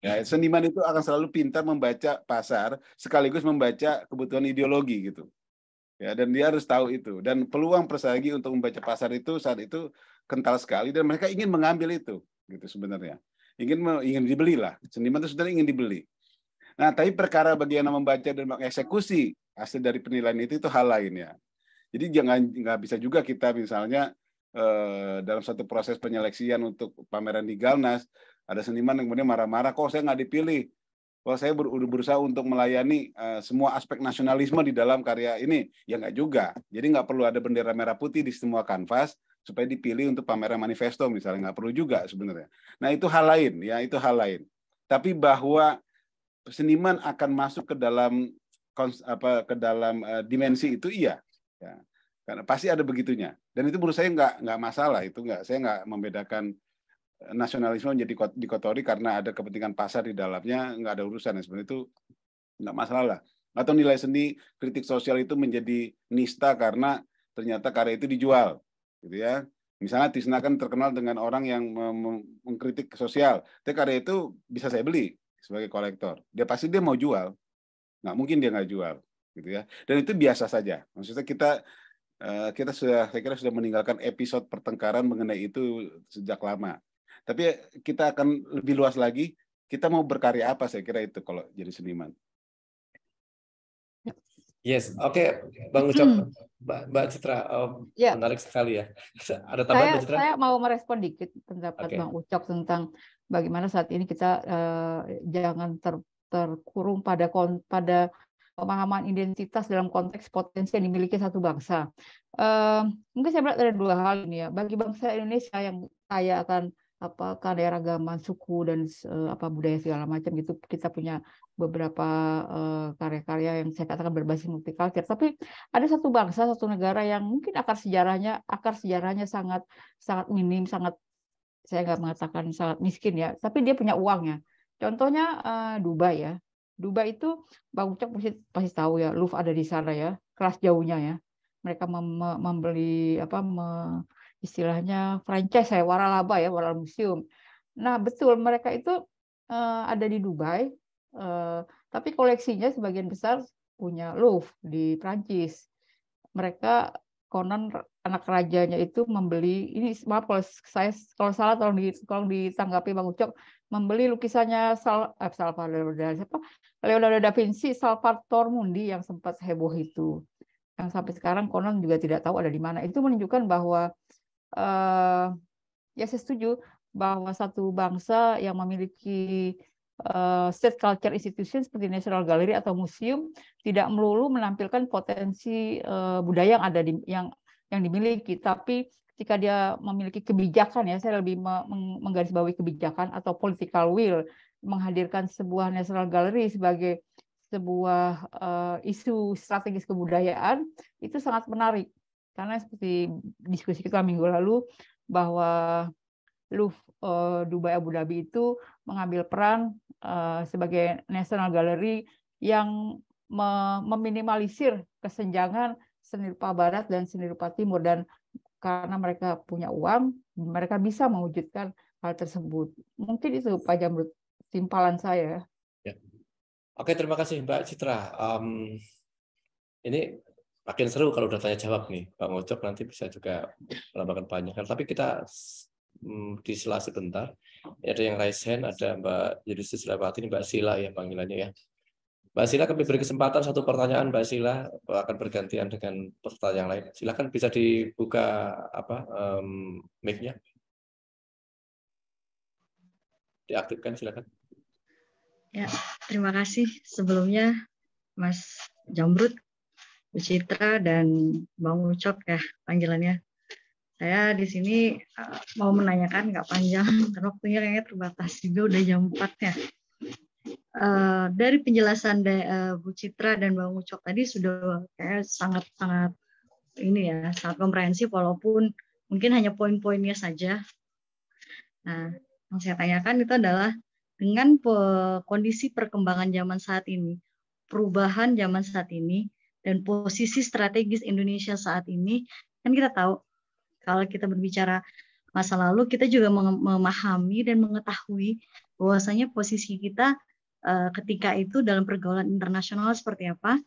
S5: Ya, seniman itu akan selalu pintar membaca pasar sekaligus membaca kebutuhan ideologi gitu. Ya, dan dia harus tahu itu dan peluang persagi untuk membaca pasar itu saat itu kental sekali dan mereka ingin mengambil itu gitu sebenarnya. Ingin ingin dibeli lah. Seniman itu sebenarnya ingin dibeli. Nah, tapi perkara bagaimana membaca dan mengeksekusi hasil dari penilaian itu itu hal lain ya. Jadi jangan nggak bisa juga kita misalnya eh, dalam satu proses penyeleksian untuk pameran di Galnas ada seniman yang kemudian marah-marah kok saya nggak dipilih. Kalau saya ber berusaha untuk melayani uh, semua aspek nasionalisme di dalam karya ini ya nggak juga. Jadi nggak perlu ada bendera merah putih di semua kanvas supaya dipilih untuk pameran manifesto misalnya nggak perlu juga sebenarnya. Nah itu hal lain ya itu hal lain. Tapi bahwa seniman akan masuk ke dalam kons, apa ke dalam uh, dimensi itu iya ya karena pasti ada begitunya dan itu menurut saya nggak nggak masalah itu nggak saya nggak membedakan eh, nasionalisme menjadi dikotori karena ada kepentingan pasar di dalamnya nggak ada urusan sebenarnya itu nggak masalah lah atau nilai seni kritik sosial itu menjadi nista karena ternyata karya itu dijual gitu ya misalnya Tisna kan terkenal dengan orang yang mengkritik sosial tapi karya itu bisa saya beli sebagai kolektor dia pasti dia mau jual nggak mungkin dia nggak jual gitu ya dan itu biasa saja maksudnya kita eh, kita sudah saya kira sudah meninggalkan episode pertengkaran mengenai itu sejak lama tapi kita akan lebih luas lagi kita mau berkarya apa saya kira itu kalau jadi seniman Yes, oke, okay. Bang Ucap, hmm. Mbak, Mbak Citra, um, ya. menarik sekali ya. Ada tambahan, saya, Mbak Citra?
S3: Saya mau merespon dikit pendapat okay. Bang Ucok tentang bagaimana saat ini kita uh, jangan ter, terkurung pada pada pemahaman identitas dalam konteks potensi yang dimiliki satu bangsa. Uh, mungkin saya melihat ada dua hal ini ya. Bagi bangsa Indonesia yang kaya akan apa keanekaragaman suku dan uh, apa budaya segala macam gitu kita punya beberapa e, karya-karya uh, yang saya katakan berbasis multikultural tapi ada satu bangsa satu negara yang mungkin akar sejarahnya akar sejarahnya sangat sangat minim sangat saya nggak mengatakan sangat miskin ya tapi dia punya uangnya Contohnya uh, Dubai ya. Dubai itu Bang Ucok pasti, pasti tahu ya, Luf ada di sana ya, kelas jauhnya ya. Mereka mem membeli apa me istilahnya franchise saya waralaba ya, waral museum. Nah, betul mereka itu uh, ada di Dubai uh, tapi koleksinya sebagian besar punya Louvre di Prancis. Mereka konon anak rajanya itu membeli ini maaf kalau saya kalau salah tolong tolong ditanggapi Bang Ucok membeli lukisannya Sal, eh, Salvador siapa? Leonardo da Vinci, Salvator Mundi yang sempat heboh itu, yang sampai sekarang konon juga tidak tahu ada di mana. Itu menunjukkan bahwa eh, ya saya setuju bahwa satu bangsa yang memiliki eh, state culture institution seperti National Gallery atau museum tidak melulu menampilkan potensi eh, budaya yang ada di yang yang dimiliki, tapi jika dia memiliki kebijakan ya saya lebih menggarisbawahi kebijakan atau political will menghadirkan sebuah national gallery sebagai sebuah uh, isu strategis kebudayaan itu sangat menarik karena seperti diskusi kita minggu lalu bahwa Louvre uh, Dubai Abu Dhabi itu mengambil peran uh, sebagai national gallery yang meminimalisir kesenjangan seni rupa barat dan seni rupa timur dan karena mereka punya uang, mereka bisa mewujudkan hal tersebut. Mungkin itu Pak Jamrut, timpalan saya.
S8: Ya.
S4: Oke, terima kasih Mbak Citra. Um, ini makin seru kalau udah tanya jawab nih, Pak Ngocok nanti bisa juga melambangkan banyak. Tapi kita um, di sela sebentar, ada yang raise hand, ada Mbak Yudhistis Rabati, Mbak Sila ya panggilannya ya. Mbak Sila kami beri kesempatan satu pertanyaan Mbak Sila akan bergantian dengan peserta yang lain. Silakan bisa dibuka apa um, mic-nya. Diaktifkan silakan.
S7: Ya, terima kasih sebelumnya Mas Jambrut, Bu Citra dan Bang Ucok ya panggilannya. Saya di sini eh, mau menanyakan nggak panjang karena waktunya kayaknya terbatas juga udah jam 4 ya. Eh, dari penjelasan de, uh, Bu Citra dan Bang Ucok tadi sudah kayak sangat sangat ini ya sangat komprehensif walaupun mungkin hanya poin-poinnya saja. Nah, yang saya tanyakan itu adalah dengan pe kondisi perkembangan zaman saat ini, perubahan zaman saat ini, dan posisi strategis Indonesia saat ini, kan kita tahu kalau kita berbicara masa lalu, kita juga memahami dan mengetahui bahwasanya posisi kita Eh, ketika itu dalam pergaulan internasional seperti apa.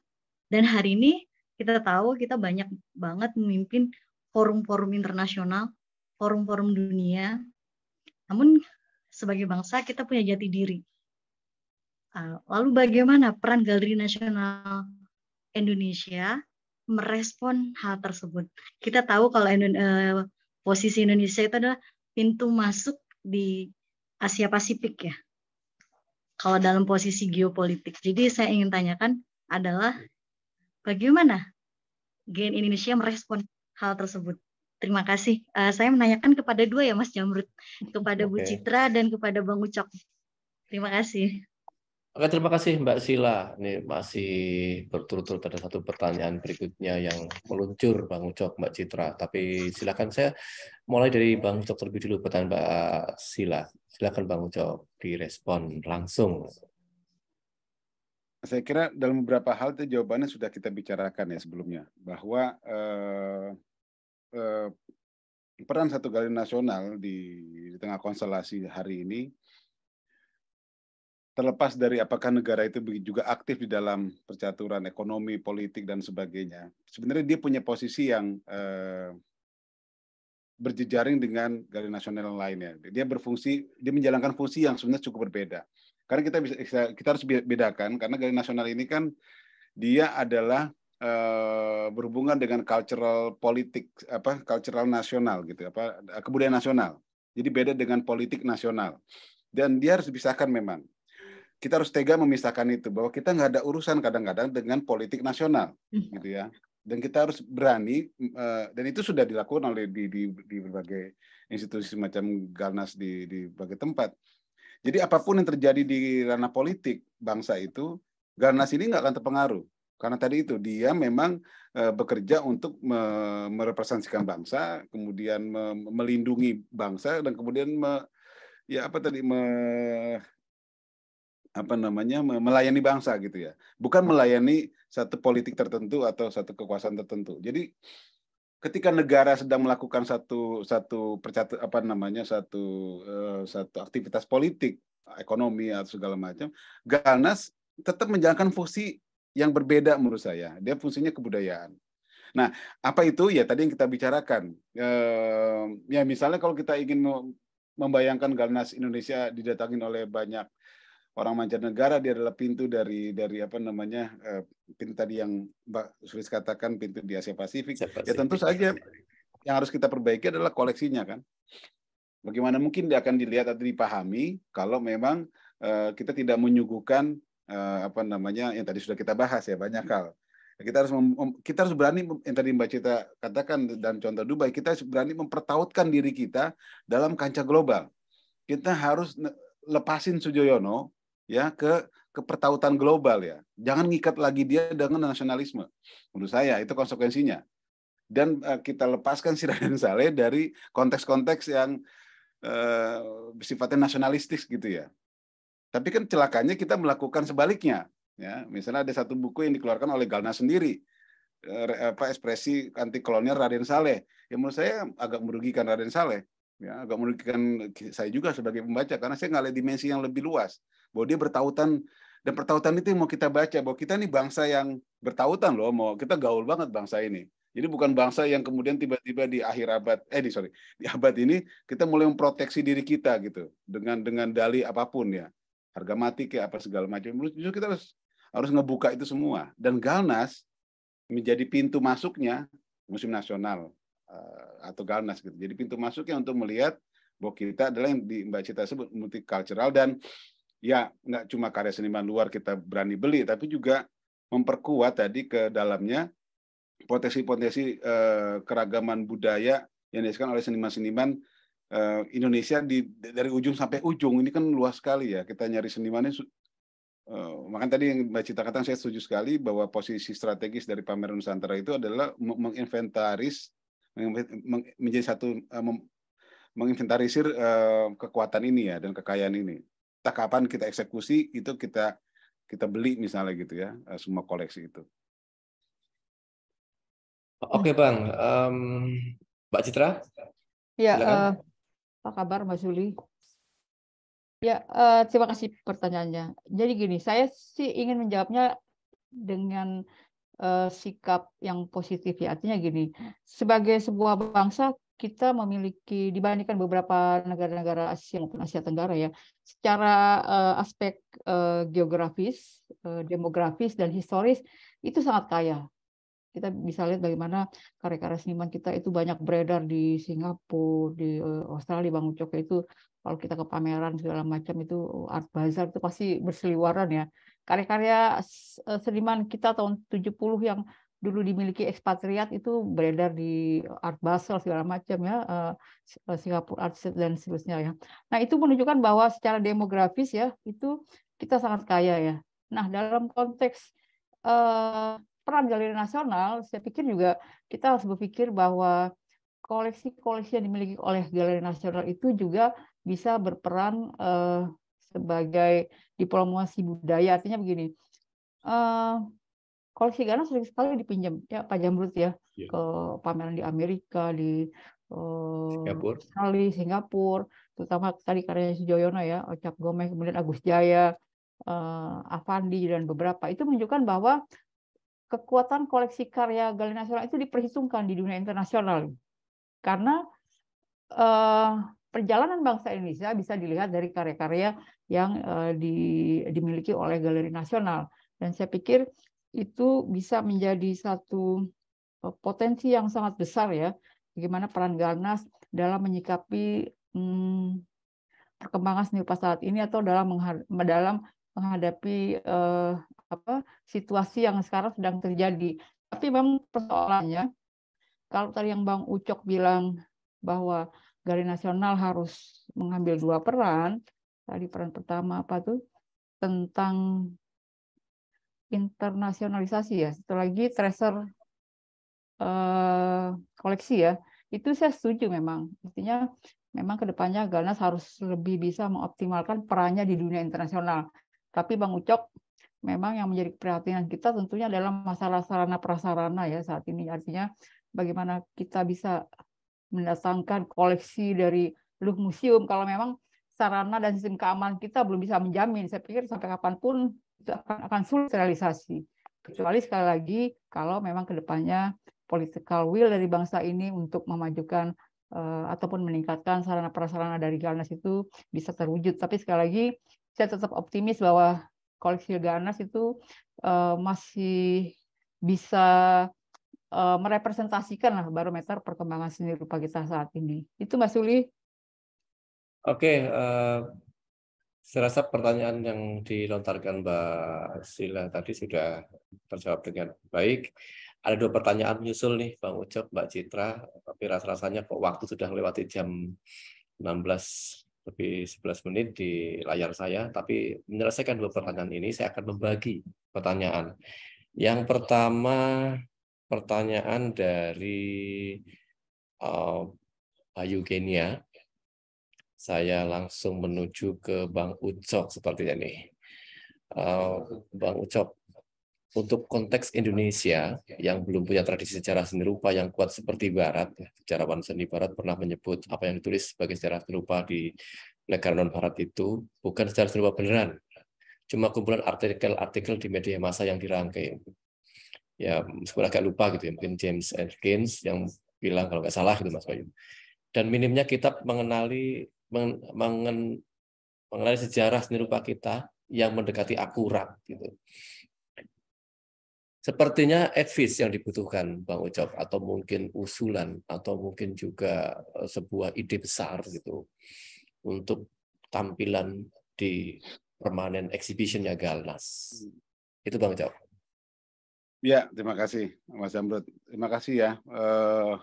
S7: Dan hari ini kita tahu kita banyak banget memimpin forum-forum internasional, forum-forum dunia. Namun sebagai bangsa kita punya jati diri. Eh, lalu bagaimana peran Galeri Nasional Indonesia merespon hal tersebut? Kita tahu kalau eh, posisi Indonesia itu adalah pintu masuk di Asia Pasifik ya kalau dalam posisi geopolitik. Jadi saya ingin tanyakan adalah bagaimana Gen Indonesia merespon hal tersebut. Terima kasih. Uh, saya menanyakan kepada dua ya Mas Jamrut, kepada okay. Bu Citra dan kepada Bang Ucok. Terima kasih.
S4: Oke, terima kasih Mbak Sila. Ini masih berturut-turut pada satu pertanyaan berikutnya yang meluncur Bang Ucok, Mbak Citra. Tapi silakan saya mulai dari Bang Ucok terlebih dulu pertanyaan Mbak Sila. Silakan Bang Ucok direspon langsung.
S5: Saya kira dalam beberapa hal itu jawabannya sudah kita bicarakan ya sebelumnya bahwa eh, eh, peran satu galeri nasional di, di tengah konstelasi hari ini terlepas dari apakah negara itu juga aktif di dalam percaturan ekonomi, politik dan sebagainya. Sebenarnya dia punya posisi yang eh, berjejaring dengan galeri nasional lainnya. Dia berfungsi, dia menjalankan fungsi yang sebenarnya cukup berbeda. Karena kita bisa kita harus bedakan karena galeri nasional ini kan dia adalah eh, berhubungan dengan cultural politik apa cultural nasional gitu apa kebudayaan nasional. Jadi beda dengan politik nasional. Dan dia harus dipisahkan memang kita harus tega memisahkan itu bahwa kita nggak ada urusan kadang-kadang dengan politik nasional mhm. gitu ya dan kita harus berani eh, dan itu sudah dilakukan oleh di, di, di berbagai institusi macam Galnas di, di berbagai tempat jadi apapun yang terjadi di ranah politik bangsa itu Galnas ini nggak akan terpengaruh karena tadi itu dia memang eh, bekerja untuk merepresentasikan bangsa kemudian melindungi bangsa dan kemudian me ya apa tadi me apa namanya melayani bangsa gitu ya bukan melayani satu politik tertentu atau satu kekuasaan tertentu jadi ketika negara sedang melakukan satu satu percatu apa namanya satu uh, satu aktivitas politik ekonomi atau segala macam Galnas tetap menjalankan fungsi yang berbeda menurut saya dia fungsinya kebudayaan nah apa itu ya tadi yang kita bicarakan uh, ya misalnya kalau kita ingin membayangkan Galnas Indonesia didatangi oleh banyak orang mancanegara dia adalah pintu dari dari apa namanya uh, pintu tadi yang Mbak Sulis katakan pintu di Asia Pasifik. Asia Pasifik. Ya tentu saja yang harus kita perbaiki adalah koleksinya kan. Bagaimana mungkin dia akan dilihat atau dipahami kalau memang uh, kita tidak menyuguhkan uh, apa namanya yang tadi sudah kita bahas ya banyak hal. Kita harus kita harus berani yang tadi Mbak Cita katakan dan contoh Dubai kita harus berani mempertautkan diri kita dalam kancah global. Kita harus lepasin Sujoyono ya ke kepertautan pertautan global ya. Jangan ngikat lagi dia dengan nasionalisme. Menurut saya itu konsekuensinya. Dan uh, kita lepaskan si Raden Saleh dari konteks-konteks yang uh, sifatnya nasionalistis gitu ya. Tapi kan celakanya kita melakukan sebaliknya. Ya, misalnya ada satu buku yang dikeluarkan oleh Galna sendiri uh, apa ekspresi anti kolonial Raden Saleh. Yang menurut saya agak merugikan Raden Saleh. Ya, agak merugikan saya juga sebagai pembaca karena saya nggak lihat dimensi yang lebih luas bahwa dia bertautan dan pertautan itu yang mau kita baca bahwa kita ini bangsa yang bertautan loh mau kita gaul banget bangsa ini jadi bukan bangsa yang kemudian tiba-tiba di akhir abad eh di sorry di abad ini kita mulai memproteksi diri kita gitu dengan dengan dali apapun ya harga mati kayak apa segala macam justru kita harus harus ngebuka itu semua dan Galnas menjadi pintu masuknya musim nasional eh, atau Galnas gitu jadi pintu masuknya untuk melihat bahwa kita adalah yang di Mbak Cita sebut multicultural dan ya nggak cuma karya seniman luar kita berani beli, tapi juga memperkuat tadi ke dalamnya potensi-potensi eh, keragaman budaya yang dihasilkan oleh seniman-seniman eh, Indonesia di, dari ujung sampai ujung. Ini kan luas sekali ya. Kita nyari senimannya Uh, makanya tadi yang Mbak Cita katakan saya setuju sekali bahwa posisi strategis dari pameran Nusantara itu adalah menginventaris menjadi satu uh, menginventarisir uh, kekuatan ini ya dan kekayaan ini entah kapan kita eksekusi itu kita kita beli misalnya gitu ya eh, semua koleksi itu. Oke bang, um, Mbak Citra.
S3: Ya, Pak uh, eh, apa kabar Mbak Suli? Ya, uh, terima kasih pertanyaannya. Jadi gini, saya sih ingin menjawabnya dengan uh, sikap yang positif ya. Artinya gini, sebagai sebuah bangsa kita memiliki dibandingkan beberapa negara-negara Asia maupun Asia Tenggara ya secara uh, aspek uh, geografis, uh, demografis dan historis itu sangat kaya. Kita bisa lihat bagaimana karya-karya seniman kita itu banyak beredar di Singapura, di uh, Australia, Ucok itu kalau kita ke pameran segala macam itu art bazar itu pasti berseliwaran ya. Karya-karya seniman kita tahun 70 yang dulu dimiliki ekspatriat itu beredar di Art Basel segala macam ya eh, eh, Singapura Art dan seterusnya ya. Nah itu menunjukkan bahwa secara demografis ya itu kita sangat kaya ya. Nah dalam konteks eh, peran galeri nasional saya pikir juga kita harus berpikir bahwa koleksi-koleksi yang dimiliki oleh galeri nasional itu juga bisa berperan eh, sebagai diplomasi budaya artinya begini. Eh, koleksi Ghana sering sekali dipinjam ya Pak Jamrut ya yeah. ke pameran di Amerika di eh, Singapura. Australia, Singapura, terutama tadi karyanya Joyono ya, Ocap Gomez, kemudian Agus Jaya, uh, Avandi dan beberapa itu menunjukkan bahwa kekuatan koleksi karya galeri nasional itu diperhitungkan di dunia internasional karena uh, perjalanan bangsa Indonesia bisa dilihat dari karya-karya yang uh, di, dimiliki oleh galeri nasional dan saya pikir itu bisa menjadi satu e, potensi yang sangat besar ya bagaimana peran Garnas dalam menyikapi hmm, perkembangan seni pasar saat ini atau dalam dalam menghadapi eh, apa situasi yang sekarang sedang terjadi. Tapi memang persoalannya kalau tadi yang Bang Ucok bilang bahwa Gari Nasional harus mengambil dua peran, tadi peran pertama apa tuh tentang internasionalisasi ya, satu lagi tracer uh, eh, koleksi ya. Itu saya setuju memang. Artinya memang kedepannya Galnas harus lebih bisa mengoptimalkan perannya di dunia internasional. Tapi Bang Ucok, memang yang menjadi perhatian kita tentunya dalam masalah sarana prasarana ya saat ini. Artinya bagaimana kita bisa mendatangkan koleksi dari luh Museum kalau memang sarana dan sistem keamanan kita belum bisa menjamin. Saya pikir sampai kapanpun itu akan akan sulit realisasi kecuali sekali lagi kalau memang kedepannya political will dari bangsa ini untuk memajukan uh, ataupun meningkatkan sarana prasarana dari Ganas itu bisa terwujud. Tapi sekali lagi saya tetap optimis bahwa koleksi Ganas itu uh, masih bisa uh, merepresentasikan lah barometer perkembangan seni rupa kita saat ini. Itu Mas Suli.
S4: Oke, okay, uh, saya rasa pertanyaan yang dilontarkan Mbak Sila tadi sudah terjawab dengan baik. Ada dua pertanyaan menyusul nih, Bang Ucok, Mbak Citra, tapi rasa rasanya kok waktu sudah melewati jam 16 lebih 11 menit di layar saya, tapi menyelesaikan dua pertanyaan ini saya akan membagi pertanyaan. Yang pertama pertanyaan dari uh, Bayu Genia saya langsung menuju ke Bang Ucok seperti ini, eh, Bang Ucok, untuk konteks Indonesia yang belum punya tradisi sejarah seni rupa yang kuat seperti Barat, sejarawan ya, seni Barat pernah menyebut apa yang ditulis sebagai sejarah seni rupa di negara non-Barat itu bukan sejarah seni rupa beneran, cuma kumpulan artikel-artikel di media massa yang dirangkai. Ya, sebenarnya agak lupa gitu ya, mungkin James Atkins yang bilang kalau nggak salah gitu Mas Bayu. Dan minimnya kitab mengenali mengen, mengenai sejarah seni rupa kita yang mendekati akurat gitu. Sepertinya advice yang dibutuhkan Bang Ucok atau mungkin usulan atau mungkin juga eh, sebuah ide besar gitu untuk tampilan di permanen exhibitionnya Galnas. Hmm. Itu Bang Ucok.
S5: Ya, terima kasih Mas Zamrud. Terima kasih ya eh,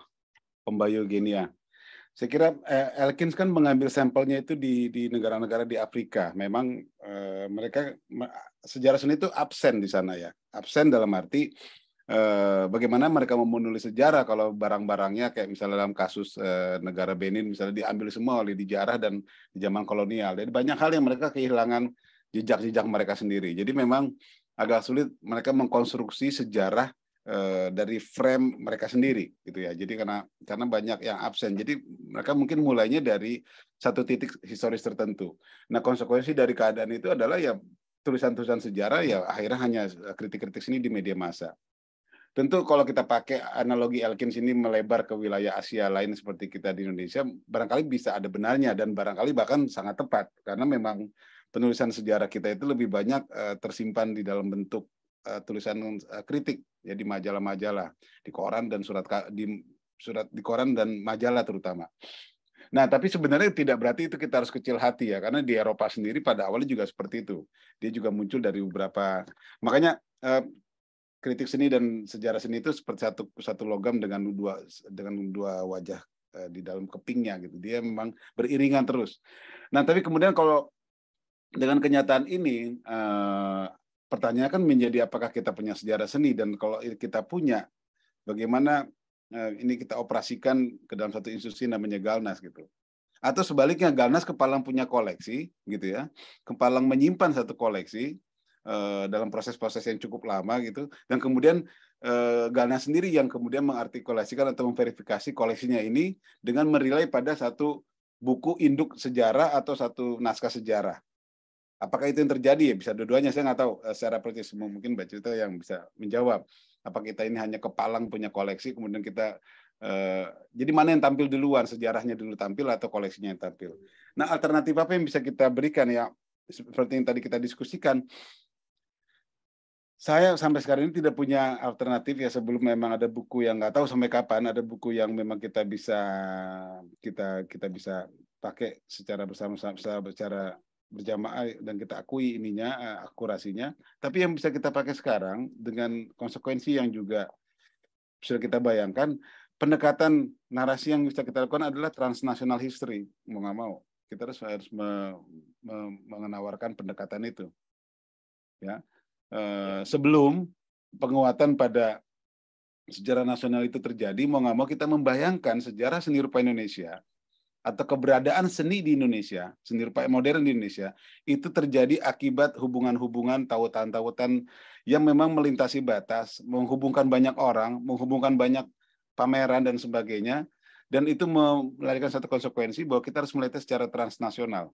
S5: Pembayu Genia. Saya kira eh, Elkins kan mengambil sampelnya itu di negara-negara di Afrika. Memang eh, mereka sejarah seni itu absen di sana ya. Absen dalam arti eh, bagaimana mereka mau menulis sejarah kalau barang-barangnya kayak misalnya dalam kasus eh, negara Benin misalnya diambil semua oleh dijarah dan zaman kolonial. Jadi banyak hal yang mereka kehilangan jejak-jejak mereka sendiri. Jadi memang agak sulit mereka mengkonstruksi sejarah Eh, dari frame mereka sendiri gitu ya. Jadi karena karena banyak yang absen, jadi mereka mungkin mulainya dari satu titik historis tertentu. Nah konsekuensi dari keadaan itu adalah ya tulisan-tulisan sejarah ya akhirnya hanya eh, kritik-kritik sini di media massa. Tentu kalau kita pakai analogi Elkin sini melebar ke wilayah Asia lain seperti kita di Indonesia, barangkali bisa ada benarnya dan barangkali bahkan sangat tepat karena memang penulisan sejarah kita itu lebih banyak eh, tersimpan di dalam bentuk tulisan kritik ya di majalah-majalah, di koran dan surat di surat di koran dan majalah terutama. Nah, tapi sebenarnya tidak berarti itu kita harus kecil hati ya, karena di Eropa sendiri pada awalnya juga seperti itu. Dia juga muncul dari beberapa makanya eh, kritik seni dan sejarah seni itu seperti satu satu logam dengan dua dengan dua wajah eh, di dalam kepingnya gitu. Dia memang beriringan terus. Nah, tapi kemudian kalau dengan kenyataan ini eh, pertanyaan kan menjadi apakah kita punya sejarah seni dan kalau kita punya bagaimana eh, ini kita operasikan ke dalam satu institusi namanya Galnas gitu. Atau sebaliknya Galnas kepalang punya koleksi gitu ya. Kepalang menyimpan satu koleksi eh, dalam proses-proses yang cukup lama gitu dan kemudian eh, Galnas sendiri yang kemudian mengartikulasikan atau memverifikasi koleksinya ini dengan merilai pada satu buku induk sejarah atau satu naskah sejarah Apakah itu yang terjadi? Ya, bisa dua-duanya, saya nggak tahu eh, secara persis. Mungkin Mbak Cerita yang bisa menjawab. Apa kita ini hanya kepalang punya koleksi, kemudian kita eh, jadi mana yang tampil duluan, sejarahnya dulu tampil atau koleksinya yang tampil. Nah, alternatif apa yang bisa kita berikan ya? Seperti yang tadi kita diskusikan, saya sampai sekarang ini tidak punya alternatif ya sebelum memang ada buku yang nggak tahu sampai kapan ada buku yang memang kita bisa kita kita bisa pakai secara bersama-sama secara berjamaah dan kita akui ininya eh, akurasinya. Tapi yang bisa kita pakai sekarang dengan konsekuensi yang juga sudah kita bayangkan, pendekatan narasi yang bisa kita lakukan adalah transnational history mau nggak mau. Kita harus harus me, me, menawarkan pendekatan itu. Ya, e, sebelum penguatan pada sejarah nasional itu terjadi, mau nggak mau kita membayangkan sejarah seni rupa Indonesia atau keberadaan seni di Indonesia, seni rupa modern di Indonesia, itu terjadi akibat hubungan-hubungan tautan-tautan yang memang melintasi batas, menghubungkan banyak orang, menghubungkan banyak pameran dan sebagainya, dan itu melahirkan satu konsekuensi bahwa kita harus melihatnya secara transnasional.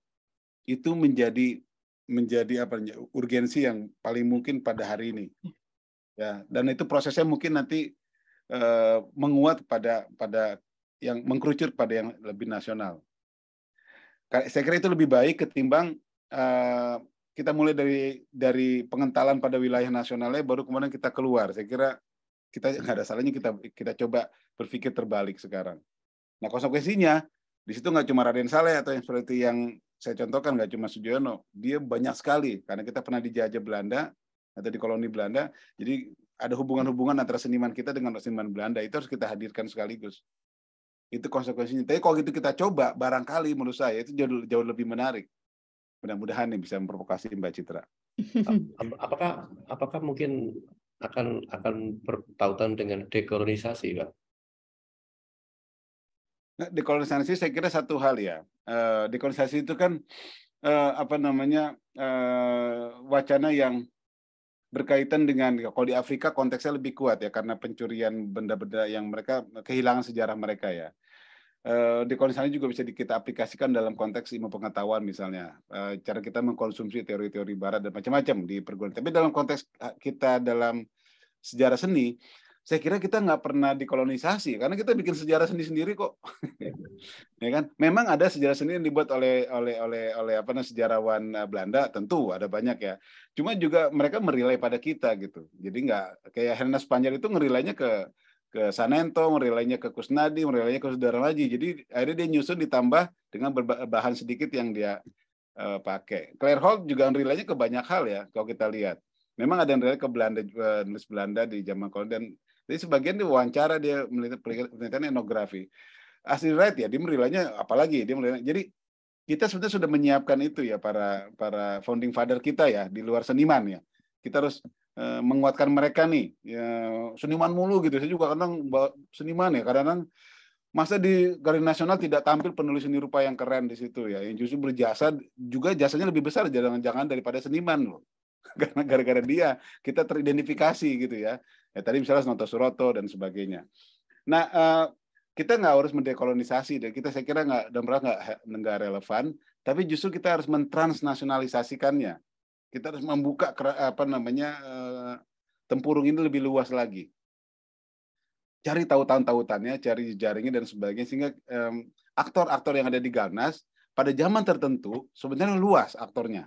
S5: Itu menjadi menjadi apa urgensi yang paling mungkin pada hari ini. Ya, dan itu prosesnya mungkin nanti uh, menguat pada pada yang mengkerucut pada yang lebih nasional. Saya kira itu lebih baik ketimbang uh, kita mulai dari dari pengentalan pada wilayah nasionalnya, baru kemudian kita keluar. Saya kira kita nggak ada salahnya kita kita coba berpikir terbalik sekarang. Nah konsekuensinya di situ nggak cuma Raden Saleh atau yang seperti yang saya contohkan nggak cuma Sujono, dia banyak sekali karena kita pernah dijajah Belanda atau di koloni Belanda, jadi ada hubungan-hubungan antara seniman kita dengan seniman Belanda itu harus kita hadirkan sekaligus itu konsekuensinya. Tapi kalau gitu kita coba, barangkali menurut saya itu jauh, jauh lebih menarik. Mudah-mudahan nih bisa memprovokasi Mbak Citra. apakah
S4: apakah mungkin akan akan bertautan dengan dekolonisasi, Pak?
S5: Nah, dekolonisasi saya kira satu hal ya. Eh, dekolonisasi itu kan eh, apa namanya eh, wacana yang berkaitan dengan kalau di Afrika konteksnya lebih kuat ya karena pencurian benda-benda yang mereka kehilangan sejarah mereka ya. Eh, di juga bisa kita aplikasikan dalam konteks ilmu pengetahuan misalnya eh, cara kita mengkonsumsi teori-teori barat dan macam-macam di perguruan tapi dalam konteks eh, kita dalam sejarah seni saya kira kita nggak pernah dikolonisasi karena kita bikin sejarah seni sendiri kok ya kan memang ada sejarah seni yang dibuat oleh oleh oleh oleh apa namanya sejarawan Belanda tentu ada banyak ya cuma juga mereka merilai pada kita gitu jadi nggak kayak Hernas Panjar itu ngerilainya ke ke Sanento, merelainya ke Kusnadi, merelainya ke Saudara lagi Jadi akhirnya dia nyusun ditambah dengan bahan sedikit yang dia uh, pakai. Claire Holt juga merilainya ke banyak hal ya, kalau kita lihat. Memang ada yang relay ke Belanda, eh, Belanda di zaman kolonial. Jadi sebagian dia wawancara, dia penelitian etnografi. Asli Wright ya, dia merilainya apalagi dia merilainya. Jadi kita sebenarnya sudah menyiapkan itu ya para para founding father kita ya di luar seniman ya. Kita harus Eh, menguatkan mereka nih ya seniman mulu gitu saya juga kadang seniman ya kadang masa di galeri nasional tidak tampil penulis seni rupa yang keren di situ ya yang justru berjasa juga jasanya lebih besar jangan-jangan daripada seniman loh karena gara-gara dia kita teridentifikasi gitu ya ya tadi misalnya Noto Suroto dan sebagainya nah eh, kita nggak harus mendekolonisasi dan kita saya kira nggak dan nggak nggak relevan tapi justru kita harus mentransnasionalisasikannya kita harus membuka apa namanya eh, tempurung ini lebih luas lagi. Cari tahu tautan-tautannya, cari jaringnya dan sebagainya sehingga aktor-aktor yang ada di Garnas pada zaman tertentu sebenarnya luas aktornya.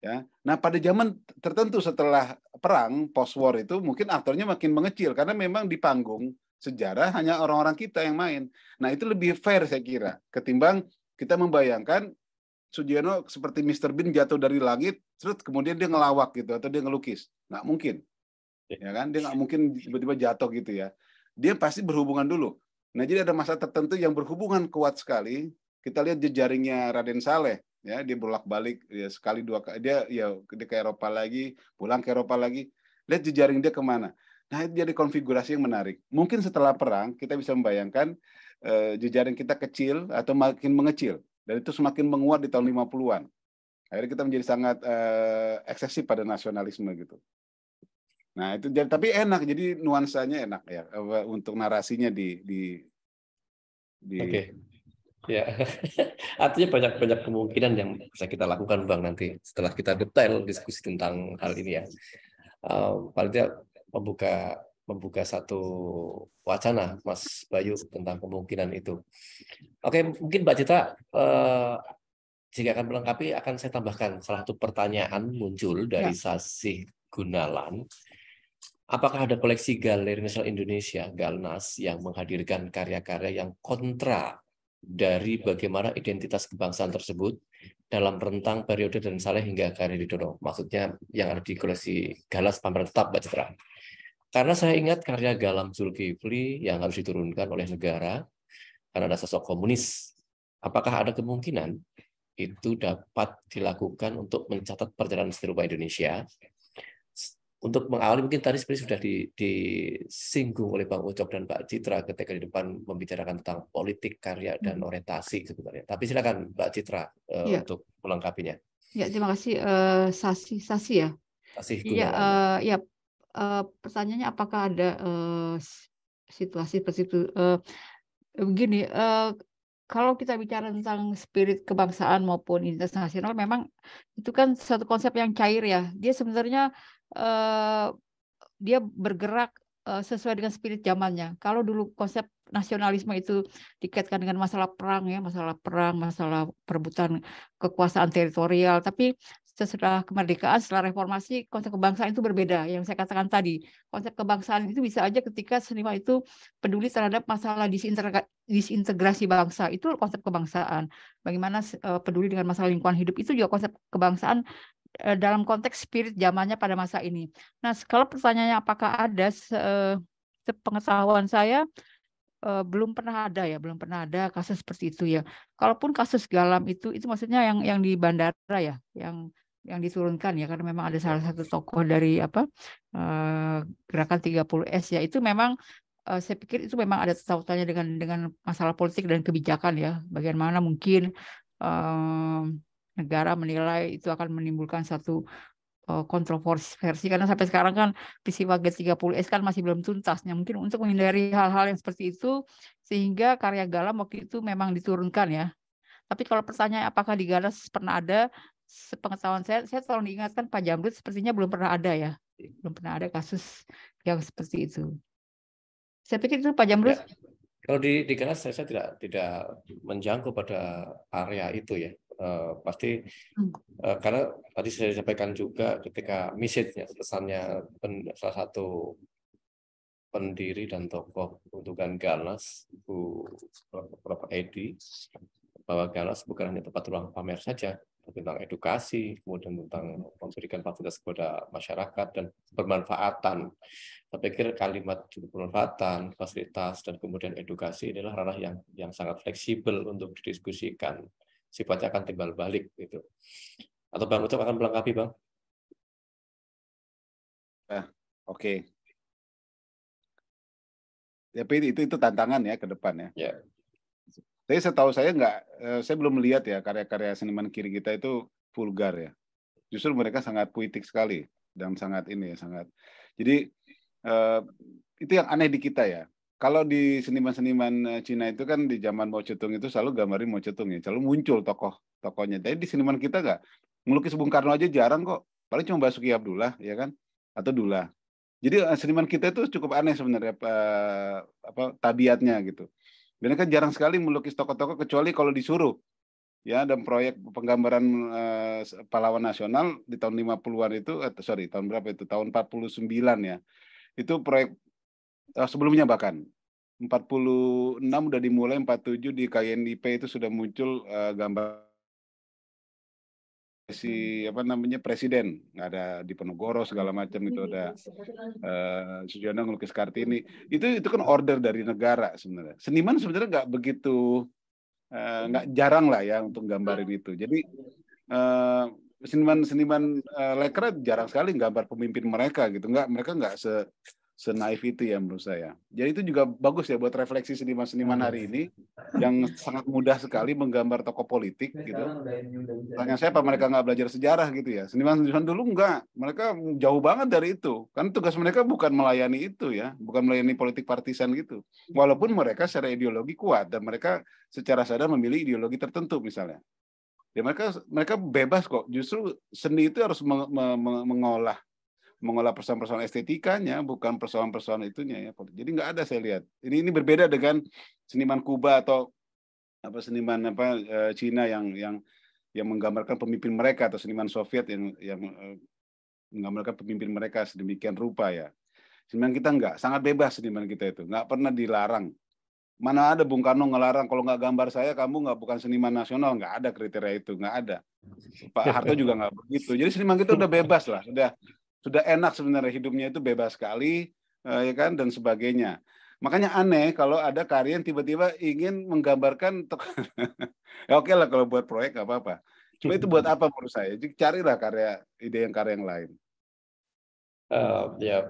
S5: Ya. Nah, pada zaman tertentu setelah perang post war itu mungkin aktornya makin mengecil karena memang di panggung sejarah hanya orang-orang kita yang main. Nah, itu lebih fair saya kira ketimbang kita membayangkan Sujiono seperti Mr. Bean jatuh dari langit, terus kemudian dia ngelawak gitu atau dia ngelukis. Nggak mungkin. Eh. Ya kan? Dia nggak mungkin tiba-tiba jatuh gitu ya. Dia pasti berhubungan dulu. Nah, jadi ada masa tertentu yang berhubungan kuat sekali. Kita lihat jejaringnya Raden Saleh ya dia bolak-balik ya sekali dua kali dia ya dia ke Eropa lagi pulang ke Eropa lagi lihat jejaring dia kemana nah itu jadi konfigurasi yang menarik mungkin setelah perang kita bisa membayangkan eh, jejaring kita kecil atau makin mengecil dan itu semakin menguat di tahun 50-an. Akhirnya kita menjadi sangat uh, eksesif pada nasionalisme gitu. Nah, itu jadi tapi enak jadi nuansanya enak ya eh, untuk narasinya di di di Oke. Okay.
S4: Ya. Artinya banyak-banyak kemungkinan yang bisa kita lakukan Bang nanti setelah kita detail diskusi tentang hal ini ya. Um, paling tidak membuka membuka satu wacana Mas Bayu tentang kemungkinan itu. Oke, mungkin Mbak Cita eh, jika akan melengkapi akan saya tambahkan salah satu pertanyaan muncul ya. dari ya. Sasi Gunalan. Apakah ada koleksi Galeri Nasional Indonesia (Galnas) yang menghadirkan karya-karya yang kontra dari bagaimana identitas kebangsaan tersebut dalam rentang periode dan Saleh hingga karya Widodo? Maksudnya yang ada di koleksi Galas pameran tetap, Mbak Citra. Karena saya ingat karya Galam Zulkifli yang harus diturunkan oleh negara karena ada sosok komunis. Apakah ada kemungkinan itu dapat dilakukan untuk mencatat perjalanan serupa Indonesia? Untuk mengawali mungkin tadi seperti sudah disinggung oleh Bang Ucok dan Pak Citra ketika di depan membicarakan tentang politik, karya, dan hmm. orientasi sebenarnya. Tapi silakan Mbak Citra ya. untuk melengkapinya.
S3: Ya, terima kasih eh, Sasi Sasi ya. Sasi iya, eh, ya uh, pertanyaannya apakah ada uh, situasi seperti uh, eh, begini uh, kalau kita bicara tentang spirit kebangsaan maupun internasional, memang itu kan satu konsep yang cair ya dia sebenarnya uh, dia bergerak uh, sesuai dengan spirit zamannya kalau dulu konsep nasionalisme itu dikaitkan dengan masalah perang ya masalah perang masalah perebutan kekuasaan teritorial tapi sesudah kemerdekaan, setelah reformasi, konsep kebangsaan itu berbeda. Yang saya katakan tadi, konsep kebangsaan itu bisa aja ketika seniman itu peduli terhadap masalah disintegrasi bangsa. Itu konsep kebangsaan. Bagaimana eh, peduli dengan masalah lingkungan hidup itu juga konsep kebangsaan eh, dalam konteks spirit zamannya pada masa ini. Nah, kalau pertanyaannya apakah ada sepengetahuan saya eh, belum pernah ada ya, belum pernah ada kasus seperti itu ya. Kalaupun kasus galam itu, itu maksudnya yang yang di bandara ya, yang yang diturunkan ya karena memang ada iya. salah satu tokoh dari apa eh, gerakan 30S ya itu memang eh, saya pikir itu memang ada tautannya dengan dengan masalah politik dan kebijakan ya bagaimana mungkin eh, negara menilai itu akan menimbulkan satu kontroversi karena sampai sekarang kan visi wajah 30 s kan masih belum tuntas. ya mungkin untuk menghindari hal-hal yang seperti itu sehingga karya Galam waktu itu memang diturunkan ya. Tapi kalau pertanyaan apakah di Galas pernah ada sepengetahuan saya, saya selalu diingatkan Pak Jamrut sepertinya belum pernah ada ya, belum pernah ada kasus yang seperti itu. Saya pikir itu Pak Jamrut.
S8: Ya.
S4: Kalau di di kelas saya, saya tidak tidak menjangkau pada area itu ya. Uh, pasti uh, karena tadi saya sampaikan juga ketika message-nya pesannya pen, salah satu pendiri dan tokoh keuntungan Ganas Bu Prof Edi bahwa Ganas bukan hanya tempat ruang pamer saja tentang edukasi, kemudian tentang hmm. memberikan fasilitas kepada masyarakat dan bermanfaatan. Saya pikir kalimat bermanfaatan, fasilitas, dan kemudian edukasi inilah ranah yang yang sangat fleksibel untuk didiskusikan. Sifatnya akan timbal balik gitu. Atau Bang Ucok akan melengkapi, Bang?
S5: Eh, oke. Okay. Tapi itu itu tantangan ya ke depan ya. Yeah. Tapi setahu saya nggak, eh, saya belum melihat ya karya-karya seniman kiri kita itu vulgar ya. Justru mereka sangat puitik sekali dan sangat ini ya sangat. Jadi eh, itu yang aneh di kita ya. Kalau di seniman-seniman eh, Cina itu kan di zaman Mao Zedong itu selalu gambarin Mao Zedong ya, selalu muncul tokoh-tokohnya. Tapi di seniman kita nggak, melukis Bung Karno aja jarang kok. Paling cuma Basuki Abdullah ya kan, atau Dula. Jadi seniman kita itu cukup aneh sebenarnya apa, apa tabiatnya gitu. Mereka jarang sekali melukis toko-toko kecuali kalau disuruh. Ya, dan proyek penggambaran uh, pahlawan nasional di tahun 50-an itu uh, sorry, tahun berapa itu? Tahun 49 ya. Itu proyek uh, sebelumnya bahkan 46 sudah dimulai 47 di KNIP itu sudah muncul uh, gambar si hmm. apa namanya presiden nggak ada di Penogoro segala hmm. macam itu ada
S8: uh,
S5: Sujono ngelukis kartini hmm. itu itu kan order dari negara sebenarnya seniman sebenarnya nggak begitu uh, jarang lah ya untuk gambarin itu jadi uh, eh, seniman seniman uh, lekra jarang sekali gambar pemimpin mereka gitu nggak mereka nggak se senaif itu ya menurut saya. Jadi itu juga bagus ya buat refleksi seniman-seniman hari ini yang sangat mudah sekali menggambar tokoh politik gitu. Tanya saya apa mereka nggak belajar sejarah gitu ya? Seniman-seniman dulu nggak, mereka jauh banget dari itu. Kan tugas mereka bukan melayani itu ya, bukan melayani politik partisan gitu. Walaupun mereka secara ideologi kuat dan mereka secara sadar memilih ideologi tertentu misalnya. Ya mereka mereka bebas kok. Justru seni itu harus mengolah mengolah persoalan-persoalan estetikanya, bukan persoalan-persoalan itunya ya. Jadi nggak ada saya lihat. Ini ini berbeda dengan seniman Kuba atau apa seniman apa eh, Cina yang yang yang menggambarkan pemimpin mereka atau seniman Soviet yang yang eh, menggambarkan pemimpin mereka sedemikian rupa ya. Seniman kita nggak sangat bebas seniman kita itu, nggak pernah dilarang. Mana ada Bung Karno ngelarang kalau nggak gambar saya kamu nggak bukan seniman nasional, nggak ada kriteria itu, nggak ada. Pak Harto juga nggak begitu. Jadi seniman kita udah bebas lah, sudah sudah enak sebenarnya hidupnya itu bebas sekali eh, ya kan dan sebagainya. Makanya aneh kalau ada karya yang tiba-tiba ingin menggambarkan ya oke okay lah kalau buat proyek nggak apa-apa. Cuma itu buat apa menurut saya? Jadi carilah karya ide yang karya yang lain.
S4: Uh, ya,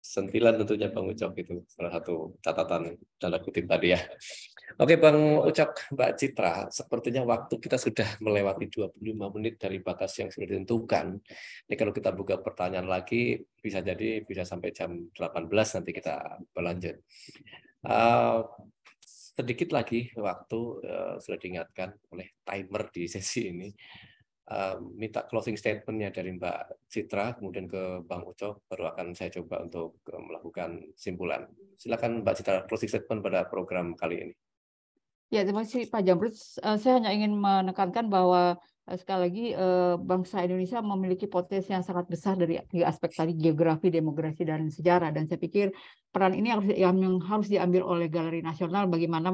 S4: sentilan tentunya Bang Ucok itu salah satu catatan dalam kutip tadi ya. Oke Bang Ucok, Mbak Citra, sepertinya waktu kita sudah melewati 25 menit dari batas yang sudah ditentukan. Ini kalau kita buka pertanyaan lagi, bisa jadi bisa sampai jam 18 nanti kita berlanjut. Uh, sedikit lagi waktu uh, sudah diingatkan oleh timer di sesi ini minta closing statementnya dari Mbak Citra, kemudian ke Bang Uco, baru akan saya coba untuk eh, melakukan simpulan. Silakan Mbak Citra closing statement pada program kali ini.
S3: Ya, terima kasih Pak Jamrud eh, Saya hanya ingin menekankan bahwa eh, sekali lagi bangsa Indonesia memiliki potensi yang sangat besar dari aspek tadi geografi, demografi dan sejarah dan saya pikir peran ini yang harus diambil oleh Galeri Nasional bagaimana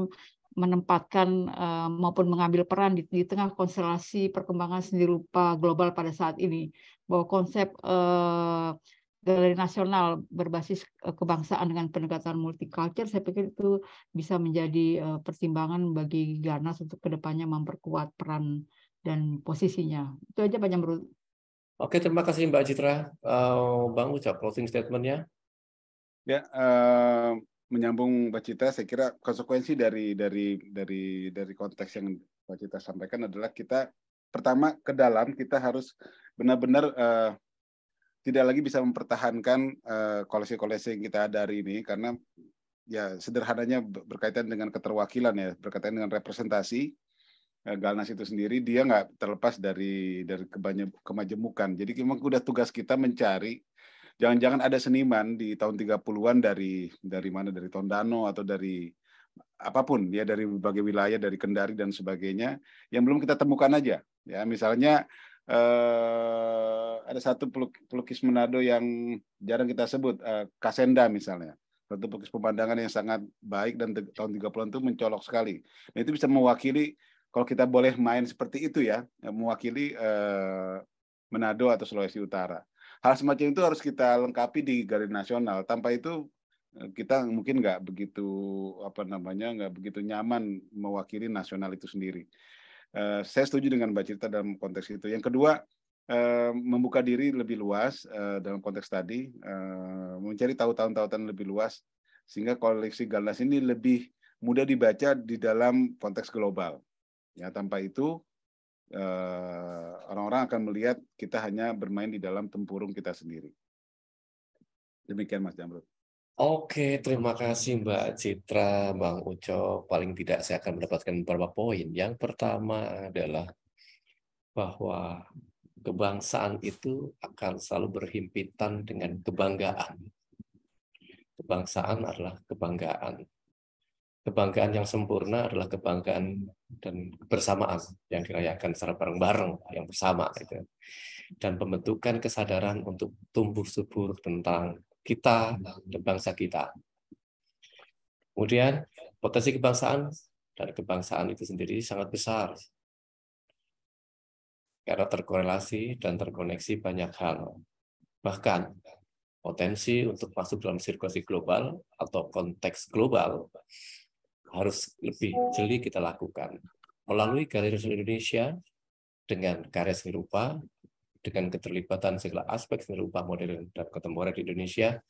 S3: menempatkan uh, maupun mengambil peran di, di tengah konstelasi perkembangan seni rupa global pada saat ini bahwa konsep uh, galeri nasional berbasis eh, kebangsaan dengan pendekatan multicultural saya pikir itu bisa menjadi pertimbangan bagi Garnas untuk kedepannya memperkuat peran dan posisinya itu aja banyak menurut
S4: Oke terima kasih Mbak Citra uh, Bang ucap closing statementnya
S5: ya uh menyambung Mbak Cita, saya kira konsekuensi dari dari dari dari konteks yang Mbak Cita sampaikan adalah kita pertama ke dalam kita harus benar-benar uh, tidak lagi bisa mempertahankan eh, koleksi-koleksi uh, yang kita ada hari ini karena ya sederhananya berkaitan dengan keterwakilan ya berkaitan dengan representasi uh, Galnas itu sendiri dia nggak terlepas dari dari kebanyak kemajemukan jadi memang udah tugas kita mencari jangan-jangan ada seniman di tahun 30-an dari dari mana dari Tondano atau dari apapun ya dari berbagai wilayah dari Kendari dan sebagainya yang belum kita temukan aja ya misalnya eh, ada satu pelukis Manado yang jarang kita sebut eh, Kasenda misalnya satu pelukis pemandangan yang sangat baik dan tahun 30-an itu mencolok sekali nah, itu bisa mewakili kalau kita boleh main seperti itu ya mewakili eh, Manado atau Sulawesi Utara hal semacam itu harus kita lengkapi di garis nasional. Tanpa itu eh, kita mungkin nggak begitu apa namanya nggak begitu nyaman mewakili nasional itu sendiri. Uh, saya setuju dengan Mbak Cita dalam konteks itu. Yang kedua uh, membuka diri lebih luas uh, dalam konteks tadi mencari tahu tahun tahun lebih luas sehingga koleksi Galas ini lebih mudah dibaca di dalam konteks global. Ya tanpa itu Eh, orang-orang akan melihat kita hanya bermain di dalam tempurung kita sendiri. Demikian Mas Jamrud.
S4: Oke, terima kasih Mbak Citra, Bang Uco. Paling tidak saya akan mendapatkan beberapa poin. Yang pertama adalah bahwa kebangsaan itu akan selalu berhimpitan dengan kebanggaan. Kebangsaan adalah kebanggaan kebanggaan yang sempurna adalah kebanggaan dan kebersamaan yang dirayakan secara bareng-bareng yang bersama gitu. dan pembentukan kesadaran untuk tumbuh subur tentang kita dan bangsa kita kemudian potensi kebangsaan dan kebangsaan itu sendiri sangat besar karena terkorelasi dan terkoneksi banyak hal bahkan potensi untuk masuk dalam sirkulasi global atau konteks global harus lebih jeli kita lakukan. Melalui Galeri Seni Indonesia, dengan karya seni rupa, dengan keterlibatan segala aspek seni rupa modern dan kontemporer di Indonesia,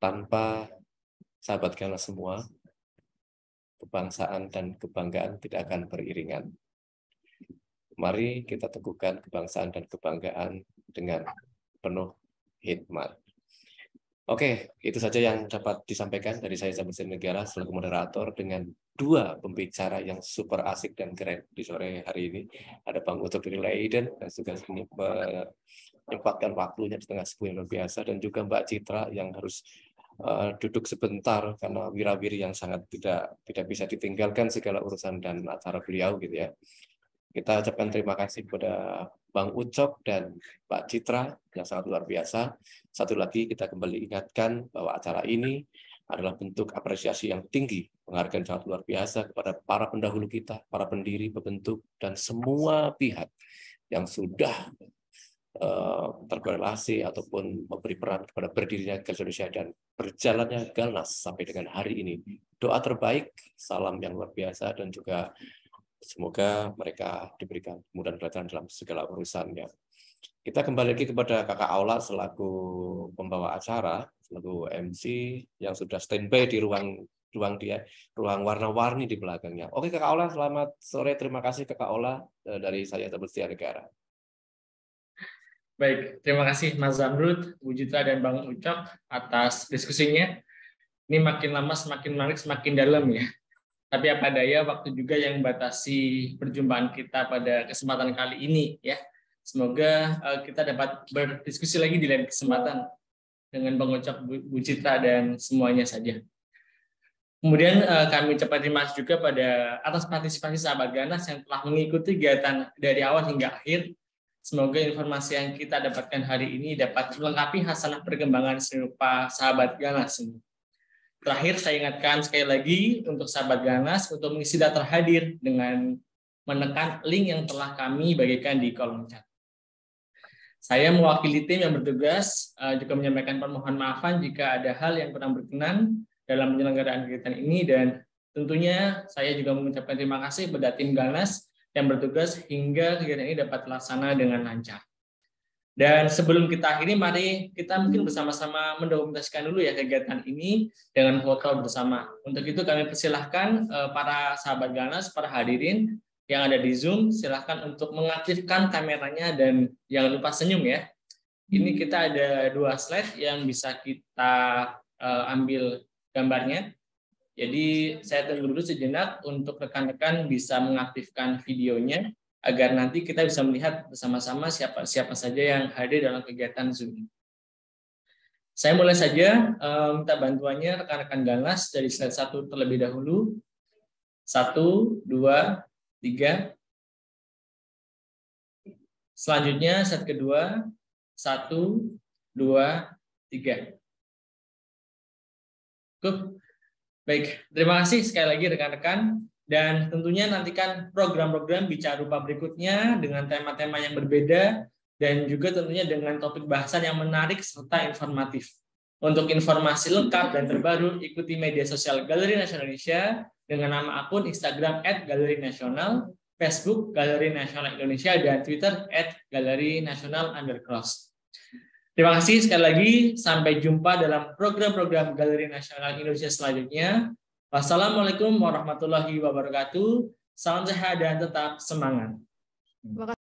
S4: tanpa sahabat kita semua, kebangsaan dan kebanggaan tidak akan beriringan. Mari kita teguhkan kebangsaan dan kebanggaan dengan penuh hikmat. Oke, itu saja yang dapat disampaikan dari saya Sabun Negara selaku moderator dengan dua pembicara yang super asik dan keren di sore hari ini. Ada Bang Utut dari Leiden dan juga menyempatkan waktunya di tengah sepuluh yang luar biasa dan juga Mbak Citra yang harus uh, duduk sebentar karena wirawiri yang sangat tidak tidak bisa ditinggalkan segala urusan dan acara beliau gitu ya. Kita ucapkan terima kasih kepada Bang Ucok dan Pak Citra yang sangat luar biasa. Satu lagi kita kembali ingatkan bahwa acara ini adalah bentuk apresiasi yang tinggi, penghargaan sangat luar biasa kepada para pendahulu kita, para pendiri, pembentuk, dan semua pihak yang sudah uh, terkorelasi ataupun memberi peran kepada berdirinya ke Indonesia dan berjalannya Galnas sampai dengan hari ini. Doa terbaik, salam yang luar biasa, dan juga Semoga mereka diberikan kemudahan kelancaran dalam segala urusannya. Kita kembali lagi kepada Kakak Aula selaku pembawa acara, selaku MC yang sudah standby di ruang ruang dia, ruang warna-warni di belakangnya. Oke Kakak Aula, selamat sore. Terima kasih Kakak Aula eh, dari saya Setia Negara.
S1: Baik, terima kasih Mas Zamrud, Bu Citra, dan Bang Ucok atas diskusinya. Ini makin lama semakin menarik, semakin dalam ya tapi apa daya waktu juga yang batasi perjumpaan kita pada kesempatan kali ini ya. Semoga uh, kita dapat berdiskusi lagi di lain kesempatan dengan Bang Ucap, Bu Citra dan semuanya saja.
S8: Kemudian uh,
S1: kami ucapkan terima kasih juga pada atas partisipasi sahabat Ganas yang telah mengikuti kegiatan dari awal hingga akhir. Semoga informasi yang kita dapatkan hari ini dapat melengkapi hasanah perkembangan serupa sahabat Ganas ini. Terakhir saya ingatkan sekali lagi untuk sahabat Ganas untuk mengisi data hadir dengan menekan link yang telah kami bagikan di kolom chat. Saya mewakili tim yang bertugas eh, juga menyampaikan permohonan maafan jika ada hal yang kurang berkenan dalam penyelenggaraan kegiatan ini dan tentunya saya juga mengucapkan terima kasih kepada tim Ganas yang bertugas hingga kegiatan ini dapat terlaksana dengan lancar. Dan sebelum kita akhiri, mari kita mungkin hmm. bersama-sama mendokumentasikan dulu ya kegiatan ini dengan foto bersama. Untuk itu kami persilahkan eh, para sahabat Ganas, para hadirin yang ada di Zoom, silahkan untuk mengaktifkan kameranya dan jangan lupa senyum ya. Ini hmm. kita ada dua slide yang bisa kita eh, ambil gambarnya. Jadi saya tunggu dulu sejenak untuk rekan-rekan bisa mengaktifkan videonya agar nanti kita bisa melihat bersama-sama siapa siapa saja yang hadir dalam kegiatan Zoom. Saya mulai saja eh, minta bantuannya rekan-rekan Ganas dari slide satu terlebih dahulu. satu dua tiga.
S6: Selanjutnya set kedua. satu
S1: dua tiga. Cukup. Baik, terima kasih sekali lagi rekan-rekan. Dan tentunya nantikan program-program bicara rupa berikutnya dengan tema-tema yang berbeda dan juga tentunya dengan topik bahasan yang menarik serta informatif. Untuk informasi lengkap dan terbaru, ikuti media sosial Galeri Nasional Indonesia dengan nama akun Instagram at Galeri Nasional, Facebook Galeri Nasional Indonesia, dan Twitter at Galeri Nasional Undercross. Terima kasih sekali lagi. Sampai jumpa dalam program-program Galeri Nasional Indonesia selanjutnya. Wassalamualaikum warahmatullahi wabarakatuh. Salam sehat dan tetap
S6: semangat. Hmm.